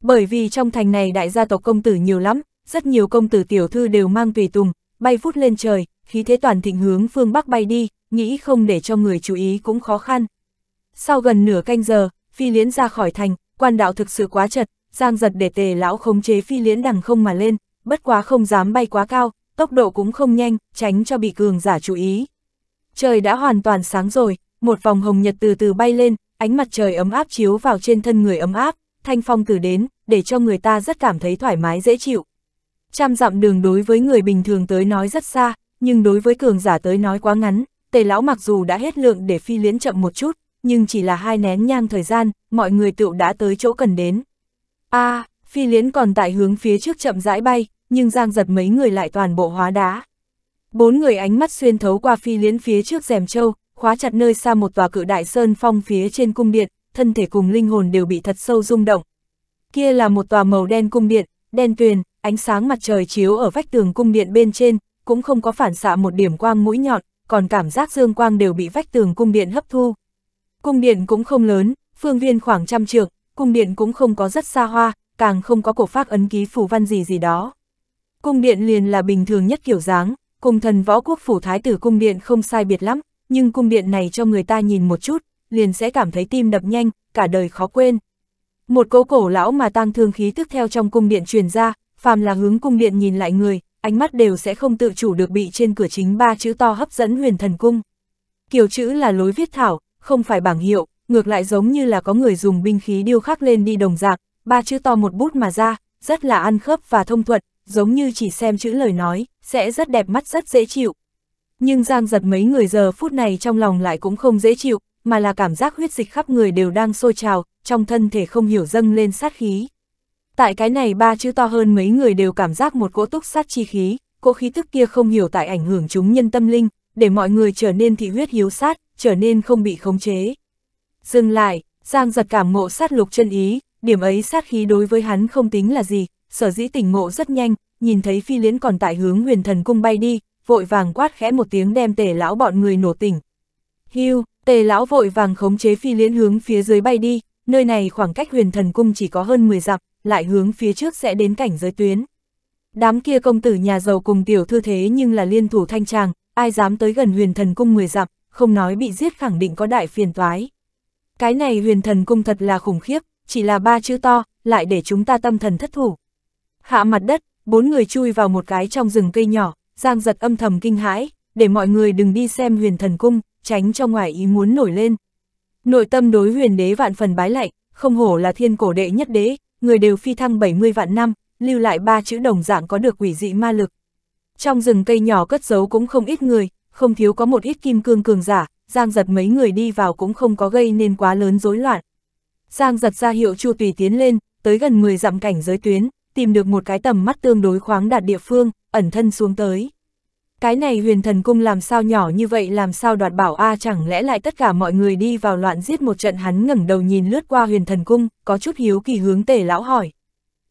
S1: Bởi vì trong thành này đại gia tộc công tử nhiều lắm, rất nhiều công tử tiểu thư đều mang tùy tùng, bay vút lên trời, khí thế toàn thịnh hướng phương Bắc bay đi, nghĩ không để cho người chú ý cũng khó khăn. Sau gần nửa canh giờ, phi liễn ra khỏi thành, quan đạo thực sự quá chật, giang giật để tề lão khống chế phi liễn đằng không mà lên, bất quá không dám bay quá cao, tốc độ cũng không nhanh, tránh cho bị cường giả chú ý. Trời đã hoàn toàn sáng rồi, một vòng hồng nhật từ từ bay lên, ánh mặt trời ấm áp chiếu vào trên thân người ấm áp, thanh phong từ đến, để cho người ta rất cảm thấy thoải mái dễ chịu. Trăm dặm đường đối với người bình thường tới nói rất xa, nhưng đối với cường giả tới nói quá ngắn, tề lão mặc dù đã hết lượng để phi liễn chậm một chút, nhưng chỉ là hai nén nhang thời gian, mọi người tựu đã tới chỗ cần đến. a à, phi liến còn tại hướng phía trước chậm rãi bay, nhưng giang giật mấy người lại toàn bộ hóa đá. Bốn người ánh mắt xuyên thấu qua phi liến phía trước rèm châu, khóa chặt nơi xa một tòa cự đại sơn phong phía trên cung điện, thân thể cùng linh hồn đều bị thật sâu rung động. Kia là một tòa màu đen cung điện, đen tuyền, ánh sáng mặt trời chiếu ở vách tường cung điện bên trên, cũng không có phản xạ một điểm quang mũi nhọn, còn cảm giác dương quang đều bị vách tường cung điện hấp thu. Cung điện cũng không lớn, phương viên khoảng trăm trượng, cung điện cũng không có rất xa hoa, càng không có cổ phác ấn ký phủ văn gì gì đó. Cung điện liền là bình thường nhất kiểu dáng, cùng thần võ quốc phủ thái tử cung điện không sai biệt lắm, nhưng cung điện này cho người ta nhìn một chút, liền sẽ cảm thấy tim đập nhanh, cả đời khó quên. Một cố cổ lão mà tăng thương khí tức theo trong cung điện truyền ra, phàm là hướng cung điện nhìn lại người, ánh mắt đều sẽ không tự chủ được bị trên cửa chính ba chữ to hấp dẫn huyền thần cung. Kiểu chữ là lối viết thảo, không phải bảng hiệu, ngược lại giống như là có người dùng binh khí điêu khắc lên đi đồng dạng, ba chữ to một bút mà ra, rất là ăn khớp và thông thuận, giống như chỉ xem chữ lời nói, sẽ rất đẹp mắt rất dễ chịu. Nhưng Giang giật mấy người giờ phút này trong lòng lại cũng không dễ chịu, mà là cảm giác huyết dịch khắp người đều đang sôi trào, trong thân thể không hiểu dâng lên sát khí. Tại cái này ba chữ to hơn mấy người đều cảm giác một cỗ túc sát chi khí, cỗ khí tức kia không hiểu tại ảnh hưởng chúng nhân tâm linh, để mọi người trở nên thị huyết hiếu sát, trở nên không bị khống chế. Dừng lại, Giang giật cảm ngộ sát lục chân ý, điểm ấy sát khí đối với hắn không tính là gì, sở dĩ tỉnh ngộ rất nhanh, nhìn thấy phi liễn còn tại hướng huyền thần cung bay đi, vội vàng quát khẽ một tiếng đem tề lão bọn người nổ tỉnh. Hưu, tề lão vội vàng khống chế phi liễn hướng phía dưới bay đi, nơi này khoảng cách huyền thần cung chỉ có hơn 10 dặm, lại hướng phía trước sẽ đến cảnh giới tuyến. Đám kia công tử nhà giàu cùng tiểu thư thế nhưng là liên thủ thanh tràng, ai dám tới gần huyền thần cung 10 dặm, không nói bị giết khẳng định có đại phiền toái. Cái này huyền thần cung thật là khủng khiếp, chỉ là ba chữ to, lại để chúng ta tâm thần thất thủ. Hạ mặt đất, bốn người chui vào một cái trong rừng cây nhỏ, giang giật âm thầm kinh hãi, để mọi người đừng đi xem huyền thần cung, tránh cho ngoài ý muốn nổi lên. Nội tâm đối huyền đế vạn phần bái lạnh, không hổ là thiên cổ đệ nhất đế, người đều phi thăng 70 vạn năm, lưu lại ba chữ đồng dạng có được quỷ dị ma lực. Trong rừng cây nhỏ cất giấu cũng không ít người, không thiếu có một ít kim cương cường giả, Giang giật mấy người đi vào cũng không có gây nên quá lớn rối loạn. Giang giật ra hiệu Chu Tùy tiến lên, tới gần 10 dặm cảnh giới tuyến, tìm được một cái tầm mắt tương đối khoáng đạt địa phương, ẩn thân xuống tới. Cái này huyền thần cung làm sao nhỏ như vậy làm sao đoạt bảo A chẳng lẽ lại tất cả mọi người đi vào loạn giết một trận hắn ngẩng đầu nhìn lướt qua huyền thần cung, có chút hiếu kỳ hướng tề lão hỏi.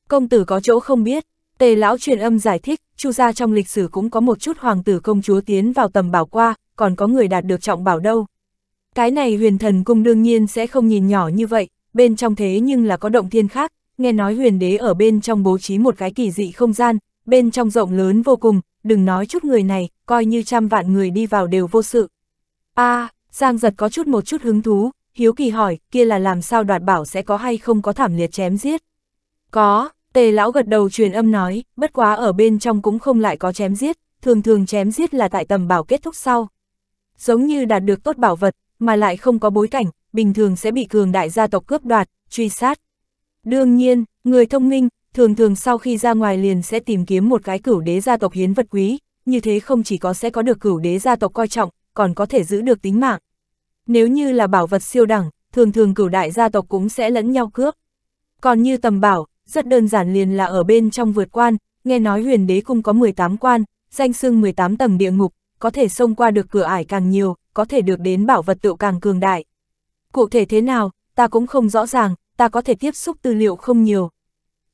S1: Công tử có chỗ không biết, Tề lão truyền âm giải thích, Chu gia trong lịch sử cũng có một chút hoàng tử công chúa tiến vào tầm bảo qua, còn có người đạt được trọng bảo đâu. Cái này huyền thần cung đương nhiên sẽ không nhìn nhỏ như vậy, bên trong thế nhưng là có động thiên khác, nghe nói huyền đế ở bên trong bố trí một cái kỳ dị không gian, bên trong rộng lớn vô cùng, đừng nói chút người này, coi như trăm vạn người đi vào đều vô sự. a à, Giang giật có chút một chút hứng thú, hiếu kỳ hỏi, kia là làm sao đoạt bảo sẽ có hay không có thảm liệt chém giết. Có, Tề lão gật đầu truyền âm nói, bất quá ở bên trong cũng không lại có chém giết, thường thường chém giết là tại tầm bảo kết thúc sau. Giống như đạt được tốt bảo vật, mà lại không có bối cảnh, bình thường sẽ bị cường đại gia tộc cướp đoạt, truy sát. Đương nhiên, người thông minh, thường thường sau khi ra ngoài liền sẽ tìm kiếm một cái cửu đế gia tộc hiến vật quý, như thế không chỉ có sẽ có được cửu đế gia tộc coi trọng, còn có thể giữ được tính mạng. Nếu như là bảo vật siêu đẳng, thường thường cửu đại gia tộc cũng sẽ lẫn nhau cướp. Còn như tầm bảo, rất đơn giản liền là ở bên trong vượt quan, nghe nói huyền đế cung có 18 quan, danh xưng 18 tầng địa ngục, có thể xông qua được cửa ải càng nhiều, có thể được đến bảo vật tựu càng cường đại. Cụ thể thế nào, ta cũng không rõ ràng, ta có thể tiếp xúc tư liệu không nhiều.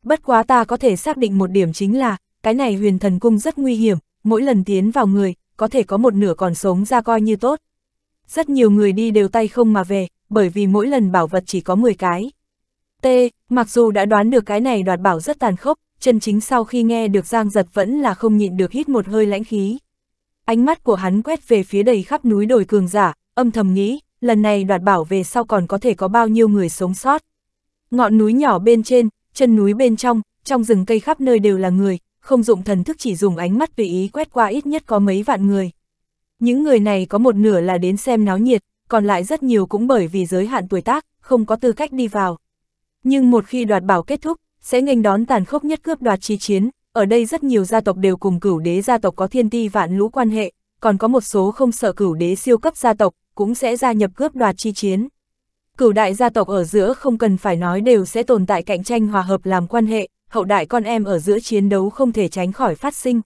S1: Bất quá ta có thể xác định một điểm chính là, cái này huyền thần cung rất nguy hiểm, mỗi lần tiến vào người, có thể có một nửa còn sống ra coi như tốt. Rất nhiều người đi đều tay không mà về, bởi vì mỗi lần bảo vật chỉ có 10 cái. T, mặc dù đã đoán được cái này đoạt bảo rất tàn khốc, chân chính sau khi nghe được Giang Giật vẫn là không nhịn được hít một hơi lãnh khí. Ánh mắt của hắn quét về phía đầy khắp núi đồi cường giả, âm thầm nghĩ, lần này đoạt bảo về sau còn có thể có bao nhiêu người sống sót. Ngọn núi nhỏ bên trên, chân núi bên trong, trong rừng cây khắp nơi đều là người, không dụng thần thức chỉ dùng ánh mắt tùy ý quét qua ít nhất có mấy vạn người. Những người này có một nửa là đến xem náo nhiệt, còn lại rất nhiều cũng bởi vì giới hạn tuổi tác, không có tư cách đi vào. Nhưng một khi đoạt bảo kết thúc, sẽ nghênh đón tàn khốc nhất cướp đoạt chi chiến, ở đây rất nhiều gia tộc đều cùng cửu đế gia tộc có thiên ti vạn lũ quan hệ, còn có một số không sợ cửu đế siêu cấp gia tộc, cũng sẽ gia nhập cướp đoạt chi chiến. Cửu đại gia tộc ở giữa không cần phải nói đều sẽ tồn tại cạnh tranh hòa hợp làm quan hệ, hậu đại con em ở giữa chiến đấu không thể tránh khỏi phát sinh.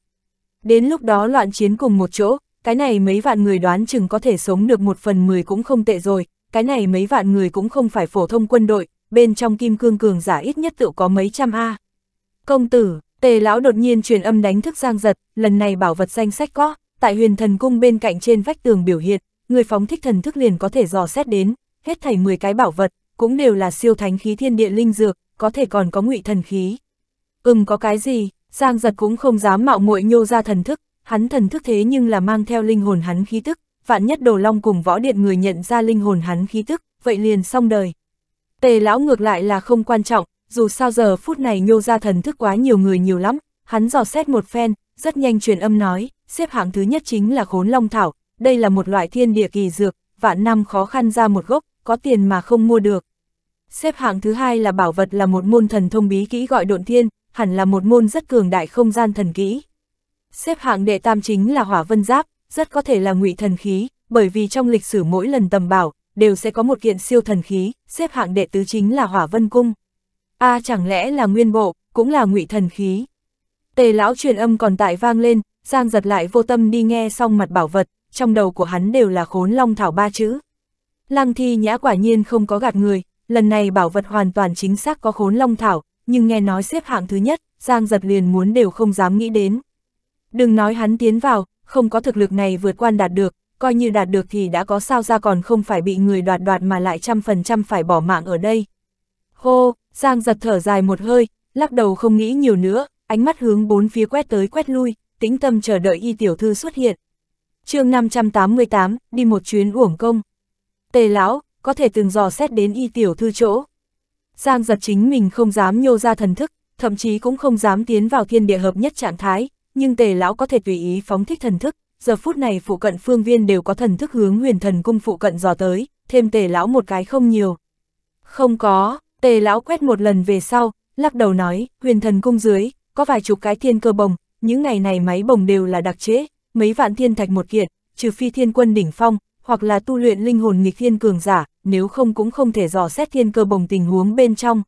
S1: Đến lúc đó loạn chiến cùng một chỗ, cái này mấy vạn người đoán chừng có thể sống được một phần mười cũng không tệ rồi, cái này mấy vạn người cũng không phải phổ thông quân đội, bên trong kim cương cường giả ít nhất tự có mấy trăm A. Công tử, tề lão đột nhiên truyền âm đánh thức giang giật, lần này bảo vật danh sách có, tại huyền thần cung bên cạnh trên vách tường biểu hiện, người phóng thích thần thức liền có thể dò xét đến, hết thảy 10 cái bảo vật, cũng đều là siêu thánh khí thiên địa linh dược, có thể còn có ngụy thần khí. Ừm có cái gì, Giang giật cũng không dám mạo muội nhô ra thần thức, hắn thần thức thế nhưng là mang theo linh hồn hắn khí tức, vạn nhất đồ long cùng võ điện người nhận ra linh hồn hắn khí tức, vậy liền xong đời. Tề lão ngược lại là không quan trọng, dù sao giờ phút này nhô ra thần thức quá nhiều người nhiều lắm, hắn dò xét một phen, rất nhanh truyền âm nói, xếp hạng thứ nhất chính là khốn long thảo, đây là một loại thiên địa kỳ dược, vạn năm khó khăn ra một gốc, có tiền mà không mua được. Xếp hạng thứ hai là bảo vật là một môn thần thông bí kỹ gọi độn thiên, hẳn là một môn rất cường đại không gian thần kỹ. Xếp hạng đệ tam chính là hỏa vân giáp, rất có thể là ngụy thần khí, bởi vì trong lịch sử mỗi lần tầm bảo, đều sẽ có một kiện siêu thần khí, xếp hạng đệ tứ chính là Hỏa Vân Cung. A à, chẳng lẽ là nguyên bộ, cũng là ngụy thần khí. Tề lão truyền âm còn tại vang lên, Giang giật lại vô tâm đi nghe xong mặt bảo vật, trong đầu của hắn đều là khốn long thảo ba chữ. Lăng thi nhã quả nhiên không có gạt người, lần này bảo vật hoàn toàn chính xác có khốn long thảo, nhưng nghe nói xếp hạng thứ nhất, Giang giật liền muốn đều không dám nghĩ đến. Đừng nói hắn tiến vào, không có thực lực này vượt quan đạt được, coi như đạt được thì đã có sao ra còn không phải bị người đoạt đoạt mà lại trăm phần trăm phải bỏ mạng ở đây. Hô, Giang giật thở dài một hơi, lắc đầu không nghĩ nhiều nữa, ánh mắt hướng bốn phía quét tới quét lui, tĩnh tâm chờ đợi y tiểu thư xuất hiện. chương 588, đi một chuyến uổng công. Tề lão, có thể từng dò xét đến y tiểu thư chỗ. Giang giật chính mình không dám nhô ra thần thức, thậm chí cũng không dám tiến vào thiên địa hợp nhất trạng thái, nhưng tề lão có thể tùy ý phóng thích thần thức, giờ phút này phụ cận phương viên đều có thần thức hướng huyền thần cung phụ cận dò tới, thêm tề lão một cái không nhiều. Không có, tề lão quét một lần về sau, lắc đầu nói, huyền thần cung dưới, có vài chục cái thiên cơ bồng, những ngày này máy bồng đều là đặc chế, mấy vạn thiên thạch một kiện, trừ phi thiên quân đỉnh phong, hoặc là tu luyện linh hồn nghịch thiên cường giả, nếu không cũng không thể dò xét thiên cơ bồng tình huống bên trong.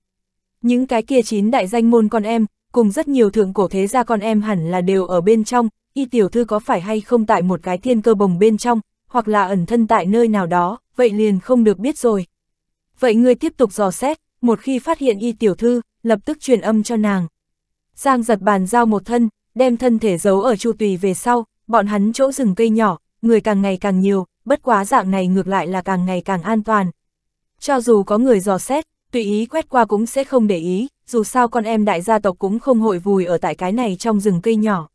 S1: Những cái kia chín đại danh môn con em, cùng rất nhiều thượng cổ thế gia con em hẳn là đều ở bên trong, y tiểu thư có phải hay không tại một cái thiên cơ bồng bên trong, hoặc là ẩn thân tại nơi nào đó, vậy liền không được biết rồi. Vậy ngươi tiếp tục dò xét, một khi phát hiện y tiểu thư, lập tức truyền âm cho nàng. Giang giật bàn giao một thân, đem thân thể giấu ở chu tùy về sau, bọn hắn chỗ rừng cây nhỏ, người càng ngày càng nhiều, bất quá dạng này ngược lại là càng ngày càng an toàn. Cho dù có người dò xét, tùy ý quét qua cũng sẽ không để ý, dù sao con em đại gia tộc cũng không hội vùi ở tại cái này trong rừng cây nhỏ.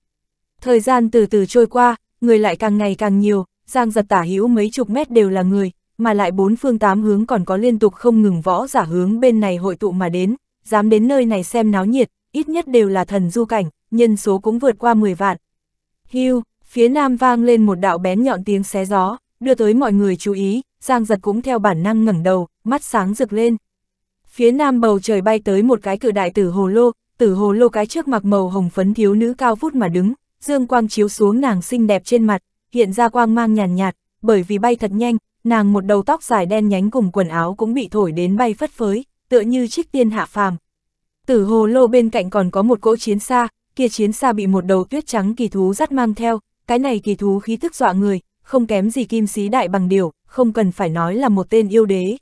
S1: Thời gian từ từ trôi qua, người lại càng ngày càng nhiều, giang giật tả hữu mấy chục mét đều là người, mà lại bốn phương tám hướng còn có liên tục không ngừng võ giả hướng bên này hội tụ mà đến, dám đến nơi này xem náo nhiệt, ít nhất đều là thần du cảnh, nhân số cũng vượt qua 10 vạn. Hưu, phía nam vang lên một đạo bén nhọn tiếng xé gió, đưa tới mọi người chú ý, Giang Giật cũng theo bản năng ngẩng đầu, mắt sáng rực lên. Phía nam bầu trời bay tới một cái cự đại tử hồ lô, tử hồ lô cái trước mặc màu hồng phấn thiếu nữ cao vút mà đứng, dương quang chiếu xuống nàng xinh đẹp trên mặt, hiện ra quang mang nhàn nhạt, nhạt, bởi vì bay thật nhanh, nàng một đầu tóc dài đen nhánh cùng quần áo cũng bị thổi đến bay phất phới, tựa như trích tiên hạ phàm. Tử hồ lô bên cạnh còn có một cỗ chiến xa, kia chiến xa bị một đầu tuyết trắng kỳ thú dắt mang theo, cái này kỳ thú khí thức dọa người, không kém gì kim sĩ đại bằng điều, không cần phải nói là một tên yêu đế.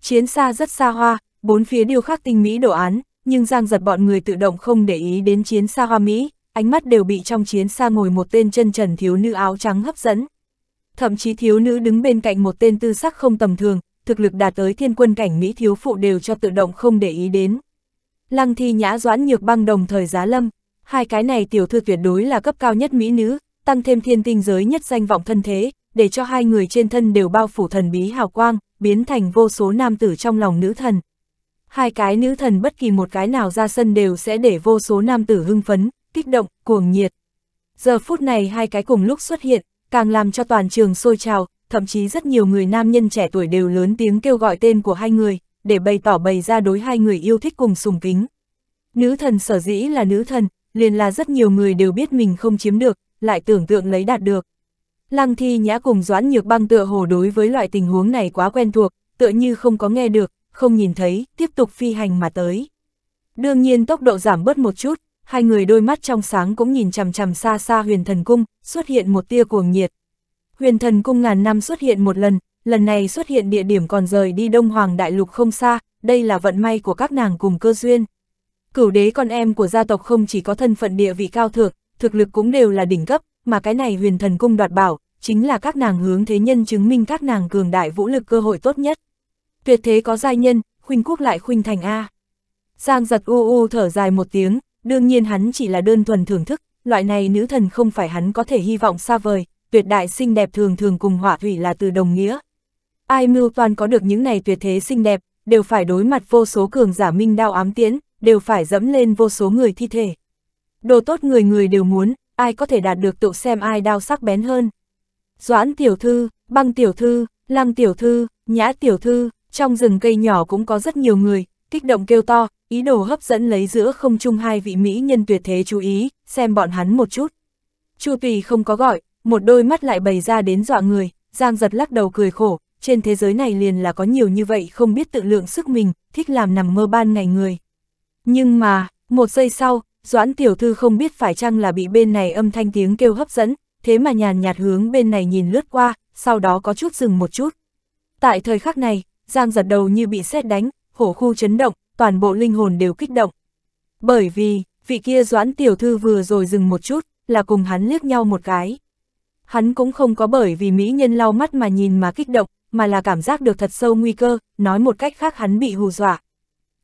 S1: Chiến xa rất xa hoa, bốn phía điêu khắc tinh mỹ đồ án, nhưng Giang giật bọn người tự động không để ý đến chiến xa hoa Mỹ, ánh mắt đều bị trong chiến xa ngồi một tên chân trần thiếu nữ áo trắng hấp dẫn. Thậm chí thiếu nữ đứng bên cạnh một tên tư sắc không tầm thường, thực lực đạt tới thiên quân cảnh Mỹ thiếu phụ đều cho tự động không để ý đến. Lăng thi nhã doãn nhược băng đồng thời giá lâm, hai cái này tiểu thư tuyệt đối là cấp cao nhất Mỹ nữ, tăng thêm thiên tinh giới nhất danh vọng thân thế, để cho hai người trên thân đều bao phủ thần bí hào quang, biến thành vô số nam tử trong lòng nữ thần. Hai cái nữ thần bất kỳ một cái nào ra sân đều sẽ để vô số nam tử hưng phấn, kích động, cuồng nhiệt. Giờ phút này hai cái cùng lúc xuất hiện, càng làm cho toàn trường sôi trào, thậm chí rất nhiều người nam nhân trẻ tuổi đều lớn tiếng kêu gọi tên của hai người, để bày tỏ bày ra đối hai người yêu thích cùng sùng kính. Nữ thần sở dĩ là nữ thần, liền là rất nhiều người đều biết mình không chiếm được, lại tưởng tượng lấy đạt được. Lăng thi nhã cùng doãn nhược băng tựa hồ đối với loại tình huống này quá quen thuộc, tựa như không có nghe được, không nhìn thấy, tiếp tục phi hành mà tới. Đương nhiên tốc độ giảm bớt một chút, hai người đôi mắt trong sáng cũng nhìn chằm chằm xa xa huyền thần cung, xuất hiện một tia cuồng nhiệt. Huyền thần cung ngàn năm xuất hiện một lần, lần này xuất hiện địa điểm còn rời đi Đông Hoàng Đại Lục không xa, đây là vận may của các nàng cùng cơ duyên. Cửu đế con em của gia tộc không chỉ có thân phận địa vị cao thượng, thực lực cũng đều là đỉnh cấp, mà cái này huyền thần cung đoạt bảo, chính là các nàng hướng thế nhân chứng minh các nàng cường đại vũ lực cơ hội tốt nhất. Tuyệt thế có giai nhân, khuynh quốc lại khuynh thành A. Giang giật u u thở dài một tiếng, đương nhiên hắn chỉ là đơn thuần thưởng thức, loại này nữ thần không phải hắn có thể hy vọng xa vời, tuyệt đại xinh đẹp thường thường cùng hỏa thủy là từ đồng nghĩa. Ai mưu toàn có được những này tuyệt thế xinh đẹp, đều phải đối mặt vô số cường giả minh đao ám tiễn, đều phải dẫm lên vô số người thi thể. Đồ tốt người người đều muốn, ai có thể đạt được tự xem ai đao sắc bén hơn. Doãn tiểu thư, băng tiểu thư, lăng tiểu thư, nhã tiểu thư, trong rừng cây nhỏ cũng có rất nhiều người, kích động kêu to, ý đồ hấp dẫn lấy giữa không trung hai vị mỹ nhân tuyệt thế chú ý, xem bọn hắn một chút. Chu Tùy không có gọi, một đôi mắt lại bày ra đến dọa người, Giang giật lắc đầu cười khổ, trên thế giới này liền là có nhiều như vậy không biết tự lượng sức mình, thích làm nằm mơ ban ngày người. Nhưng mà, một giây sau, Doãn Tiểu Thư không biết phải chăng là bị bên này âm thanh tiếng kêu hấp dẫn, thế mà nhàn nhạt hướng bên này nhìn lướt qua, sau đó có chút dừng một chút. Tại thời khắc này, Giang giật đầu như bị sét đánh, hổ khu chấn động, toàn bộ linh hồn đều kích động. Bởi vì, vị kia doãn tiểu thư vừa rồi dừng một chút, là cùng hắn liếc nhau một cái. Hắn cũng không có bởi vì mỹ nhân lau mắt mà nhìn mà kích động, mà là cảm giác được thật sâu nguy cơ, nói một cách khác hắn bị hù dọa.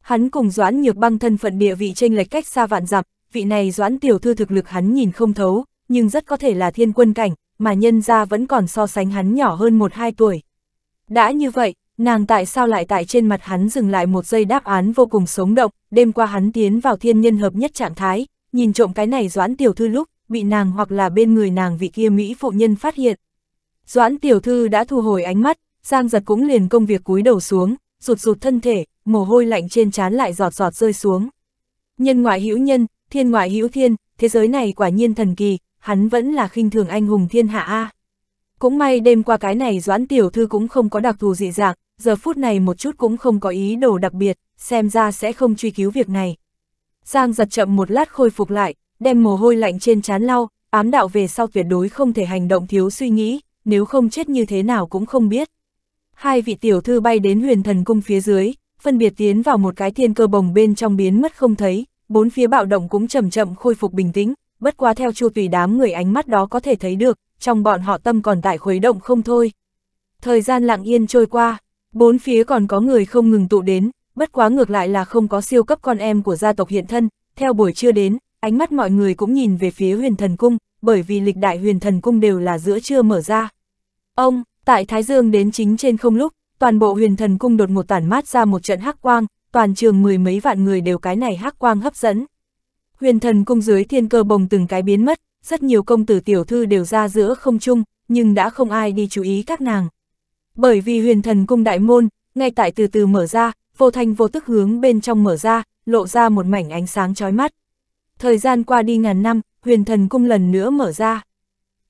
S1: Hắn cùng Doãn Nhược Băng thân phận địa vị tranh lệch cách xa vạn dặm, vị này Doãn tiểu thư thực lực hắn nhìn không thấu, nhưng rất có thể là thiên quân cảnh, mà nhân gia vẫn còn so sánh hắn nhỏ hơn 1-2 tuổi. Đã như vậy, Nàng tại sao lại tại trên mặt hắn dừng lại một giây đáp án vô cùng sống động, đêm qua hắn tiến vào thiên nhân hợp nhất trạng thái, nhìn trộm cái này doãn tiểu thư lúc, bị nàng hoặc là bên người nàng vị kia Mỹ phụ nhân phát hiện. Doãn tiểu thư đã thu hồi ánh mắt, Giang giật cũng liền công việc cúi đầu xuống, rụt rụt thân thể, mồ hôi lạnh trên trán lại giọt giọt rơi xuống. Nhân ngoại hữu nhân, thiên ngoại hữu thiên, thế giới này quả nhiên thần kỳ, hắn vẫn là khinh thường anh hùng thiên hạ A. Cũng may đêm qua cái này Doãn Tiểu Thư cũng không có đặc thù dị dạng, giờ phút này một chút cũng không có ý đồ đặc biệt, xem ra sẽ không truy cứu việc này. Giang giật chậm một lát khôi phục lại, đem mồ hôi lạnh trên trán lau, ám đạo về sau tuyệt đối không thể hành động thiếu suy nghĩ, nếu không chết như thế nào cũng không biết. Hai vị tiểu thư bay đến huyền thần cung phía dưới, phân biệt tiến vào một cái thiên cơ bồng bên trong biến mất không thấy, bốn phía bạo động cũng chậm chậm khôi phục bình tĩnh, bất qua theo chu tùy đám người ánh mắt đó có thể thấy được, trong bọn họ tâm còn tại khuấy động không thôi. Thời gian lặng yên trôi qua, Bốn phía còn có người không ngừng tụ đến, bất quá ngược lại là không có siêu cấp con em của gia tộc hiện thân, theo buổi trưa đến, ánh mắt mọi người cũng nhìn về phía huyền thần cung, bởi vì lịch đại huyền thần cung đều là giữa trưa mở ra. Ông, tại Thái Dương đến chính trên không lúc, toàn bộ huyền thần cung đột một tản mát ra một trận hắc quang, toàn trường mười mấy vạn người đều cái này hắc quang hấp dẫn. Huyền thần cung dưới thiên cơ bồng từng cái biến mất, rất nhiều công tử tiểu thư đều ra giữa không chung, nhưng đã không ai đi chú ý các nàng. Bởi vì huyền thần cung đại môn, ngay tại từ từ mở ra, vô thanh vô tức hướng bên trong mở ra, lộ ra một mảnh ánh sáng chói mắt. Thời gian qua đi ngàn năm, huyền thần cung lần nữa mở ra.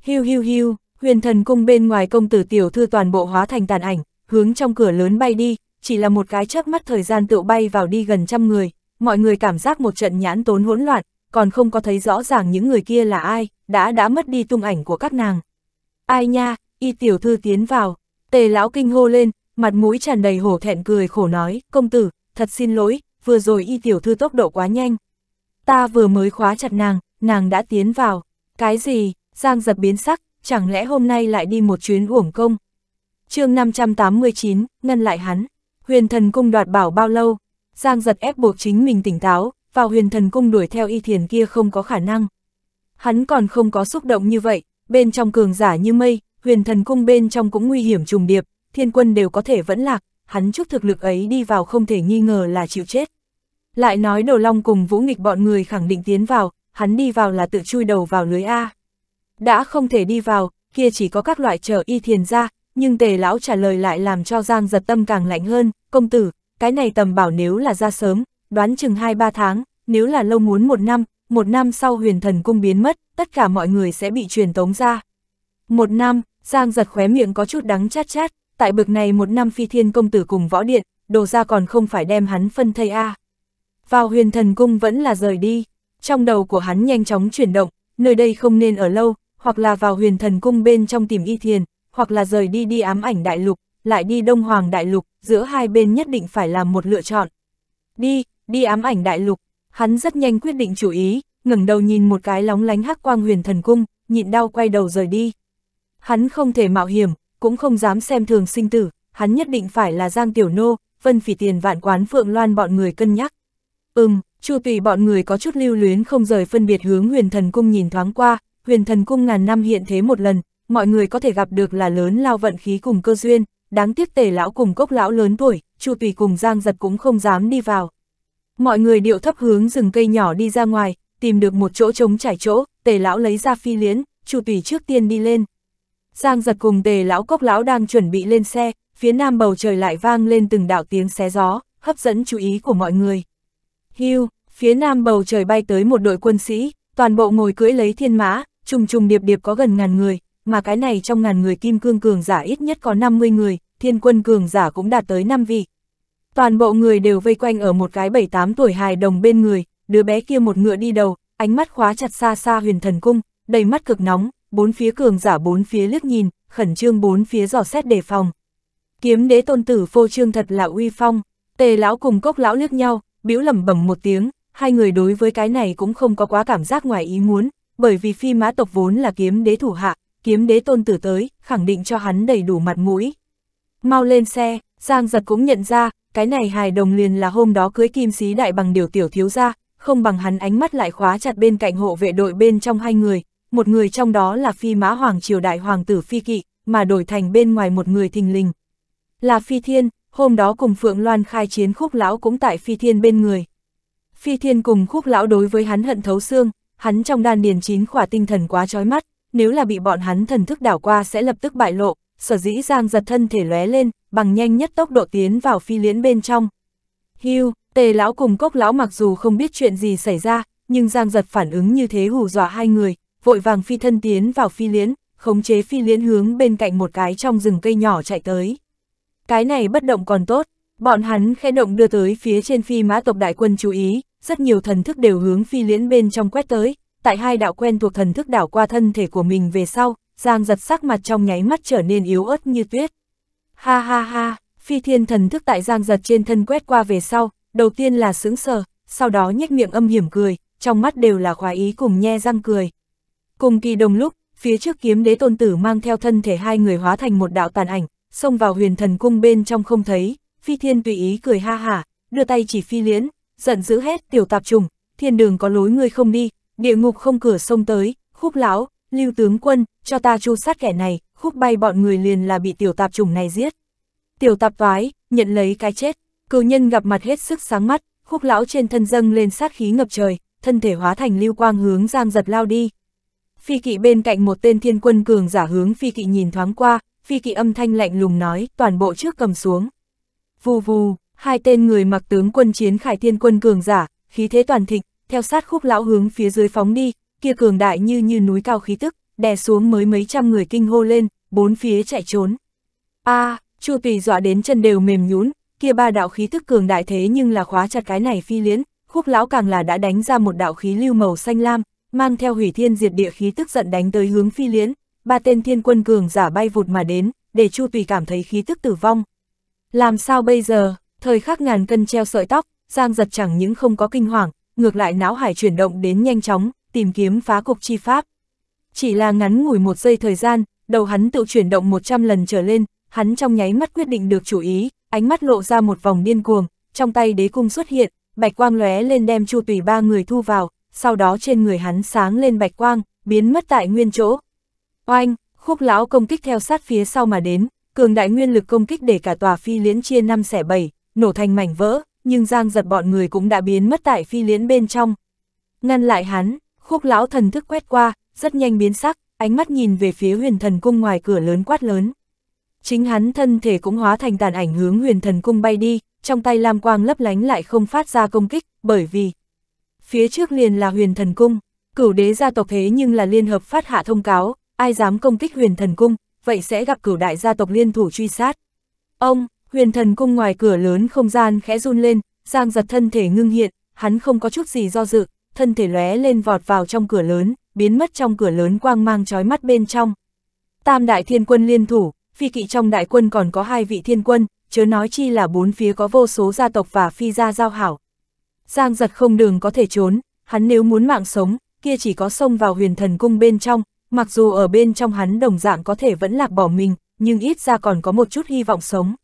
S1: Hiu hiu hiu, huyền thần cung bên ngoài công tử tiểu thư toàn bộ hóa thành tàn ảnh, hướng trong cửa lớn bay đi, chỉ là một cái chớp mắt thời gian tựu bay vào đi gần trăm người, mọi người cảm giác một trận nhãn tốn hỗn loạn, còn không có thấy rõ ràng những người kia là ai, đã đã mất đi tung ảnh của các nàng. Ai nha, y tiểu thư tiến vào, Tề lão kinh hô lên, mặt mũi tràn đầy hổ thẹn cười khổ nói, công tử, thật xin lỗi, vừa rồi y tiểu thư tốc độ quá nhanh. Ta vừa mới khóa chặt nàng, nàng đã tiến vào. Cái gì, Giang giật biến sắc, chẳng lẽ hôm nay lại đi một chuyến uổng công? chương 589, ngăn lại hắn. Huyền thần cung đoạt bảo bao lâu? Giang giật ép buộc chính mình tỉnh táo, vào huyền thần cung đuổi theo y thiền kia không có khả năng. Hắn còn không có xúc động như vậy, bên trong cường giả như mây, huyền thần cung bên trong cũng nguy hiểm trùng điệp, thiên quân đều có thể vẫn lạc, hắn chút thực lực ấy đi vào không thể nghi ngờ là chịu chết. Lại nói đầu long cùng vũ nghịch bọn người khẳng định tiến vào, hắn đi vào là tự chui đầu vào lưới A. Đã không thể đi vào, kia chỉ có các loại trở y thiền ra, nhưng tề lão trả lời lại làm cho Giang giật tâm càng lạnh hơn, công tử, cái này tầm bảo nếu là ra sớm, đoán chừng 2-3 tháng, nếu là lâu muốn một năm, một năm sau huyền thần cung biến mất, tất cả mọi người sẽ bị truyền tống ra. Một năm, Giang giật khóe miệng có chút đắng chát chát, tại bực này một năm phi thiên công tử cùng võ điện, đồ ra còn không phải đem hắn phân thây a Vào huyền thần cung vẫn là rời đi, trong đầu của hắn nhanh chóng chuyển động, nơi đây không nên ở lâu, hoặc là vào huyền thần cung bên trong tìm y thiền, hoặc là rời đi đi ám ảnh đại lục, lại đi đông hoàng đại lục, giữa hai bên nhất định phải là một lựa chọn. Đi, đi ám ảnh đại lục, hắn rất nhanh quyết định chủ ý, ngẩng đầu nhìn một cái lóng lánh hắc quang huyền thần cung, nhịn đau quay đầu rời đi. Hắn không thể mạo hiểm, cũng không dám xem thường sinh tử, hắn nhất định phải là Giang Tiểu Nô, Vân Phỉ Tiền vạn quán Phượng Loan bọn người cân nhắc. Ừm, Chu Tùy bọn người có chút lưu luyến không rời phân biệt hướng huyền thần cung nhìn thoáng qua, huyền thần cung ngàn năm hiện thế một lần, mọi người có thể gặp được là lớn lao vận khí cùng cơ duyên, đáng tiếc tề lão cùng cốc lão lớn tuổi, Chu Tùy cùng Giang Giật cũng không dám đi vào. Mọi người điệu thấp hướng rừng cây nhỏ đi ra ngoài, tìm được một chỗ trống trải chỗ, tề lão lấy ra phi liễn, Chu Tùy trước tiên đi lên, Giang giật cùng tề lão cốc lão đang chuẩn bị lên xe, phía nam bầu trời lại vang lên từng đạo tiếng xé gió, hấp dẫn chú ý của mọi người. Hưu, phía nam bầu trời bay tới một đội quân sĩ, toàn bộ ngồi cưỡi lấy thiên mã, trùng trùng điệp điệp có gần ngàn người, mà cái này trong ngàn người kim cương cường giả ít nhất có 50 người, thiên quân cường giả cũng đạt tới 5 vị. Toàn bộ người đều vây quanh ở một cái 7-8 tuổi hài đồng bên người, đứa bé kia một ngựa đi đầu, ánh mắt khóa chặt xa xa huyền thần cung, đầy mắt cực nóng, bốn phía cường giả bốn phía liếc nhìn, khẩn trương bốn phía dò xét đề phòng. Kiếm đế tôn tử phô trương thật là uy phong, tề lão cùng cốc lão liếc nhau, bĩu lẩm bẩm một tiếng, hai người đối với cái này cũng không có quá cảm giác ngoài ý muốn, bởi vì phi mã tộc vốn là kiếm đế thủ hạ, kiếm đế tôn tử tới, khẳng định cho hắn đầy đủ mặt mũi. Mau lên xe, Giang giật cũng nhận ra, cái này hài đồng liền là hôm đó cưới kim sĩ đại bằng điều tiểu thiếu ra, không bằng hắn ánh mắt lại khóa chặt bên cạnh hộ vệ đội bên trong hai người, một người trong đó là phi mã hoàng triều đại hoàng tử phi kỵ, mà đổi thành bên ngoài một người thình lình. Là phi thiên, hôm đó cùng Phượng Loan khai chiến khúc lão cũng tại phi thiên bên người. Phi thiên cùng khúc lão đối với hắn hận thấu xương, hắn trong đan điền chín khỏa tinh thần quá trói mắt, nếu là bị bọn hắn thần thức đảo qua sẽ lập tức bại lộ, sở dĩ giang giật thân thể lóe lên, bằng nhanh nhất tốc độ tiến vào phi liễn bên trong. Hưu, tề lão cùng cốc lão mặc dù không biết chuyện gì xảy ra, nhưng giang giật phản ứng như thế hù dọa hai người, vội vàng phi thân tiến vào phi liễn, khống chế phi liễn hướng bên cạnh một cái trong rừng cây nhỏ chạy tới. Cái này bất động còn tốt, bọn hắn khẽ động đưa tới phía trên phi mã tộc đại quân chú ý, rất nhiều thần thức đều hướng phi liễn bên trong quét tới, tại hai đạo quen thuộc thần thức đảo qua thân thể của mình về sau, giang giật sắc mặt trong nháy mắt trở nên yếu ớt như tuyết. Ha ha ha, phi thiên thần thức tại giang giật trên thân quét qua về sau, đầu tiên là sững sờ, sau đó nhếch miệng âm hiểm cười, trong mắt đều là khoái ý cùng nhe răng cười. Cùng kỳ đồng lúc, phía trước kiếm đế tôn tử mang theo thân thể hai người hóa thành một đạo tàn ảnh, xông vào huyền thần cung bên trong không thấy, phi thiên tùy ý cười ha hả, đưa tay chỉ phi liễn, giận dữ hết tiểu tạp trùng, thiên đường có lối ngươi không đi, địa ngục không cửa xông tới, khúc lão, lưu tướng quân, cho ta chu sát kẻ này, khúc bay bọn người liền là bị tiểu tạp trùng này giết. Tiểu tạp vái, nhận lấy cái chết, cựu nhân gặp mặt hết sức sáng mắt, khúc lão trên thân dâng lên sát khí ngập trời, thân thể hóa thành lưu quang hướng giang giật lao đi, phi kỵ bên cạnh một tên thiên quân cường giả hướng phi kỵ nhìn thoáng qua, phi kỵ âm thanh lạnh lùng nói, toàn bộ trước cầm xuống. Vù vù, hai tên người mặc tướng quân chiến khải thiên quân cường giả, khí thế toàn thịnh, theo sát khúc lão hướng phía dưới phóng đi, kia cường đại như như núi cao khí tức, đè xuống mới mấy trăm người kinh hô lên, bốn phía chạy trốn. A, à, Chu Tùy dọa đến chân đều mềm nhũn, kia ba đạo khí tức cường đại thế nhưng là khóa chặt cái này phi liễn, khúc lão càng là đã đánh ra một đạo khí lưu màu xanh lam, mang theo hủy thiên diệt địa khí tức giận đánh tới hướng phi liễn, ba tên thiên quân cường giả bay vụt mà đến, để Chu Tùy cảm thấy khí tức tử vong. Làm sao bây giờ, thời khắc ngàn cân treo sợi tóc, Giang giật chẳng những không có kinh hoàng, ngược lại não hải chuyển động đến nhanh chóng, tìm kiếm phá cục chi pháp. Chỉ là ngắn ngủi một giây thời gian, đầu hắn tự chuyển động 100 lần trở lên, hắn trong nháy mắt quyết định được chủ ý, ánh mắt lộ ra một vòng điên cuồng, trong tay đế cung xuất hiện, bạch quang lóe lên đem Chu Tùy ba người thu vào, sau đó trên người hắn sáng lên bạch quang, biến mất tại nguyên chỗ. Oanh, khúc lão công kích theo sát phía sau mà đến, cường đại nguyên lực công kích để cả tòa phi liễn chia năm xẻ bảy, nổ thành mảnh vỡ, nhưng giang giật bọn người cũng đã biến mất tại phi liễn bên trong. Ngăn lại hắn, khúc lão thần thức quét qua, rất nhanh biến sắc, ánh mắt nhìn về phía huyền thần cung ngoài cửa lớn quát lớn. Chính hắn thân thể cũng hóa thành tàn ảnh hướng huyền thần cung bay đi, trong tay lam quang lấp lánh lại không phát ra công kích, bởi vì phía trước liền là huyền thần cung, cửu đế gia tộc thế nhưng là liên hợp phát hạ thông cáo, ai dám công kích huyền thần cung, vậy sẽ gặp cửu đại gia tộc liên thủ truy sát. Ông, huyền thần cung ngoài cửa lớn không gian khẽ run lên, giang giật thân thể ngưng hiện, hắn không có chút gì do dự, thân thể lóe lên vọt vào trong cửa lớn, biến mất trong cửa lớn quang mang trói mắt bên trong. Tam đại thiên quân liên thủ, phi kỵ trong đại quân còn có hai vị thiên quân, chớ nói chi là bốn phía có vô số gia tộc và phi gia giao hảo, Giang giật không đường có thể trốn, hắn nếu muốn mạng sống, kia chỉ có xông vào huyền thần cung bên trong, mặc dù ở bên trong hắn đồng dạng có thể vẫn lạc bỏ mình, nhưng ít ra còn có một chút hy vọng sống.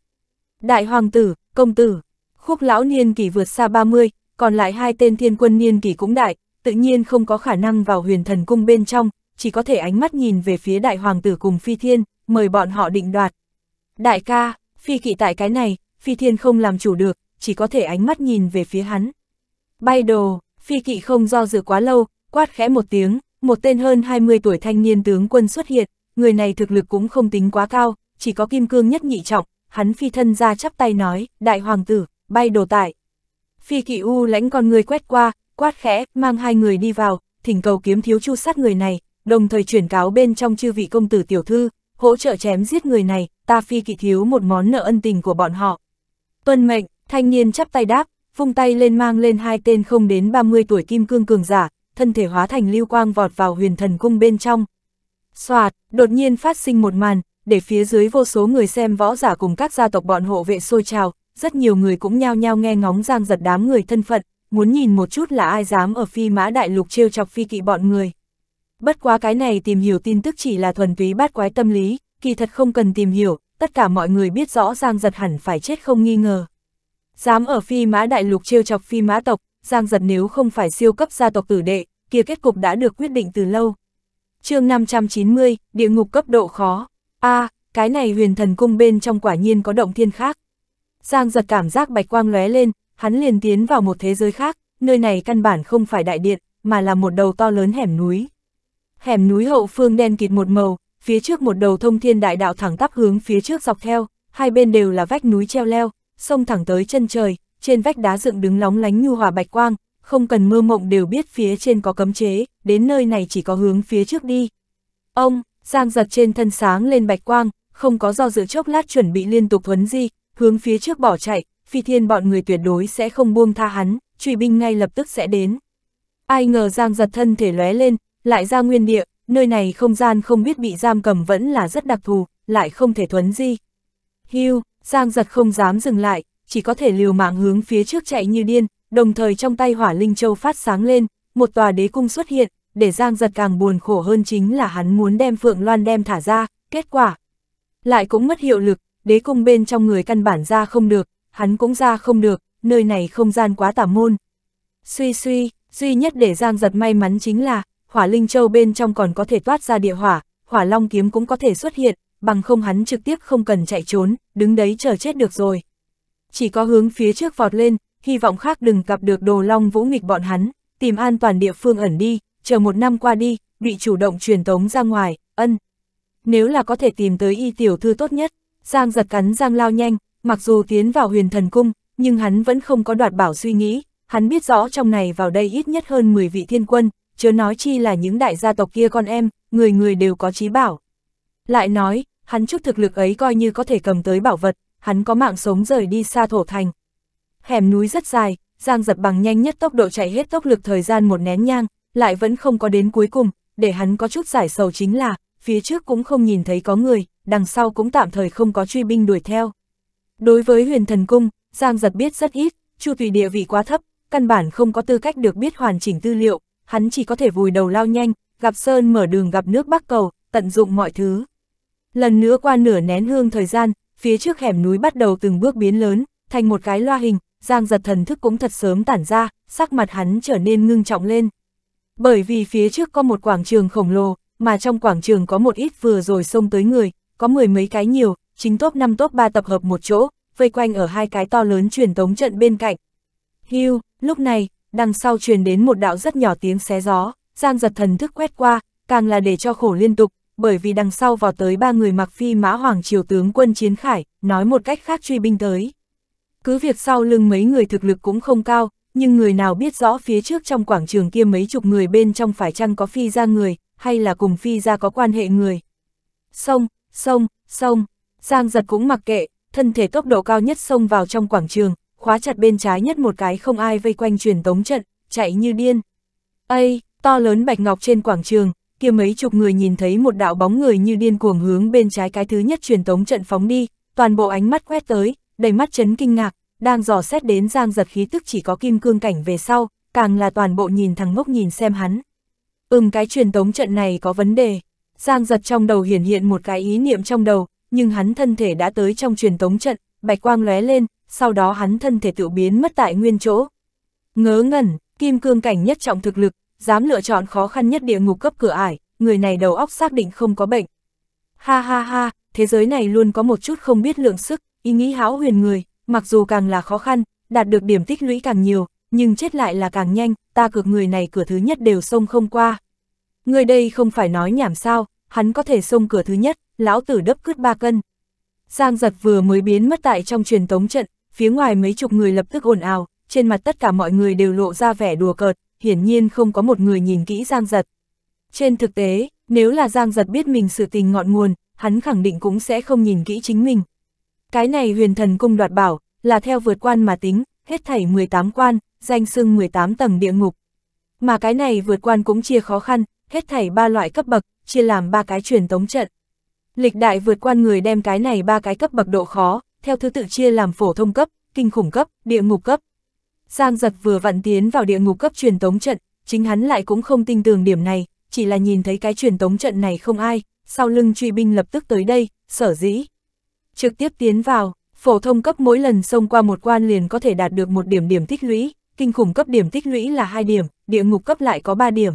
S1: Đại hoàng tử, công tử, khúc lão niên kỳ vượt xa 30, còn lại hai tên thiên quân niên kỳ cũng đại, tự nhiên không có khả năng vào huyền thần cung bên trong, chỉ có thể ánh mắt nhìn về phía đại hoàng tử cùng phi thiên, mời bọn họ định đoạt. Đại ca, phi kỵ tại cái này, phi thiên không làm chủ được, chỉ có thể ánh mắt nhìn về phía hắn. Bay đồ, phi kỵ không do dự quá lâu, quát khẽ một tiếng, một tên hơn 20 tuổi thanh niên tướng quân xuất hiện, người này thực lực cũng không tính quá cao, chỉ có kim cương nhất nhị trọng, hắn phi thân ra chắp tay nói, đại hoàng tử, bay đồ tại. Phi kỵ u lãnh con người quét qua, quát khẽ, mang hai người đi vào, thỉnh cầu kiếm thiếu chu sát người này, đồng thời chuyển cáo bên trong chư vị công tử tiểu thư, hỗ trợ chém giết người này, ta phi kỵ thiếu một món nợ ân tình của bọn họ. Tuân mệnh, thanh niên chắp tay đáp, vung tay lên mang lên hai tên không đến 30 tuổi kim cương cường giả, thân thể hóa thành lưu quang vọt vào huyền thần cung bên trong. Xoạt, đột nhiên phát sinh một màn, để phía dưới vô số người xem võ giả cùng các gia tộc bọn hộ vệ sôi trào, rất nhiều người cũng nhao nhao nghe ngóng giang giật đám người thân phận, muốn nhìn một chút là ai dám ở phi mã đại lục trêu chọc phi kỵ bọn người. Bất quá cái này tìm hiểu tin tức chỉ là thuần túy bát quái tâm lý, kỳ thật không cần tìm hiểu, tất cả mọi người biết rõ giang giật hẳn phải chết không nghi ngờ. Dám ở phi mã đại lục trêu chọc phi mã tộc, Giang Giật nếu không phải siêu cấp gia tộc tử đệ, kia kết cục đã được quyết định từ lâu. chương 590, địa ngục cấp độ khó. a à, cái này huyền thần cung bên trong quả nhiên có động thiên khác. Giang Giật cảm giác bạch quang lóe lên, hắn liền tiến vào một thế giới khác, nơi này căn bản không phải đại điện, mà là một đầu to lớn hẻm núi. Hẻm núi hậu phương đen kịt một màu, phía trước một đầu thông thiên đại đạo thẳng tắp hướng phía trước dọc theo, hai bên đều là vách núi treo leo, xông thẳng tới chân trời, trên vách đá dựng đứng lóng lánh nhu hòa bạch quang, không cần mơ mộng đều biết phía trên có cấm chế, đến nơi này chỉ có hướng phía trước đi. Ông, Giang giật trên thân sáng lên bạch quang, không có do dự chốc lát chuẩn bị liên tục thuấn di, hướng phía trước bỏ chạy, phi thiên bọn người tuyệt đối sẽ không buông tha hắn, truy binh ngay lập tức sẽ đến. Ai ngờ Giang giật thân thể lóe lên, lại ra nguyên địa, nơi này không gian không biết bị giam cầm vẫn là rất đặc thù, lại không thể thuấn di. Hưu, Giang giật không dám dừng lại, chỉ có thể liều mạng hướng phía trước chạy như điên, đồng thời trong tay hỏa linh châu phát sáng lên, một tòa đế cung xuất hiện, để Giang giật càng buồn khổ hơn chính là hắn muốn đem Phượng Loan đem thả ra, kết quả. Lại cũng mất hiệu lực, đế cung bên trong người căn bản ra không được, hắn cũng ra không được, nơi này không gian quá tả môn. Suy suy, duy nhất để Giang giật may mắn chính là, hỏa linh châu bên trong còn có thể toát ra địa hỏa, hỏa long kiếm cũng có thể xuất hiện, bằng không hắn trực tiếp không cần chạy trốn, đứng đấy chờ chết được rồi. Chỉ có hướng phía trước vọt lên, hy vọng khác đừng gặp được đồ long vũ nghịch bọn hắn, tìm an toàn địa phương ẩn đi, chờ một năm qua đi, bị chủ động truyền tống ra ngoài, ân. Nếu là có thể tìm tới y tiểu thư tốt nhất, Giang giật cắn Giang lao nhanh, mặc dù tiến vào huyền thần cung, nhưng hắn vẫn không có đoạt bảo suy nghĩ, hắn biết rõ trong này vào đây ít nhất hơn 10 vị thiên quân, chớ nói chi là những đại gia tộc kia con em, người người đều có trí bảo. Lại nói, hắn chút thực lực ấy coi như có thể cầm tới bảo vật, hắn có mạng sống rời đi xa thổ thành. Hẻm núi rất dài, Giang giật bằng nhanh nhất tốc độ chạy hết tốc lực thời gian một nén nhang, lại vẫn không có đến cuối cùng, để hắn có chút giải sầu chính là, phía trước cũng không nhìn thấy có người, đằng sau cũng tạm thời không có truy binh đuổi theo. Đối với huyền thần cung, Giang giật biết rất ít, chu tùy địa vị quá thấp, căn bản không có tư cách được biết hoàn chỉnh tư liệu, hắn chỉ có thể vùi đầu lao nhanh, gặp sơn mở đường gặp nước bắc cầu, tận dụng mọi thứ. Lần nữa qua nửa nén hương thời gian, phía trước hẻm núi bắt đầu từng bước biến lớn, thành một cái loa hình, Giang giật thần thức cũng thật sớm tản ra, sắc mặt hắn trở nên ngưng trọng lên. Bởi vì phía trước có một quảng trường khổng lồ, mà trong quảng trường có một ít vừa rồi xông tới người, có mười mấy cái nhiều, chính top 5 top 3 tập hợp một chỗ, vây quanh ở hai cái to lớn truyền tống trận bên cạnh. Hưu, lúc này, đằng sau truyền đến một đạo rất nhỏ tiếng xé gió, Giang giật thần thức quét qua, càng là để cho khổ liên tục, bởi vì đằng sau vào tới ba người mặc phi mã hoàng triều tướng quân chiến khải, nói một cách khác truy binh tới. Cứ việc sau lưng mấy người thực lực cũng không cao, nhưng người nào biết rõ phía trước trong quảng trường kia mấy chục người bên trong phải chăng có phi ra người, hay là cùng phi ra có quan hệ người. Sông, sông, sông, Giang giật cũng mặc kệ, thân thể tốc độ cao nhất xông vào trong quảng trường, khóa chặt bên trái nhất một cái không ai vây quanh truyền tống trận, chạy như điên. Ây, to lớn bạch ngọc trên quảng trường, kia mấy chục người nhìn thấy một đạo bóng người như điên cuồng hướng bên trái cái thứ nhất truyền tống trận phóng đi, toàn bộ ánh mắt quét tới, đầy mắt chấn kinh ngạc, đang dò xét đến giang giật khí tức chỉ có kim cương cảnh về sau, càng là toàn bộ nhìn thằng ngốc nhìn xem hắn. Ừm cái truyền tống trận này có vấn đề, giang giật trong đầu hiển hiện một cái ý niệm trong đầu, nhưng hắn thân thể đã tới trong truyền tống trận, bạch quang lóe lên, sau đó hắn thân thể tự biến mất tại nguyên chỗ. Ngớ ngẩn, kim cương cảnh nhất trọng thực lực, dám lựa chọn khó khăn nhất địa ngục cấp cửa ải, người này đầu óc xác định không có bệnh. Ha ha ha, thế giới này luôn có một chút không biết lượng sức, ý nghĩ hão huyền người, mặc dù càng là khó khăn, đạt được điểm tích lũy càng nhiều, nhưng chết lại là càng nhanh, ta cược người này cửa thứ nhất đều xông không qua. Người đây không phải nói nhảm sao, hắn có thể xông cửa thứ nhất, lão tử đấp cứt ba cân. Giang giật vừa mới biến mất tại trong truyền tống trận, phía ngoài mấy chục người lập tức ồn ào, trên mặt tất cả mọi người đều lộ ra vẻ đùa cợt, hiển nhiên không có một người nhìn kỹ Giang Giật. Trên thực tế, nếu là Giang Giật biết mình sự tình ngọn nguồn, hắn khẳng định cũng sẽ không nhìn kỹ chính mình. Cái này huyền thần cung đoạt bảo, là theo vượt quan mà tính, hết thảy 18 quan, danh xưng 18 tầng địa ngục. Mà cái này vượt quan cũng chia khó khăn, hết thảy ba loại cấp bậc, chia làm ba cái truyền tống trận. Lịch đại vượt quan người đem cái này ba cái cấp bậc độ khó, theo thứ tự chia làm phổ thông cấp, kinh khủng cấp, địa ngục cấp, Giang giật vừa vặn tiến vào địa ngục cấp truyền tống trận, chính hắn lại cũng không tin tưởng điểm này, chỉ là nhìn thấy cái truyền tống trận này không ai, sau lưng truy binh lập tức tới đây, sở dĩ. Trực tiếp tiến vào, phổ thông cấp mỗi lần xông qua một quan liền có thể đạt được một điểm điểm tích lũy, kinh khủng cấp điểm tích lũy là hai điểm, địa ngục cấp lại có 3 điểm.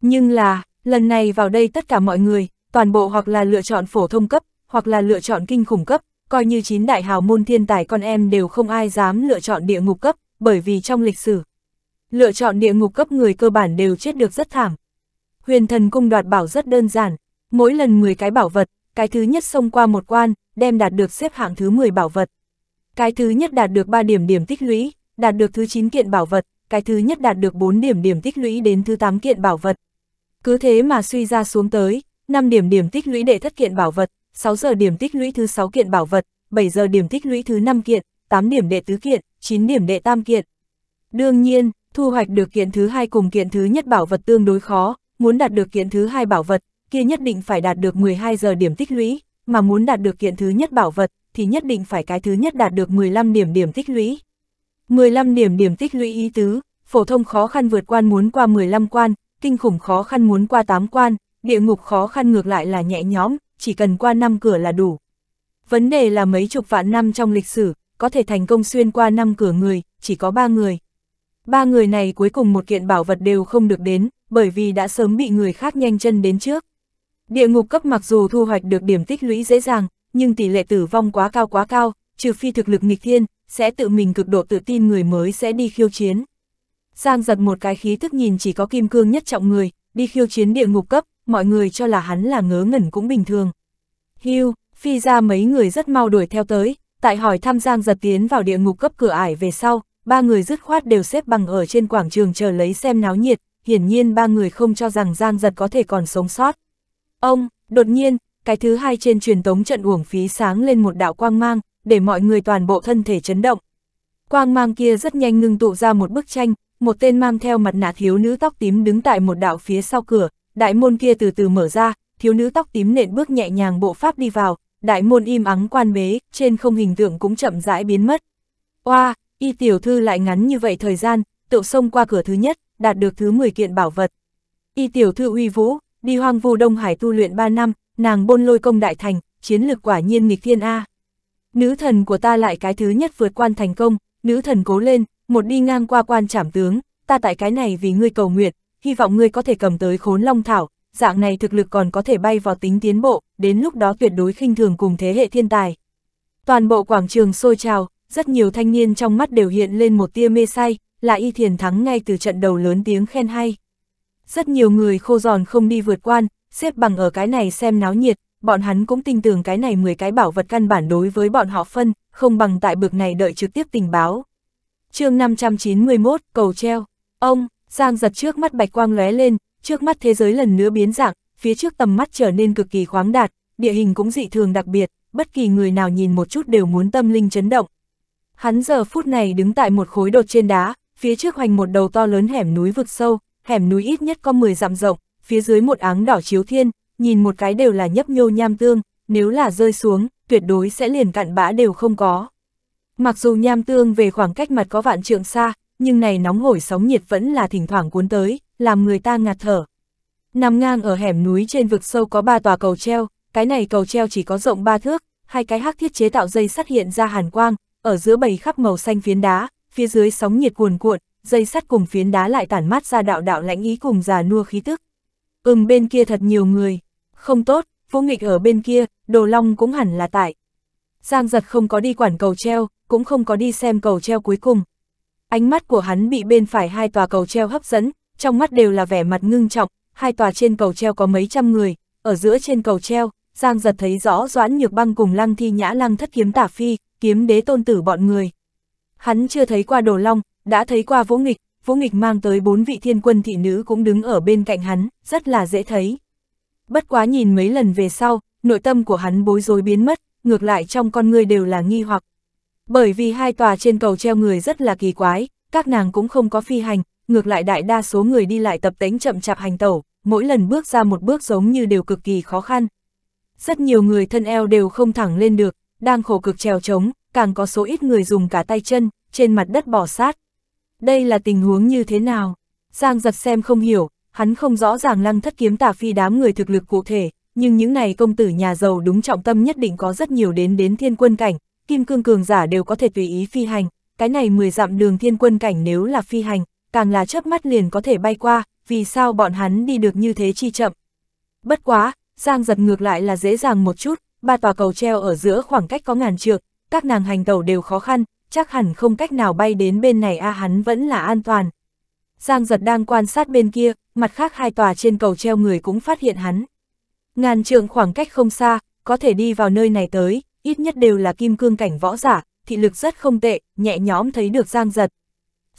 S1: Nhưng là, lần này vào đây tất cả mọi người, toàn bộ hoặc là lựa chọn phổ thông cấp, hoặc là lựa chọn kinh khủng cấp, coi như chín đại hào môn thiên tài con em đều không ai dám lựa chọn địa ngục cấp, bởi vì trong lịch sử, lựa chọn địa ngục cấp người cơ bản đều chết được rất thảm. Huyền thần cung đoạt bảo rất đơn giản, mỗi lần 10 cái bảo vật, cái thứ nhất xông qua một quan, đem đạt được xếp hạng thứ 10 bảo vật. Cái thứ nhất đạt được 3 điểm điểm tích lũy, đạt được thứ 9 kiện bảo vật, cái thứ nhất đạt được 4 điểm điểm tích lũy đến thứ 8 kiện bảo vật. Cứ thế mà suy ra xuống tới, 5 điểm điểm tích lũy đệ thất kiện bảo vật, 6 giờ điểm tích lũy thứ 6 kiện bảo vật, 7 giờ điểm tích lũy thứ 5 kiện, 8 điểm đệ tứ kiện, 9 điểm đệ tam kiện. Đương nhiên, thu hoạch được kiện thứ hai cùng kiện thứ nhất bảo vật tương đối khó, muốn đạt được kiện thứ hai bảo vật, kia nhất định phải đạt được 12 giờ điểm tích lũy, mà muốn đạt được kiện thứ nhất bảo vật, thì nhất định phải cái thứ nhất đạt được 15 điểm điểm tích lũy. 15 điểm điểm tích lũy ý tứ, phổ thông khó khăn vượt quan muốn qua 15 quan, kinh khủng khó khăn muốn qua 8 quan, địa ngục khó khăn ngược lại là nhẹ nhõm, chỉ cần qua 5 cửa là đủ. Vấn đề là mấy chục vạn năm trong lịch sử, có thể thành công xuyên qua năm cửa người, chỉ có ba người. Ba người này cuối cùng một kiện bảo vật đều không được đến, bởi vì đã sớm bị người khác nhanh chân đến trước. Địa ngục cấp mặc dù thu hoạch được điểm tích lũy dễ dàng, nhưng tỷ lệ tử vong quá cao quá cao, trừ phi thực lực nghịch thiên, sẽ tự mình cực độ tự tin người mới sẽ đi khiêu chiến. Giang giật một cái khí thức nhìn chỉ có kim cương nhất trọng người, đi khiêu chiến địa ngục cấp, mọi người cho là hắn là ngớ ngẩn cũng bình thường. Hưu, phi ra mấy người rất mau đuổi theo tới, Tại hỏi thăm Giang giật tiến vào địa ngục cấp cửa ải về sau, ba người dứt khoát đều xếp bằng ở trên quảng trường chờ lấy xem náo nhiệt, hiển nhiên ba người không cho rằng Giang giật có thể còn sống sót. Ông, đột nhiên, cái thứ hai trên truyền tống trận uổng phí sáng lên một đạo quang mang, để mọi người toàn bộ thân thể chấn động. Quang mang kia rất nhanh ngưng tụ ra một bức tranh, một tên mang theo mặt nạ thiếu nữ tóc tím đứng tại một đạo phía sau cửa, đại môn kia từ từ mở ra, thiếu nữ tóc tím nện bước nhẹ nhàng bộ pháp đi vào, đại môn im ắng quan bế, trên không hình tượng cũng chậm rãi biến mất. Oa, y tiểu thư lại ngắn như vậy thời gian, tựu xông qua cửa thứ nhất, đạt được thứ 10 kiện bảo vật. Y tiểu thư uy vũ, đi hoang vu Đông Hải tu luyện 3 năm, nàng bôn lôi công đại thành, chiến lực quả nhiên nghịch thiên A. Nữ thần của ta lại cái thứ nhất vượt quan thành công, nữ thần cố lên, một đi ngang qua quan trảm tướng, ta tại cái này vì ngươi cầu nguyện, hy vọng ngươi có thể cầm tới khốn long thảo, dạng này thực lực còn có thể bay vào tính tiến bộ, đến lúc đó tuyệt đối khinh thường cùng thế hệ thiên tài. Toàn bộ quảng trường sôi trào, rất nhiều thanh niên trong mắt đều hiện lên một tia mê say, là y thiền thắng ngay từ trận đầu lớn tiếng khen hay. Rất nhiều người khô giòn không đi vượt quan, xếp bằng ở cái này xem náo nhiệt, bọn hắn cũng tin tưởng cái này 10 cái bảo vật căn bản đối với bọn họ phân, không bằng tại bực này đợi trực tiếp tình báo. chương 591, cầu treo, ông, Giang giật trước mắt bạch quang lóe lên, trước mắt thế giới lần nữa biến dạng, phía trước tầm mắt trở nên cực kỳ khoáng đạt, địa hình cũng dị thường đặc biệt, bất kỳ người nào nhìn một chút đều muốn tâm linh chấn động. Hắn giờ phút này đứng tại một khối đột trên đá, phía trước hoành một đầu to lớn hẻm núi vực sâu, hẻm núi ít nhất có 10 dặm rộng, phía dưới một áng đỏ chiếu thiên, nhìn một cái đều là nhấp nhô nham tương, nếu là rơi xuống, tuyệt đối sẽ liền cạn bã đều không có. Mặc dù nham tương về khoảng cách mặt có vạn trượng xa, nhưng này nóng hổi sóng nhiệt vẫn là thỉnh thoảng cuốn tới, làm người ta ngạt thở. Nằm ngang ở hẻm núi trên vực sâu có ba tòa cầu treo, cái này cầu treo chỉ có rộng ba thước, hai cái hắc thiết chế tạo dây sắt hiện ra hàn quang, ở giữa bầy khắp màu xanh phiến đá, phía dưới sóng nhiệt cuồn cuộn, dây sắt cùng phiến đá lại tản mát ra đạo đạo lãnh ý cùng già nua khí tức. Ừm bên kia thật nhiều người, không tốt, vô nghịch ở bên kia, đồ long cũng hẳn là tại. Giang giật không có đi quản cầu treo, cũng không có đi xem cầu treo cuối cùng. Ánh mắt của hắn bị bên phải hai tòa cầu treo hấp dẫn, trong mắt đều là vẻ mặt ngưng trọng, hai tòa trên cầu treo có mấy trăm người, ở giữa trên cầu treo, Giang giật thấy rõ Doãn Nhược Băng cùng Lăng Thi Nhã Lăng thất kiếm tả phi, kiếm đế tôn tử bọn người. Hắn chưa thấy qua đồ long, đã thấy qua vũ nghịch, vũ nghịch mang tới bốn vị thiên quân thị nữ cũng đứng ở bên cạnh hắn, rất là dễ thấy. Bất quá nhìn mấy lần về sau, nội tâm của hắn bối rối biến mất, ngược lại trong con người đều là nghi hoặc. Bởi vì hai tòa trên cầu treo người rất là kỳ quái, các nàng cũng không có phi hành, ngược lại đại đa số người đi lại tập tính chậm chạp hành tẩu, mỗi lần bước ra một bước giống như đều cực kỳ khó khăn. Rất nhiều người thân eo đều không thẳng lên được, đang khổ cực trèo trống, càng có số ít người dùng cả tay chân, trên mặt đất bỏ sát. Đây là tình huống như thế nào? Giang giật xem không hiểu, hắn không rõ ràng lăng thất kiếm tà phi đám người thực lực cụ thể, nhưng những này công tử nhà giàu đúng trọng tâm nhất định có rất nhiều đến đến thiên quân cảnh, kim cương cường giả đều có thể tùy ý phi hành, cái này 10 dặm đường thiên quân cảnh nếu là phi hành, càng là chớp mắt liền có thể bay qua, vì sao bọn hắn đi được như thế chi chậm. Bất quá, Giang giật ngược lại là dễ dàng một chút, ba tòa cầu treo ở giữa khoảng cách có ngàn trượng, các nàng hành tẩu đều khó khăn, chắc hẳn không cách nào bay đến bên này a hắn vẫn là an toàn. Giang giật đang quan sát bên kia, mặt khác hai tòa trên cầu treo người cũng phát hiện hắn. Ngàn trượng khoảng cách không xa, có thể đi vào nơi này tới, ít nhất đều là kim cương cảnh võ giả, thị lực rất không tệ, nhẹ nhõm thấy được Giang giật.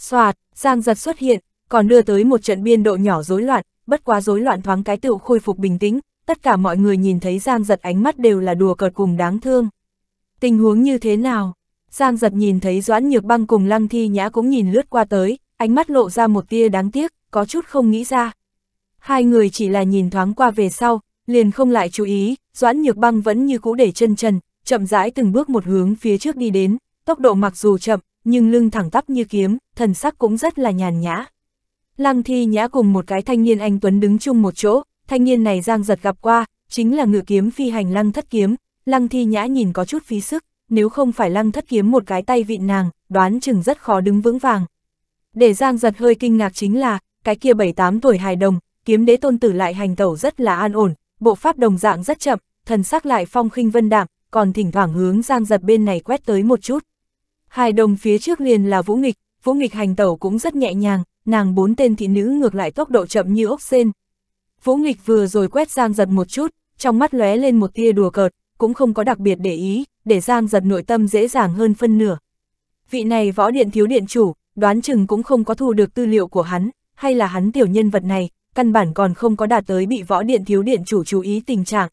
S1: Soạt, Giang giật xuất hiện, còn đưa tới một trận biên độ nhỏ rối loạn, bất quá rối loạn thoáng cái tựu khôi phục bình tĩnh, tất cả mọi người nhìn thấy Giang giật ánh mắt đều là đùa cợt cùng đáng thương. Tình huống như thế nào? Giang giật nhìn thấy Doãn Nhược Băng cùng Lăng Thi Nhã cũng nhìn lướt qua tới, ánh mắt lộ ra một tia đáng tiếc, có chút không nghĩ ra. Hai người chỉ là nhìn thoáng qua về sau, liền không lại chú ý, Doãn Nhược Băng vẫn như cũ để chân trần, chậm rãi từng bước một hướng phía trước đi đến, tốc độ mặc dù chậm, nhưng lưng thẳng tắp như kiếm, thần sắc cũng rất là nhàn nhã. Lăng thi nhã cùng một cái thanh niên anh Tuấn đứng chung một chỗ, thanh niên này giang giật gặp qua, chính là ngự kiếm phi hành lăng thất kiếm, lăng thi nhã nhìn có chút phí sức, nếu không phải lăng thất kiếm một cái tay vịn nàng, đoán chừng rất khó đứng vững vàng. Để giang giật hơi kinh ngạc chính là, cái kia 7-8 tuổi hài đồng, kiếm đế tôn tử lại hành tẩu rất là an ổn, bộ pháp đồng dạng rất chậm, thần sắc lại phong khinh vân đạm, còn thỉnh thoảng hướng giang giật bên này quét tới một chút. Hai đồng phía trước liền là Vũ Nghịch, Vũ Nghịch hành tẩu cũng rất nhẹ nhàng, nàng bốn tên thị nữ ngược lại tốc độ chậm như ốc sen. Vũ Nghịch vừa rồi quét Giang Giật một chút, trong mắt lóe lên một tia đùa cợt, cũng không có đặc biệt để ý, để Giang Giật nội tâm dễ dàng hơn phân nửa. Vị này võ điện thiếu điện chủ, đoán chừng cũng không có thu được tư liệu của hắn, hay là hắn tiểu nhân vật này, căn bản còn không có đạt tới bị võ điện thiếu điện chủ chú ý tình trạng.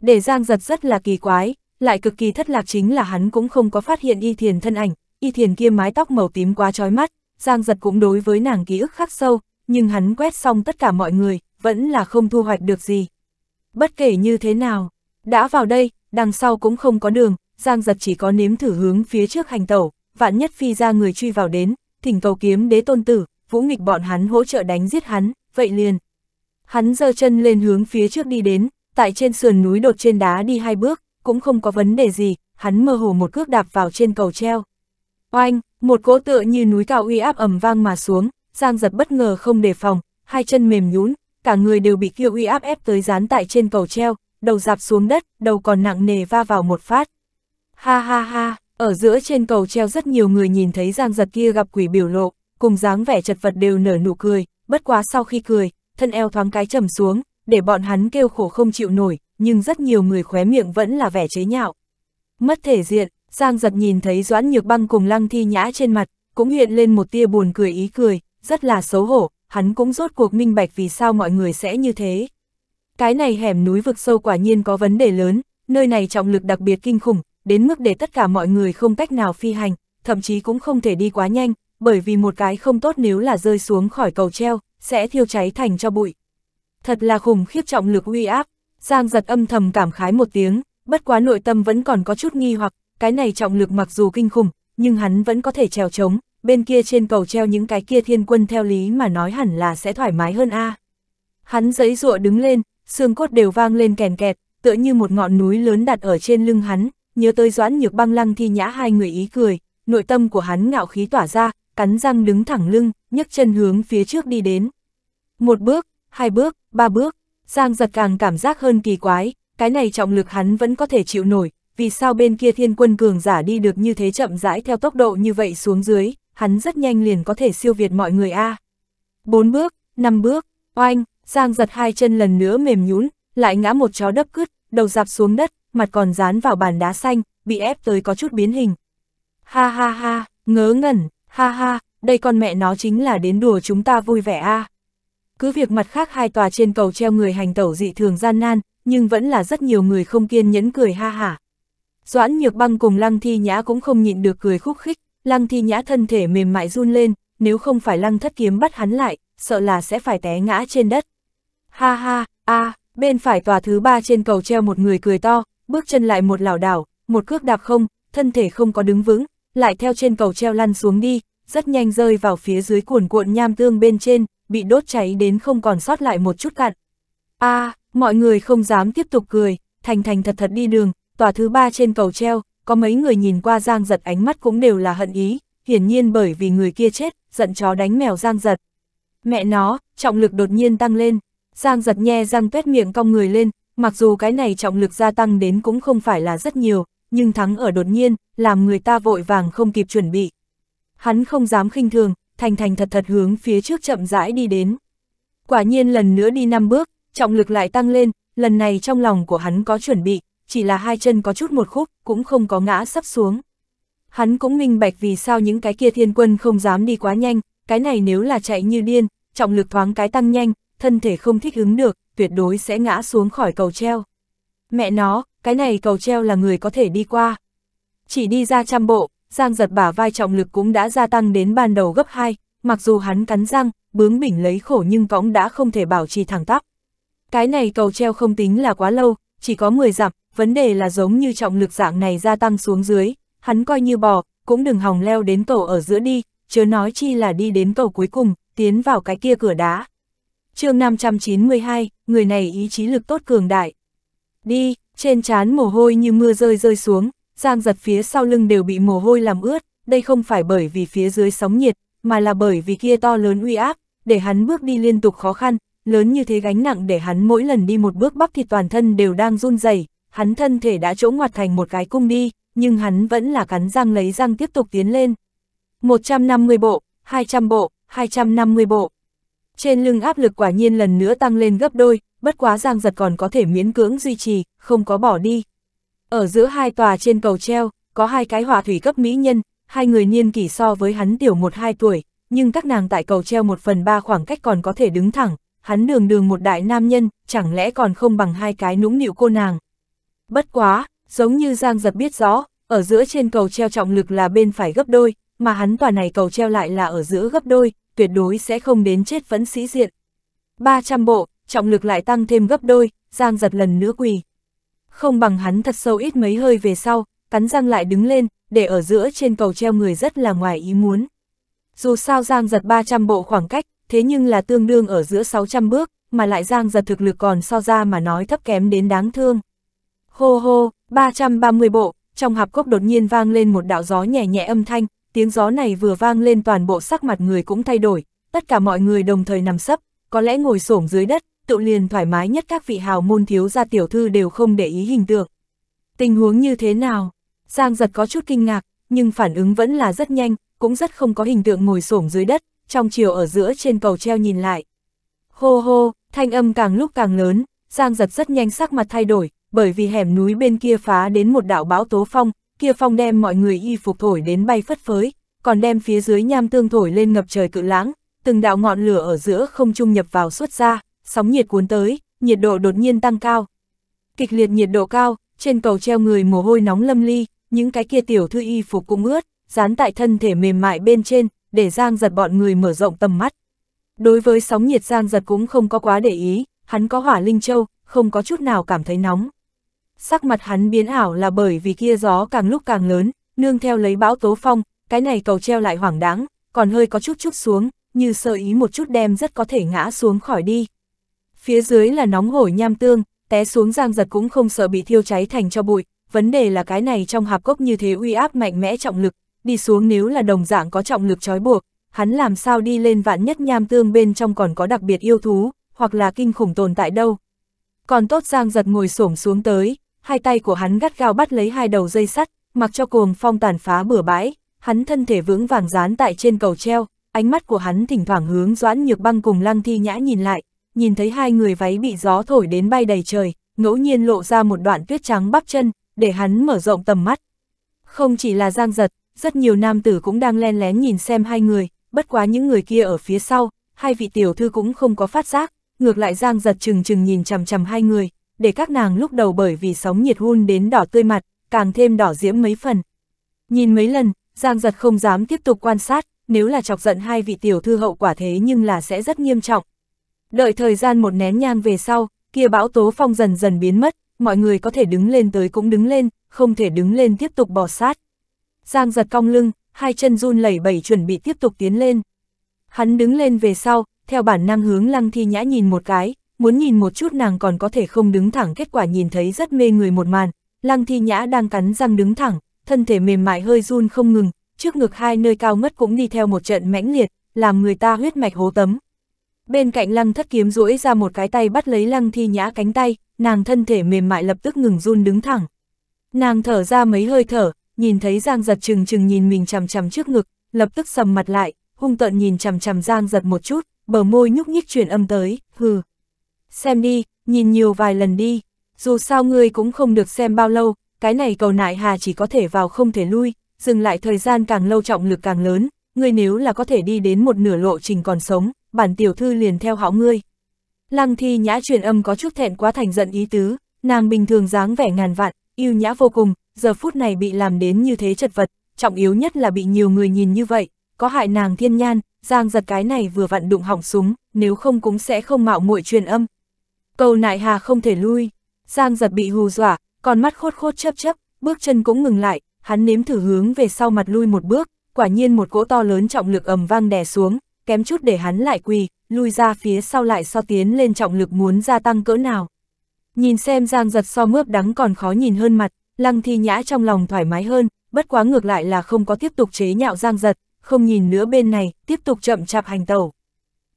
S1: Để Giang Giật rất là kỳ quái, lại cực kỳ thất lạc chính là hắn cũng không có phát hiện y thiền thân ảnh, y thiền kia mái tóc màu tím quá trói mắt, Giang giật cũng đối với nàng ký ức khắc sâu, nhưng hắn quét xong tất cả mọi người, vẫn là không thu hoạch được gì. Bất kể như thế nào, đã vào đây, đằng sau cũng không có đường, Giang giật chỉ có nếm thử hướng phía trước hành tẩu, vạn nhất phi ra người truy vào đến, thỉnh cầu kiếm đế tôn tử, vũ nghịch bọn hắn hỗ trợ đánh giết hắn, vậy liền. Hắn giơ chân lên hướng phía trước đi đến, tại trên sườn núi đột trên đá đi hai bước, cũng không có vấn đề gì, hắn mơ hồ một cước đạp vào trên cầu treo. Oanh, một cỗ tựa như núi cao uy áp ầm vang mà xuống, Giang giật bất ngờ không đề phòng, hai chân mềm nhún, cả người đều bị kia uy áp ép tới dán tại trên cầu treo, đầu dạp xuống đất, đầu còn nặng nề va vào một phát. Ha ha ha, ở giữa trên cầu treo rất nhiều người nhìn thấy Giang giật kia gặp quỷ biểu lộ, cùng dáng vẻ chật vật đều nở nụ cười, bất quá sau khi cười, thân eo thoáng cái trầm xuống, để bọn hắn kêu khổ không chịu nổi, nhưng rất nhiều người khóe miệng vẫn là vẻ chế nhạo. Mất thể diện, Giang giật nhìn thấy Doãn Nhược Băng cùng Lăng Thi Nhã trên mặt, cũng hiện lên một tia buồn cười ý cười, rất là xấu hổ, hắn cũng rốt cuộc minh bạch vì sao mọi người sẽ như thế. Cái này hẻm núi vực sâu quả nhiên có vấn đề lớn, nơi này trọng lực đặc biệt kinh khủng, đến mức để tất cả mọi người không cách nào phi hành, thậm chí cũng không thể đi quá nhanh, bởi vì một cái không tốt nếu là rơi xuống khỏi cầu treo, sẽ thiêu cháy thành cho bụi. Thật là khủng khiếp trọng lực uy áp, Giang giật âm thầm cảm khái một tiếng, bất quá nội tâm vẫn còn có chút nghi hoặc, cái này trọng lực mặc dù kinh khủng, nhưng hắn vẫn có thể trèo trống, bên kia trên cầu treo những cái kia thiên quân theo lý mà nói hẳn là sẽ thoải mái hơn a. Hắn giấy rụa đứng lên, xương cốt đều vang lên kèn kẹt, tựa như một ngọn núi lớn đặt ở trên lưng hắn, nhớ tới doãn nhược băng lăng thi nhã hai người ý cười, nội tâm của hắn ngạo khí tỏa ra, cắn răng đứng thẳng lưng, nhấc chân hướng phía trước đi đến. Một bước, hai bước, ba bước, Giang giật càng cảm giác hơn kỳ quái, cái này trọng lực hắn vẫn có thể chịu nổi, vì sao bên kia thiên quân cường giả đi được như thế chậm rãi theo tốc độ như vậy xuống dưới, hắn rất nhanh liền có thể siêu việt mọi người a. Bốn bước, năm bước, oanh, Giang giật hai chân lần nữa mềm nhũn, lại ngã một chó đấp cứt, đầu dạp xuống đất, mặt còn dán vào bàn đá xanh, bị ép tới có chút biến hình. Ha ha ha, ngớ ngẩn, ha ha, đây con mẹ nó chính là đến đùa chúng ta vui vẻ a. À. Cứ việc mặt khác hai tòa trên cầu treo người hành tẩu dị thường gian nan, nhưng vẫn là rất nhiều người không kiên nhẫn cười ha hả. Doãn nhược băng cùng lăng thi nhã cũng không nhịn được cười khúc khích, lăng thi nhã thân thể mềm mại run lên, nếu không phải lăng thất kiếm bắt hắn lại, sợ là sẽ phải té ngã trên đất. Ha ha, a à, bên phải tòa thứ ba trên cầu treo một người cười to, bước chân lại một lảo đảo, một cước đạp không, thân thể không có đứng vững, lại theo trên cầu treo lăn xuống đi, rất nhanh rơi vào phía dưới cuồn cuộn nham tương bên trên, bị đốt cháy đến không còn sót lại một chút cặn. a à, mọi người không dám tiếp tục cười, thành thành thật thật đi đường, tòa thứ ba trên cầu treo, có mấy người nhìn qua Giang giật ánh mắt cũng đều là hận ý, hiển nhiên bởi vì người kia chết, giận chó đánh mèo Giang giật. Mẹ nó, trọng lực đột nhiên tăng lên, Giang giật nhe răng tuét miệng cong người lên, mặc dù cái này trọng lực gia tăng đến cũng không phải là rất nhiều, nhưng thắng ở đột nhiên, làm người ta vội vàng không kịp chuẩn bị. Hắn không dám khinh thường, thành thành thật thật hướng phía trước chậm rãi đi đến. Quả nhiên lần nữa đi năm bước, trọng lực lại tăng lên, lần này trong lòng của hắn có chuẩn bị, chỉ là hai chân có chút một khúc, cũng không có ngã sắp xuống. Hắn cũng minh bạch vì sao những cái kia thiên quân không dám đi quá nhanh, cái này nếu là chạy như điên, trọng lực thoáng cái tăng nhanh, thân thể không thích ứng được, tuyệt đối sẽ ngã xuống khỏi cầu treo. Mẹ nó, cái này cầu treo là người có thể đi qua. Chỉ đi ra trăm bộ, Giang giật bả vai trọng lực cũng đã gia tăng đến ban đầu gấp 2, mặc dù hắn cắn răng, bướng bỉnh lấy khổ nhưng cõng đã không thể bảo trì thẳng tắp. Cái này cầu treo không tính là quá lâu, chỉ có 10 dặm, vấn đề là giống như trọng lực dạng này gia tăng xuống dưới, hắn coi như bò, cũng đừng hòng leo đến cầu ở giữa đi, chớ nói chi là đi đến cầu cuối cùng, tiến vào cái kia cửa đá. chương 592, người này ý chí lực tốt cường đại. Đi, trên trán mồ hôi như mưa rơi rơi xuống, Giang giật phía sau lưng đều bị mồ hôi làm ướt, đây không phải bởi vì phía dưới sóng nhiệt, mà là bởi vì kia to lớn uy áp, để hắn bước đi liên tục khó khăn, lớn như thế gánh nặng để hắn mỗi lần đi một bước bắp thì toàn thân đều đang run rẩy, hắn thân thể đã chỗ ngoặt thành một cái cung đi, nhưng hắn vẫn là cắn răng lấy răng tiếp tục tiến lên. 150 bộ, 200 bộ, 250 bộ. Trên lưng áp lực quả nhiên lần nữa tăng lên gấp đôi, bất quá Giang Giật còn có thể miễn cưỡng duy trì, không có bỏ đi, ở giữa hai tòa trên cầu treo, có hai cái hòa thủy cấp mỹ nhân, hai người niên kỷ so với hắn tiểu một hai tuổi, nhưng các nàng tại cầu treo một phần ba khoảng cách còn có thể đứng thẳng, hắn đường đường một đại nam nhân, chẳng lẽ còn không bằng hai cái nũng nịu cô nàng. Bất quá, giống như Giang Giật biết rõ, ở giữa trên cầu treo trọng lực là bên phải gấp đôi, mà hắn tòa này cầu treo lại là ở giữa gấp đôi, tuyệt đối sẽ không đến chết vẫn sĩ diện. 300 bộ, trọng lực lại tăng thêm gấp đôi, Giang Giật lần nữa quỳ không bằng hắn thật sâu ít mấy hơi về sau, cắn răng lại đứng lên, để ở giữa trên cầu treo người rất là ngoài ý muốn. Dù sao Giang giật 300 bộ khoảng cách, thế nhưng là tương đương ở giữa 600 bước, mà lại Giang giật thực lực còn so ra mà nói thấp kém đến đáng thương. Hô hô, 330 bộ, trong hạp cốc đột nhiên vang lên một đạo gió nhẹ nhẹ âm thanh, tiếng gió này vừa vang lên toàn bộ sắc mặt người cũng thay đổi, tất cả mọi người đồng thời nằm sấp, có lẽ ngồi xổm dưới đất, tự liền thoải mái nhất các vị hào môn thiếu gia tiểu thư đều không để ý hình tượng. Tình huống như thế nào? Giang giật có chút kinh ngạc, nhưng phản ứng vẫn là rất nhanh, cũng rất không có hình tượng ngồi xổm dưới đất, trong chiều ở giữa trên cầu treo nhìn lại. Hô hô, thanh âm càng lúc càng lớn, Giang giật rất nhanh sắc mặt thay đổi, bởi vì hẻm núi bên kia phá đến một đạo bão tố phong, kia phong đem mọi người y phục thổi đến bay phất phới, còn đem phía dưới nham tương thổi lên ngập trời cự lãng, từng đạo ngọn lửa ở giữa không trung nhập vào xuất ra, sóng nhiệt cuốn tới, nhiệt độ đột nhiên tăng cao. Kịch liệt nhiệt độ cao, trên cầu treo người mồ hôi nóng lâm ly, những cái kia tiểu thư y phục cũng ướt, dán tại thân thể mềm mại bên trên, để Giang giật bọn người mở rộng tầm mắt. Đối với sóng nhiệt Giang giật cũng không có quá để ý, hắn có hỏa linh châu, không có chút nào cảm thấy nóng. Sắc mặt hắn biến ảo là bởi vì kia gió càng lúc càng lớn, nương theo lấy bão tố phong, cái này cầu treo lại hoảng đáng, còn hơi có chút chút xuống, như sợ ý một chút đem rất có thể ngã xuống khỏi đi. Phía dưới là nóng hổi nham tương, té xuống giang giật cũng không sợ bị thiêu cháy thành cho bụi, vấn đề là cái này trong hạp cốc như thế uy áp mạnh mẽ trọng lực, đi xuống nếu là đồng dạng có trọng lực trói buộc, hắn làm sao đi lên vạn nhất nham tương bên trong còn có đặc biệt yêu thú, hoặc là kinh khủng tồn tại đâu. Còn tốt giang giật ngồi xổm xuống tới, hai tay của hắn gắt gao bắt lấy hai đầu dây sắt, mặc cho cuồng phong tàn phá bừa bãi, hắn thân thể vững vàng dán tại trên cầu treo, ánh mắt của hắn thỉnh thoảng hướng doãn nhược băng cùng lăng thi nhã nhìn lại, nhìn thấy hai người váy bị gió thổi đến bay đầy trời, ngẫu nhiên lộ ra một đoạn tuyết trắng bắp chân, để hắn mở rộng tầm mắt. Không chỉ là giang giật, rất nhiều nam tử cũng đang len lén nhìn xem hai người, bất quá những người kia ở phía sau, hai vị tiểu thư cũng không có phát giác, ngược lại giang giật chừng chừng nhìn chằm chằm hai người, để các nàng lúc đầu bởi vì sóng nhiệt hun đến đỏ tươi mặt, càng thêm đỏ diễm mấy phần. Nhìn mấy lần, giang giật không dám tiếp tục quan sát, nếu là chọc giận hai vị tiểu thư hậu quả thế nhưng là sẽ rất nghiêm trọng, Đợi thời gian một nén nhang về sau, kia bão tố phong dần dần biến mất, mọi người có thể đứng lên tới cũng đứng lên, không thể đứng lên tiếp tục bỏ sát. Giang giật cong lưng, hai chân run lẩy bẩy chuẩn bị tiếp tục tiến lên. Hắn đứng lên về sau, theo bản năng hướng lăng thi nhã nhìn một cái, muốn nhìn một chút nàng còn có thể không đứng thẳng kết quả nhìn thấy rất mê người một màn. Lăng thi nhã đang cắn răng đứng thẳng, thân thể mềm mại hơi run không ngừng, trước ngực hai nơi cao ngất cũng đi theo một trận mãnh liệt, làm người ta huyết mạch hố tấm. Bên cạnh lăng thất kiếm duỗi ra một cái tay bắt lấy lăng thi nhã cánh tay, nàng thân thể mềm mại lập tức ngừng run đứng thẳng. Nàng thở ra mấy hơi thở, nhìn thấy Giang giật chừng chừng nhìn mình chằm chằm trước ngực, lập tức sầm mặt lại, hung tợn nhìn chằm chằm Giang giật một chút, bờ môi nhúc nhích truyền âm tới, hừ. Xem đi, nhìn nhiều vài lần đi, dù sao ngươi cũng không được xem bao lâu, cái này cầu nại hà chỉ có thể vào không thể lui, dừng lại thời gian càng lâu trọng lực càng lớn, ngươi nếu là có thể đi đến một nửa lộ trình còn sống, bản tiểu thư liền theo hạo ngươi. Lăng thi nhã truyền âm có chút thẹn quá thành giận ý tứ, nàng bình thường dáng vẻ ngàn vạn, yêu nhã vô cùng, giờ phút này bị làm đến như thế chật vật, trọng yếu nhất là bị nhiều người nhìn như vậy, có hại nàng thiên nhan, giang giật cái này vừa vặn đụng hỏng súng, nếu không cũng sẽ không mạo muội truyền âm. Cầu nại hà không thể lui, giang giật bị hù dọa, còn mắt khốt khốt chấp chấp, bước chân cũng ngừng lại, hắn nếm thử hướng về sau mặt lui một bước, quả nhiên một cỗ to lớn trọng lực ầm vang đè xuống, kém chút để hắn lại quỳ, lui ra phía sau lại so tiến lên trọng lực muốn gia tăng cỡ nào. Nhìn xem giang giật so mướp đắng còn khó nhìn hơn mặt, lăng thi nhã trong lòng thoải mái hơn, bất quá ngược lại là không có tiếp tục chế nhạo giang giật, không nhìn nữa bên này, tiếp tục chậm chạp hành tẩu.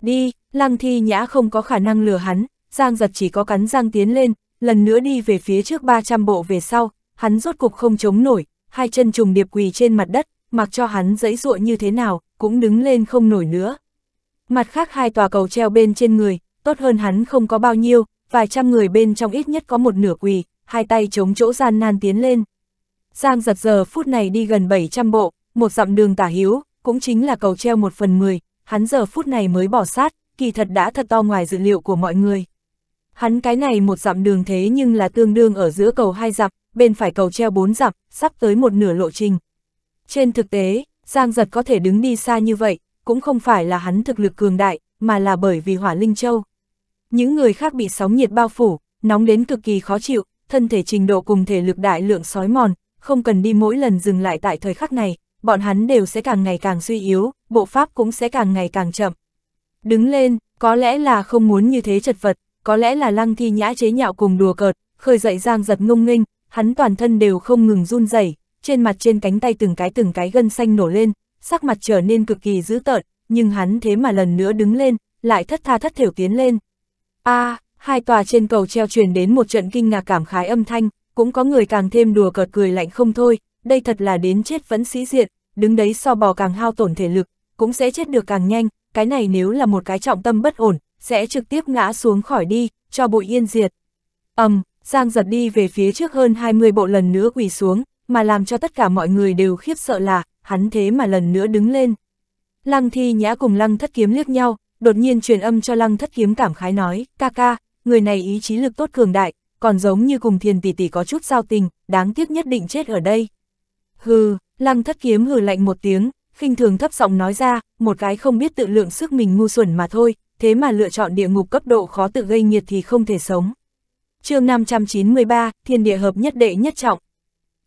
S1: Đi, lăng thi nhã không có khả năng lừa hắn, giang giật chỉ có cắn giang tiến lên, lần nữa đi về phía trước 300 bộ về sau, hắn rốt cục không chống nổi, hai chân trùng điệp quỳ trên mặt đất, mặc cho hắn dẫy dụa như thế nào, cũng đứng lên không nổi nữa. Mặt khác hai tòa cầu treo bên trên người, tốt hơn hắn không có bao nhiêu, vài trăm người bên trong ít nhất có một nửa quỳ, hai tay chống chỗ gian nan tiến lên. Giang giật giờ phút này đi gần 700 bộ, một dặm đường tả hiếu, cũng chính là cầu treo một phần 10, hắn giờ phút này mới bỏ sát, kỳ thật đã thật to ngoài dự liệu của mọi người. Hắn cái này một dặm đường thế nhưng là tương đương ở giữa cầu hai dặm, bên phải cầu treo bốn dặm, sắp tới một nửa lộ trình. Trên thực tế, Giang giật có thể đứng đi xa như vậy, cũng không phải là hắn thực lực cường đại, mà là bởi vì hỏa linh châu. Những người khác bị sóng nhiệt bao phủ, nóng đến cực kỳ khó chịu, thân thể trình độ cùng thể lực đại lượng sói mòn, không cần đi mỗi lần dừng lại tại thời khắc này, bọn hắn đều sẽ càng ngày càng suy yếu, bộ pháp cũng sẽ càng ngày càng chậm. Đứng lên, có lẽ là không muốn như thế chật vật, có lẽ là lăng thi nhã chế nhạo cùng đùa cợt, khơi dậy giang giật ngông nghênh, hắn toàn thân đều không ngừng run rẩy trên mặt trên cánh tay từng cái từng cái gân xanh nổ lên, sắc mặt trở nên cực kỳ dữ tợn, nhưng hắn thế mà lần nữa đứng lên, lại thất tha thất thểu tiến lên. a à, hai tòa trên cầu treo truyền đến một trận kinh ngạc cảm khái âm thanh, cũng có người càng thêm đùa cợt cười lạnh không thôi, đây thật là đến chết vẫn sĩ diện, đứng đấy so bò càng hao tổn thể lực, cũng sẽ chết được càng nhanh, cái này nếu là một cái trọng tâm bất ổn, sẽ trực tiếp ngã xuống khỏi đi, cho bụi yên diệt. ầm, um, Giang giật đi về phía trước hơn 20 bộ lần nữa quỳ xuống, mà làm cho tất cả mọi người đều khiếp sợ là, hắn thế mà lần nữa đứng lên. Lăng thi nhã cùng lăng thất kiếm liếc nhau, đột nhiên truyền âm cho lăng thất kiếm cảm khái nói, ca ca, người này ý chí lực tốt cường đại, còn giống như cùng thiền tỷ tỷ có chút giao tình, đáng tiếc nhất định chết ở đây. Hừ, lăng thất kiếm hừ lạnh một tiếng, khinh thường thấp giọng nói ra, một cái không biết tự lượng sức mình ngu xuẩn mà thôi, thế mà lựa chọn địa ngục cấp độ khó tự gây nhiệt thì không thể sống. chương 593, thiên địa hợp nhất đệ nhất trọng.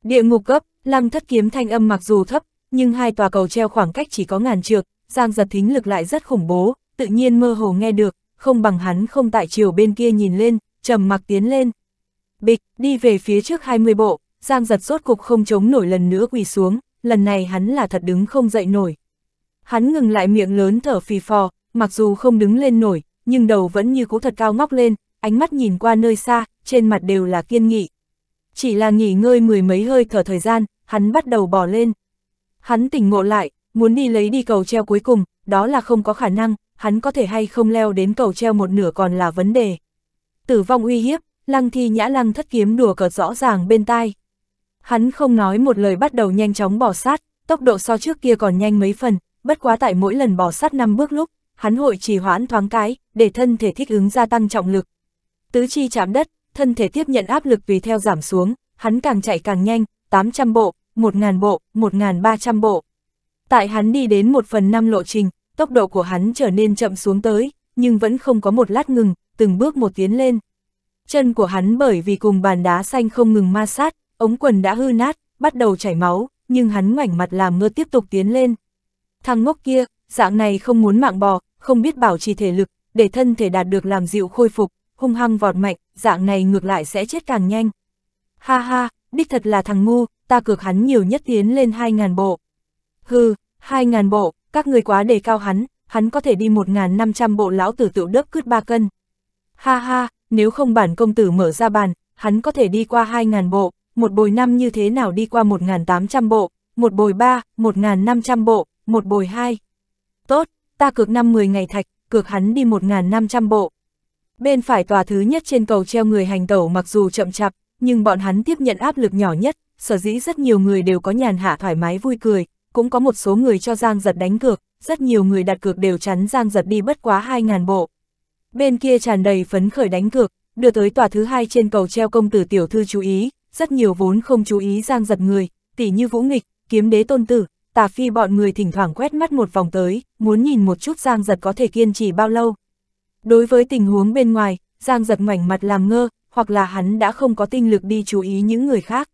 S1: Địa ngục cấp, lăng thất kiếm thanh âm mặc dù thấp, nhưng hai tòa cầu treo khoảng cách chỉ có ngàn trượng, giang giật thính lực lại rất khủng bố, tự nhiên mơ hồ nghe được, không bằng hắn không tại chiều bên kia nhìn lên, trầm mặc tiến lên. Bịch, đi về phía trước 20 bộ, giang giật sốt cục không chống nổi lần nữa quỳ xuống, lần này hắn là thật đứng không dậy nổi. Hắn ngừng lại miệng lớn thở phì phò, mặc dù không đứng lên nổi, nhưng đầu vẫn như cũ thật cao ngóc lên, ánh mắt nhìn qua nơi xa, trên mặt đều là kiên nghị, chỉ là nghỉ ngơi mười mấy hơi thở thời gian, hắn bắt đầu bỏ lên. Hắn tỉnh ngộ lại, muốn đi lấy đi cầu treo cuối cùng, đó là không có khả năng, hắn có thể hay không leo đến cầu treo một nửa còn là vấn đề. Tử vong uy hiếp, lăng thi nhã lăng thất kiếm đùa cợt rõ ràng bên tai. Hắn không nói một lời bắt đầu nhanh chóng bỏ sát, tốc độ so trước kia còn nhanh mấy phần, bất quá tại mỗi lần bỏ sát năm bước lúc, hắn hội trì hoãn thoáng cái, để thân thể thích ứng gia tăng trọng lực. Tứ chi chạm đất, thân thể tiếp nhận áp lực vì theo giảm xuống, hắn càng chạy càng nhanh, 800 bộ, 1.000 bộ, 1.300 bộ. Tại hắn đi đến một phần năm lộ trình, tốc độ của hắn trở nên chậm xuống tới, nhưng vẫn không có một lát ngừng, từng bước một tiến lên. Chân của hắn bởi vì cùng bàn đá xanh không ngừng ma sát, ống quần đã hư nát, bắt đầu chảy máu, nhưng hắn ngoảnh mặt làm ngơ tiếp tục tiến lên. Thằng ngốc kia, dạng này không muốn mạng bò, không biết bảo trì thể lực, để thân thể đạt được làm dịu khôi phục, hung hăng vọt mạnh, dạng này ngược lại sẽ chết càng nhanh. Ha ha, đích thật là thằng ngu, ta cược hắn nhiều nhất tiến lên 2.000 bộ. Hừ, 2.000 bộ, các người quá đề cao hắn, hắn có thể đi 1.500 bộ lão tử tựu đớp cứt ba cân. Ha ha, nếu không bản công tử mở ra bàn, hắn có thể đi qua 2.000 bộ, một bồi năm như thế nào đi qua 1.800 bộ, một bồi ba, 1.500 bộ, một bồi hai. Tốt, ta cược năm 10 ngày thạch, cược hắn đi 1.500 bộ. Bên phải tòa thứ nhất trên cầu treo người hành tẩu mặc dù chậm chạp, nhưng bọn hắn tiếp nhận áp lực nhỏ nhất, sở dĩ rất nhiều người đều có nhàn hạ thoải mái vui cười, cũng có một số người cho Giang giật đánh cược, rất nhiều người đặt cược đều chắn Giang giật đi bất quá 2.000 bộ. Bên kia tràn đầy phấn khởi đánh cược, đưa tới tòa thứ hai trên cầu treo công tử tiểu thư chú ý, rất nhiều vốn không chú ý Giang giật người, tỷ như vũ nghịch, kiếm đế tôn tử, tà phi bọn người thỉnh thoảng quét mắt một vòng tới, muốn nhìn một chút Giang giật có thể kiên trì bao lâu. Đối với tình huống bên ngoài, Giang giật ngoảnh mặt làm ngơ, hoặc là hắn đã không có tinh lực đi chú ý những người khác.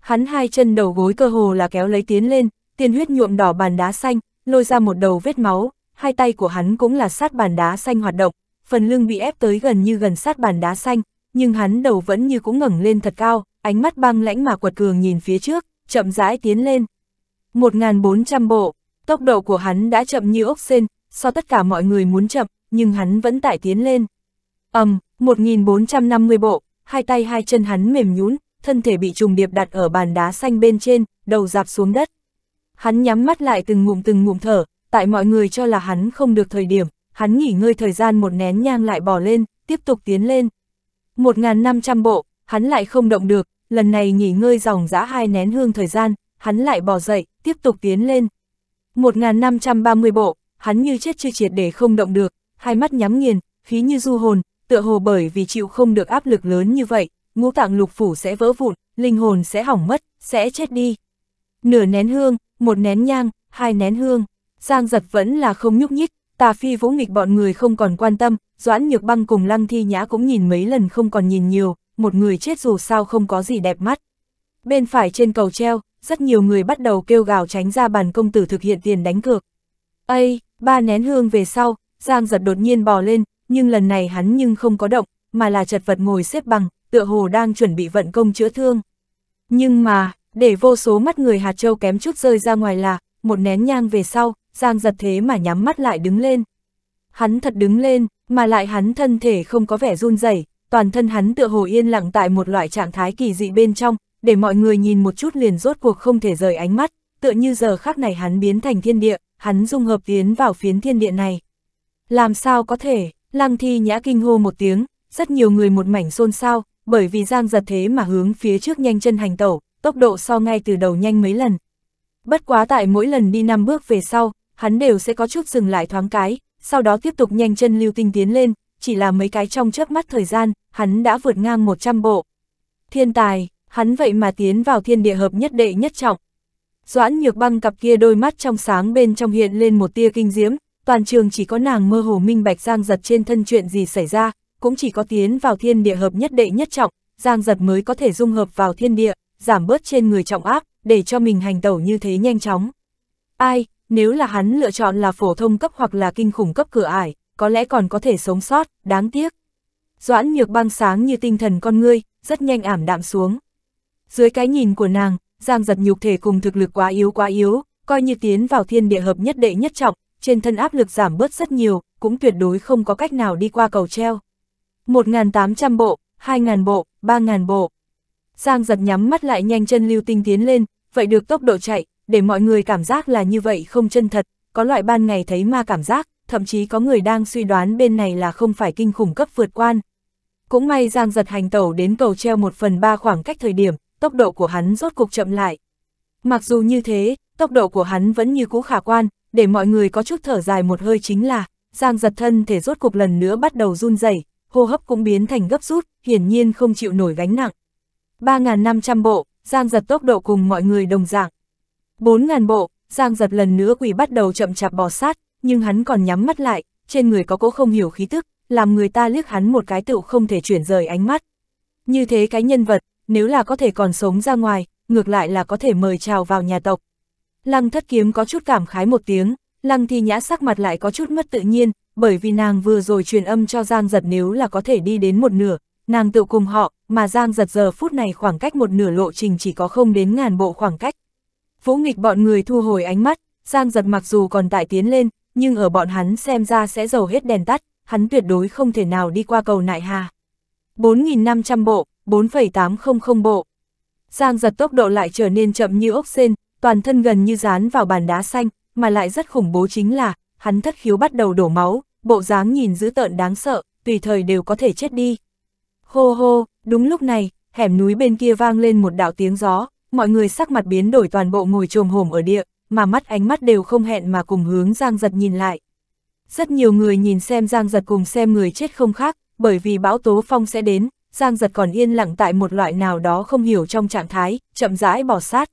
S1: Hắn hai chân đầu gối cơ hồ là kéo lấy tiến lên, tiền huyết nhuộm đỏ bàn đá xanh, lôi ra một đầu vết máu, hai tay của hắn cũng là sát bàn đá xanh hoạt động, phần lưng bị ép tới gần như gần sát bàn đá xanh, nhưng hắn đầu vẫn như cũng ngẩng lên thật cao, ánh mắt băng lãnh mà quật cường nhìn phía trước, chậm rãi tiến lên. 1.400 bộ, tốc độ của hắn đã chậm như ốc sen, so tất cả mọi người muốn chậm, nhưng hắn vẫn tại tiến lên. ầm, um, 1450 bộ, hai tay hai chân hắn mềm nhũn thân thể bị trùng điệp đặt ở bàn đá xanh bên trên, đầu dạp xuống đất. Hắn nhắm mắt lại từng ngụm từng ngụm thở, tại mọi người cho là hắn không được thời điểm, hắn nghỉ ngơi thời gian một nén nhang lại bỏ lên, tiếp tục tiến lên. 1.500 bộ, hắn lại không động được, lần này nghỉ ngơi dòng dã hai nén hương thời gian, hắn lại bỏ dậy, tiếp tục tiến lên. 1.530 bộ, hắn như chết chưa triệt để không động được, hai mắt nhắm nghiền, khí như du hồn, tựa hồ bởi vì chịu không được áp lực lớn như vậy, ngũ tạng lục phủ sẽ vỡ vụn, linh hồn sẽ hỏng mất, sẽ chết đi. Nửa nén hương, một nén nhang, hai nén hương, Giang giật vẫn là không nhúc nhích, tà phi vũ nghịch bọn người không còn quan tâm, Doãn Nhược Băng cùng Lăng Thi Nhã cũng nhìn mấy lần không còn nhìn nhiều, một người chết dù sao không có gì đẹp mắt. Bên phải trên cầu treo, rất nhiều người bắt đầu kêu gào tránh ra bàn công tử thực hiện tiền đánh cược. Ây, ba nén hương về sau, Giang giật đột nhiên bò lên, nhưng lần này hắn nhưng không có động, mà là chật vật ngồi xếp bằng, tựa hồ đang chuẩn bị vận công chữa thương. Nhưng mà, để vô số mắt người hạt châu kém chút rơi ra ngoài là, một nén nhang về sau, Giang giật thế mà nhắm mắt lại đứng lên. Hắn thật đứng lên, mà lại hắn thân thể không có vẻ run rẩy, toàn thân hắn tựa hồ yên lặng tại một loại trạng thái kỳ dị bên trong, để mọi người nhìn một chút liền rốt cuộc không thể rời ánh mắt, tựa như giờ khắc này hắn biến thành thiên địa, hắn dung hợp tiến vào phiến thiên địa này. Làm sao có thể, lăng thi nhã kinh hô một tiếng, rất nhiều người một mảnh xôn xao, bởi vì giang giật thế mà hướng phía trước nhanh chân hành tẩu, tốc độ so ngay từ đầu nhanh mấy lần. Bất quá tại mỗi lần đi năm bước về sau, hắn đều sẽ có chút dừng lại thoáng cái, sau đó tiếp tục nhanh chân lưu tinh tiến lên, chỉ là mấy cái trong chớp mắt thời gian, hắn đã vượt ngang 100 bộ. Thiên tài, hắn vậy mà tiến vào thiên địa hợp nhất đệ nhất trọng. Doãn nhược băng cặp kia đôi mắt trong sáng bên trong hiện lên một tia kinh diễm, toàn trường chỉ có nàng mơ hồ minh bạch Giang Giật trên thân chuyện gì xảy ra, cũng chỉ có tiến vào thiên địa hợp nhất đệ nhất trọng, Giang Giật mới có thể dung hợp vào thiên địa, giảm bớt trên người trọng áp, để cho mình hành tẩu như thế nhanh chóng. Ai, nếu là hắn lựa chọn là phổ thông cấp hoặc là kinh khủng cấp cửa ải, có lẽ còn có thể sống sót, đáng tiếc. Doãn nhược băng sáng như tinh thần con ngươi, rất nhanh ảm đạm xuống. Dưới cái nhìn của nàng, Giang giật nhục thể cùng thực lực quá yếu quá yếu, coi như tiến vào thiên địa hợp nhất đệ nhất trọng, trên thân áp lực giảm bớt rất nhiều, cũng tuyệt đối không có cách nào đi qua cầu treo. 1.800 bộ, 2.000 bộ, 3.000 bộ. Giang giật nhắm mắt lại nhanh chân lưu tinh tiến lên, vậy được tốc độ chạy, để mọi người cảm giác là như vậy không chân thật, có loại ban ngày thấy ma cảm giác, thậm chí có người đang suy đoán bên này là không phải kinh khủng cấp vượt quan. Cũng may Giang giật hành tẩu đến cầu treo một phần ba khoảng cách thời điểm, tốc độ của hắn rốt cục chậm lại. Mặc dù như thế, tốc độ của hắn vẫn như cũ khả quan, để mọi người có chút thở dài một hơi chính là, Giang giật thân thể rốt cục lần nữa bắt đầu run rẩy hô hấp cũng biến thành gấp rút, hiển nhiên không chịu nổi gánh nặng. 3.500 bộ, Giang giật tốc độ cùng mọi người đồng dạng. 4.000 bộ, Giang giật lần nữa quỷ bắt đầu chậm chạp bò sát, nhưng hắn còn nhắm mắt lại, trên người có cỗ không hiểu khí tức, làm người ta liếc hắn một cái tựu không thể chuyển rời ánh mắt. Như thế cái nhân vật, nếu là có thể còn sống ra ngoài, ngược lại là có thể mời chào vào nhà tộc. Lăng thất kiếm có chút cảm khái một tiếng, lăng thi nhã sắc mặt lại có chút mất tự nhiên, bởi vì nàng vừa rồi truyền âm cho Giang giật nếu là có thể đi đến một nửa, nàng tự cùng họ, mà Giang giật giờ phút này khoảng cách một nửa lộ trình chỉ có không đến ngàn bộ khoảng cách. Vũ nghịch bọn người thu hồi ánh mắt, Giang giật mặc dù còn tại tiến lên, nhưng ở bọn hắn xem ra sẽ dầu hết đèn tắt, hắn tuyệt đối không thể nào đi qua cầu nại hà. 4.500 bộ, 4,800 bộ. Giang giật tốc độ lại trở nên chậm như ốc sen, toàn thân gần như dán vào bàn đá xanh, mà lại rất khủng bố chính là, hắn thất khiếu bắt đầu đổ máu, bộ dáng nhìn dữ tợn đáng sợ, tùy thời đều có thể chết đi. Hô hô, đúng lúc này, hẻm núi bên kia vang lên một đạo tiếng gió, mọi người sắc mặt biến đổi toàn bộ ngồi trồm hổm ở địa, mà mắt ánh mắt đều không hẹn mà cùng hướng Giang Giật nhìn lại. Rất nhiều người nhìn xem Giang Giật cùng xem người chết không khác, bởi vì bão tố phong sẽ đến, Giang Giật còn yên lặng tại một loại nào đó không hiểu trong trạng thái, chậm rãi bỏ sát.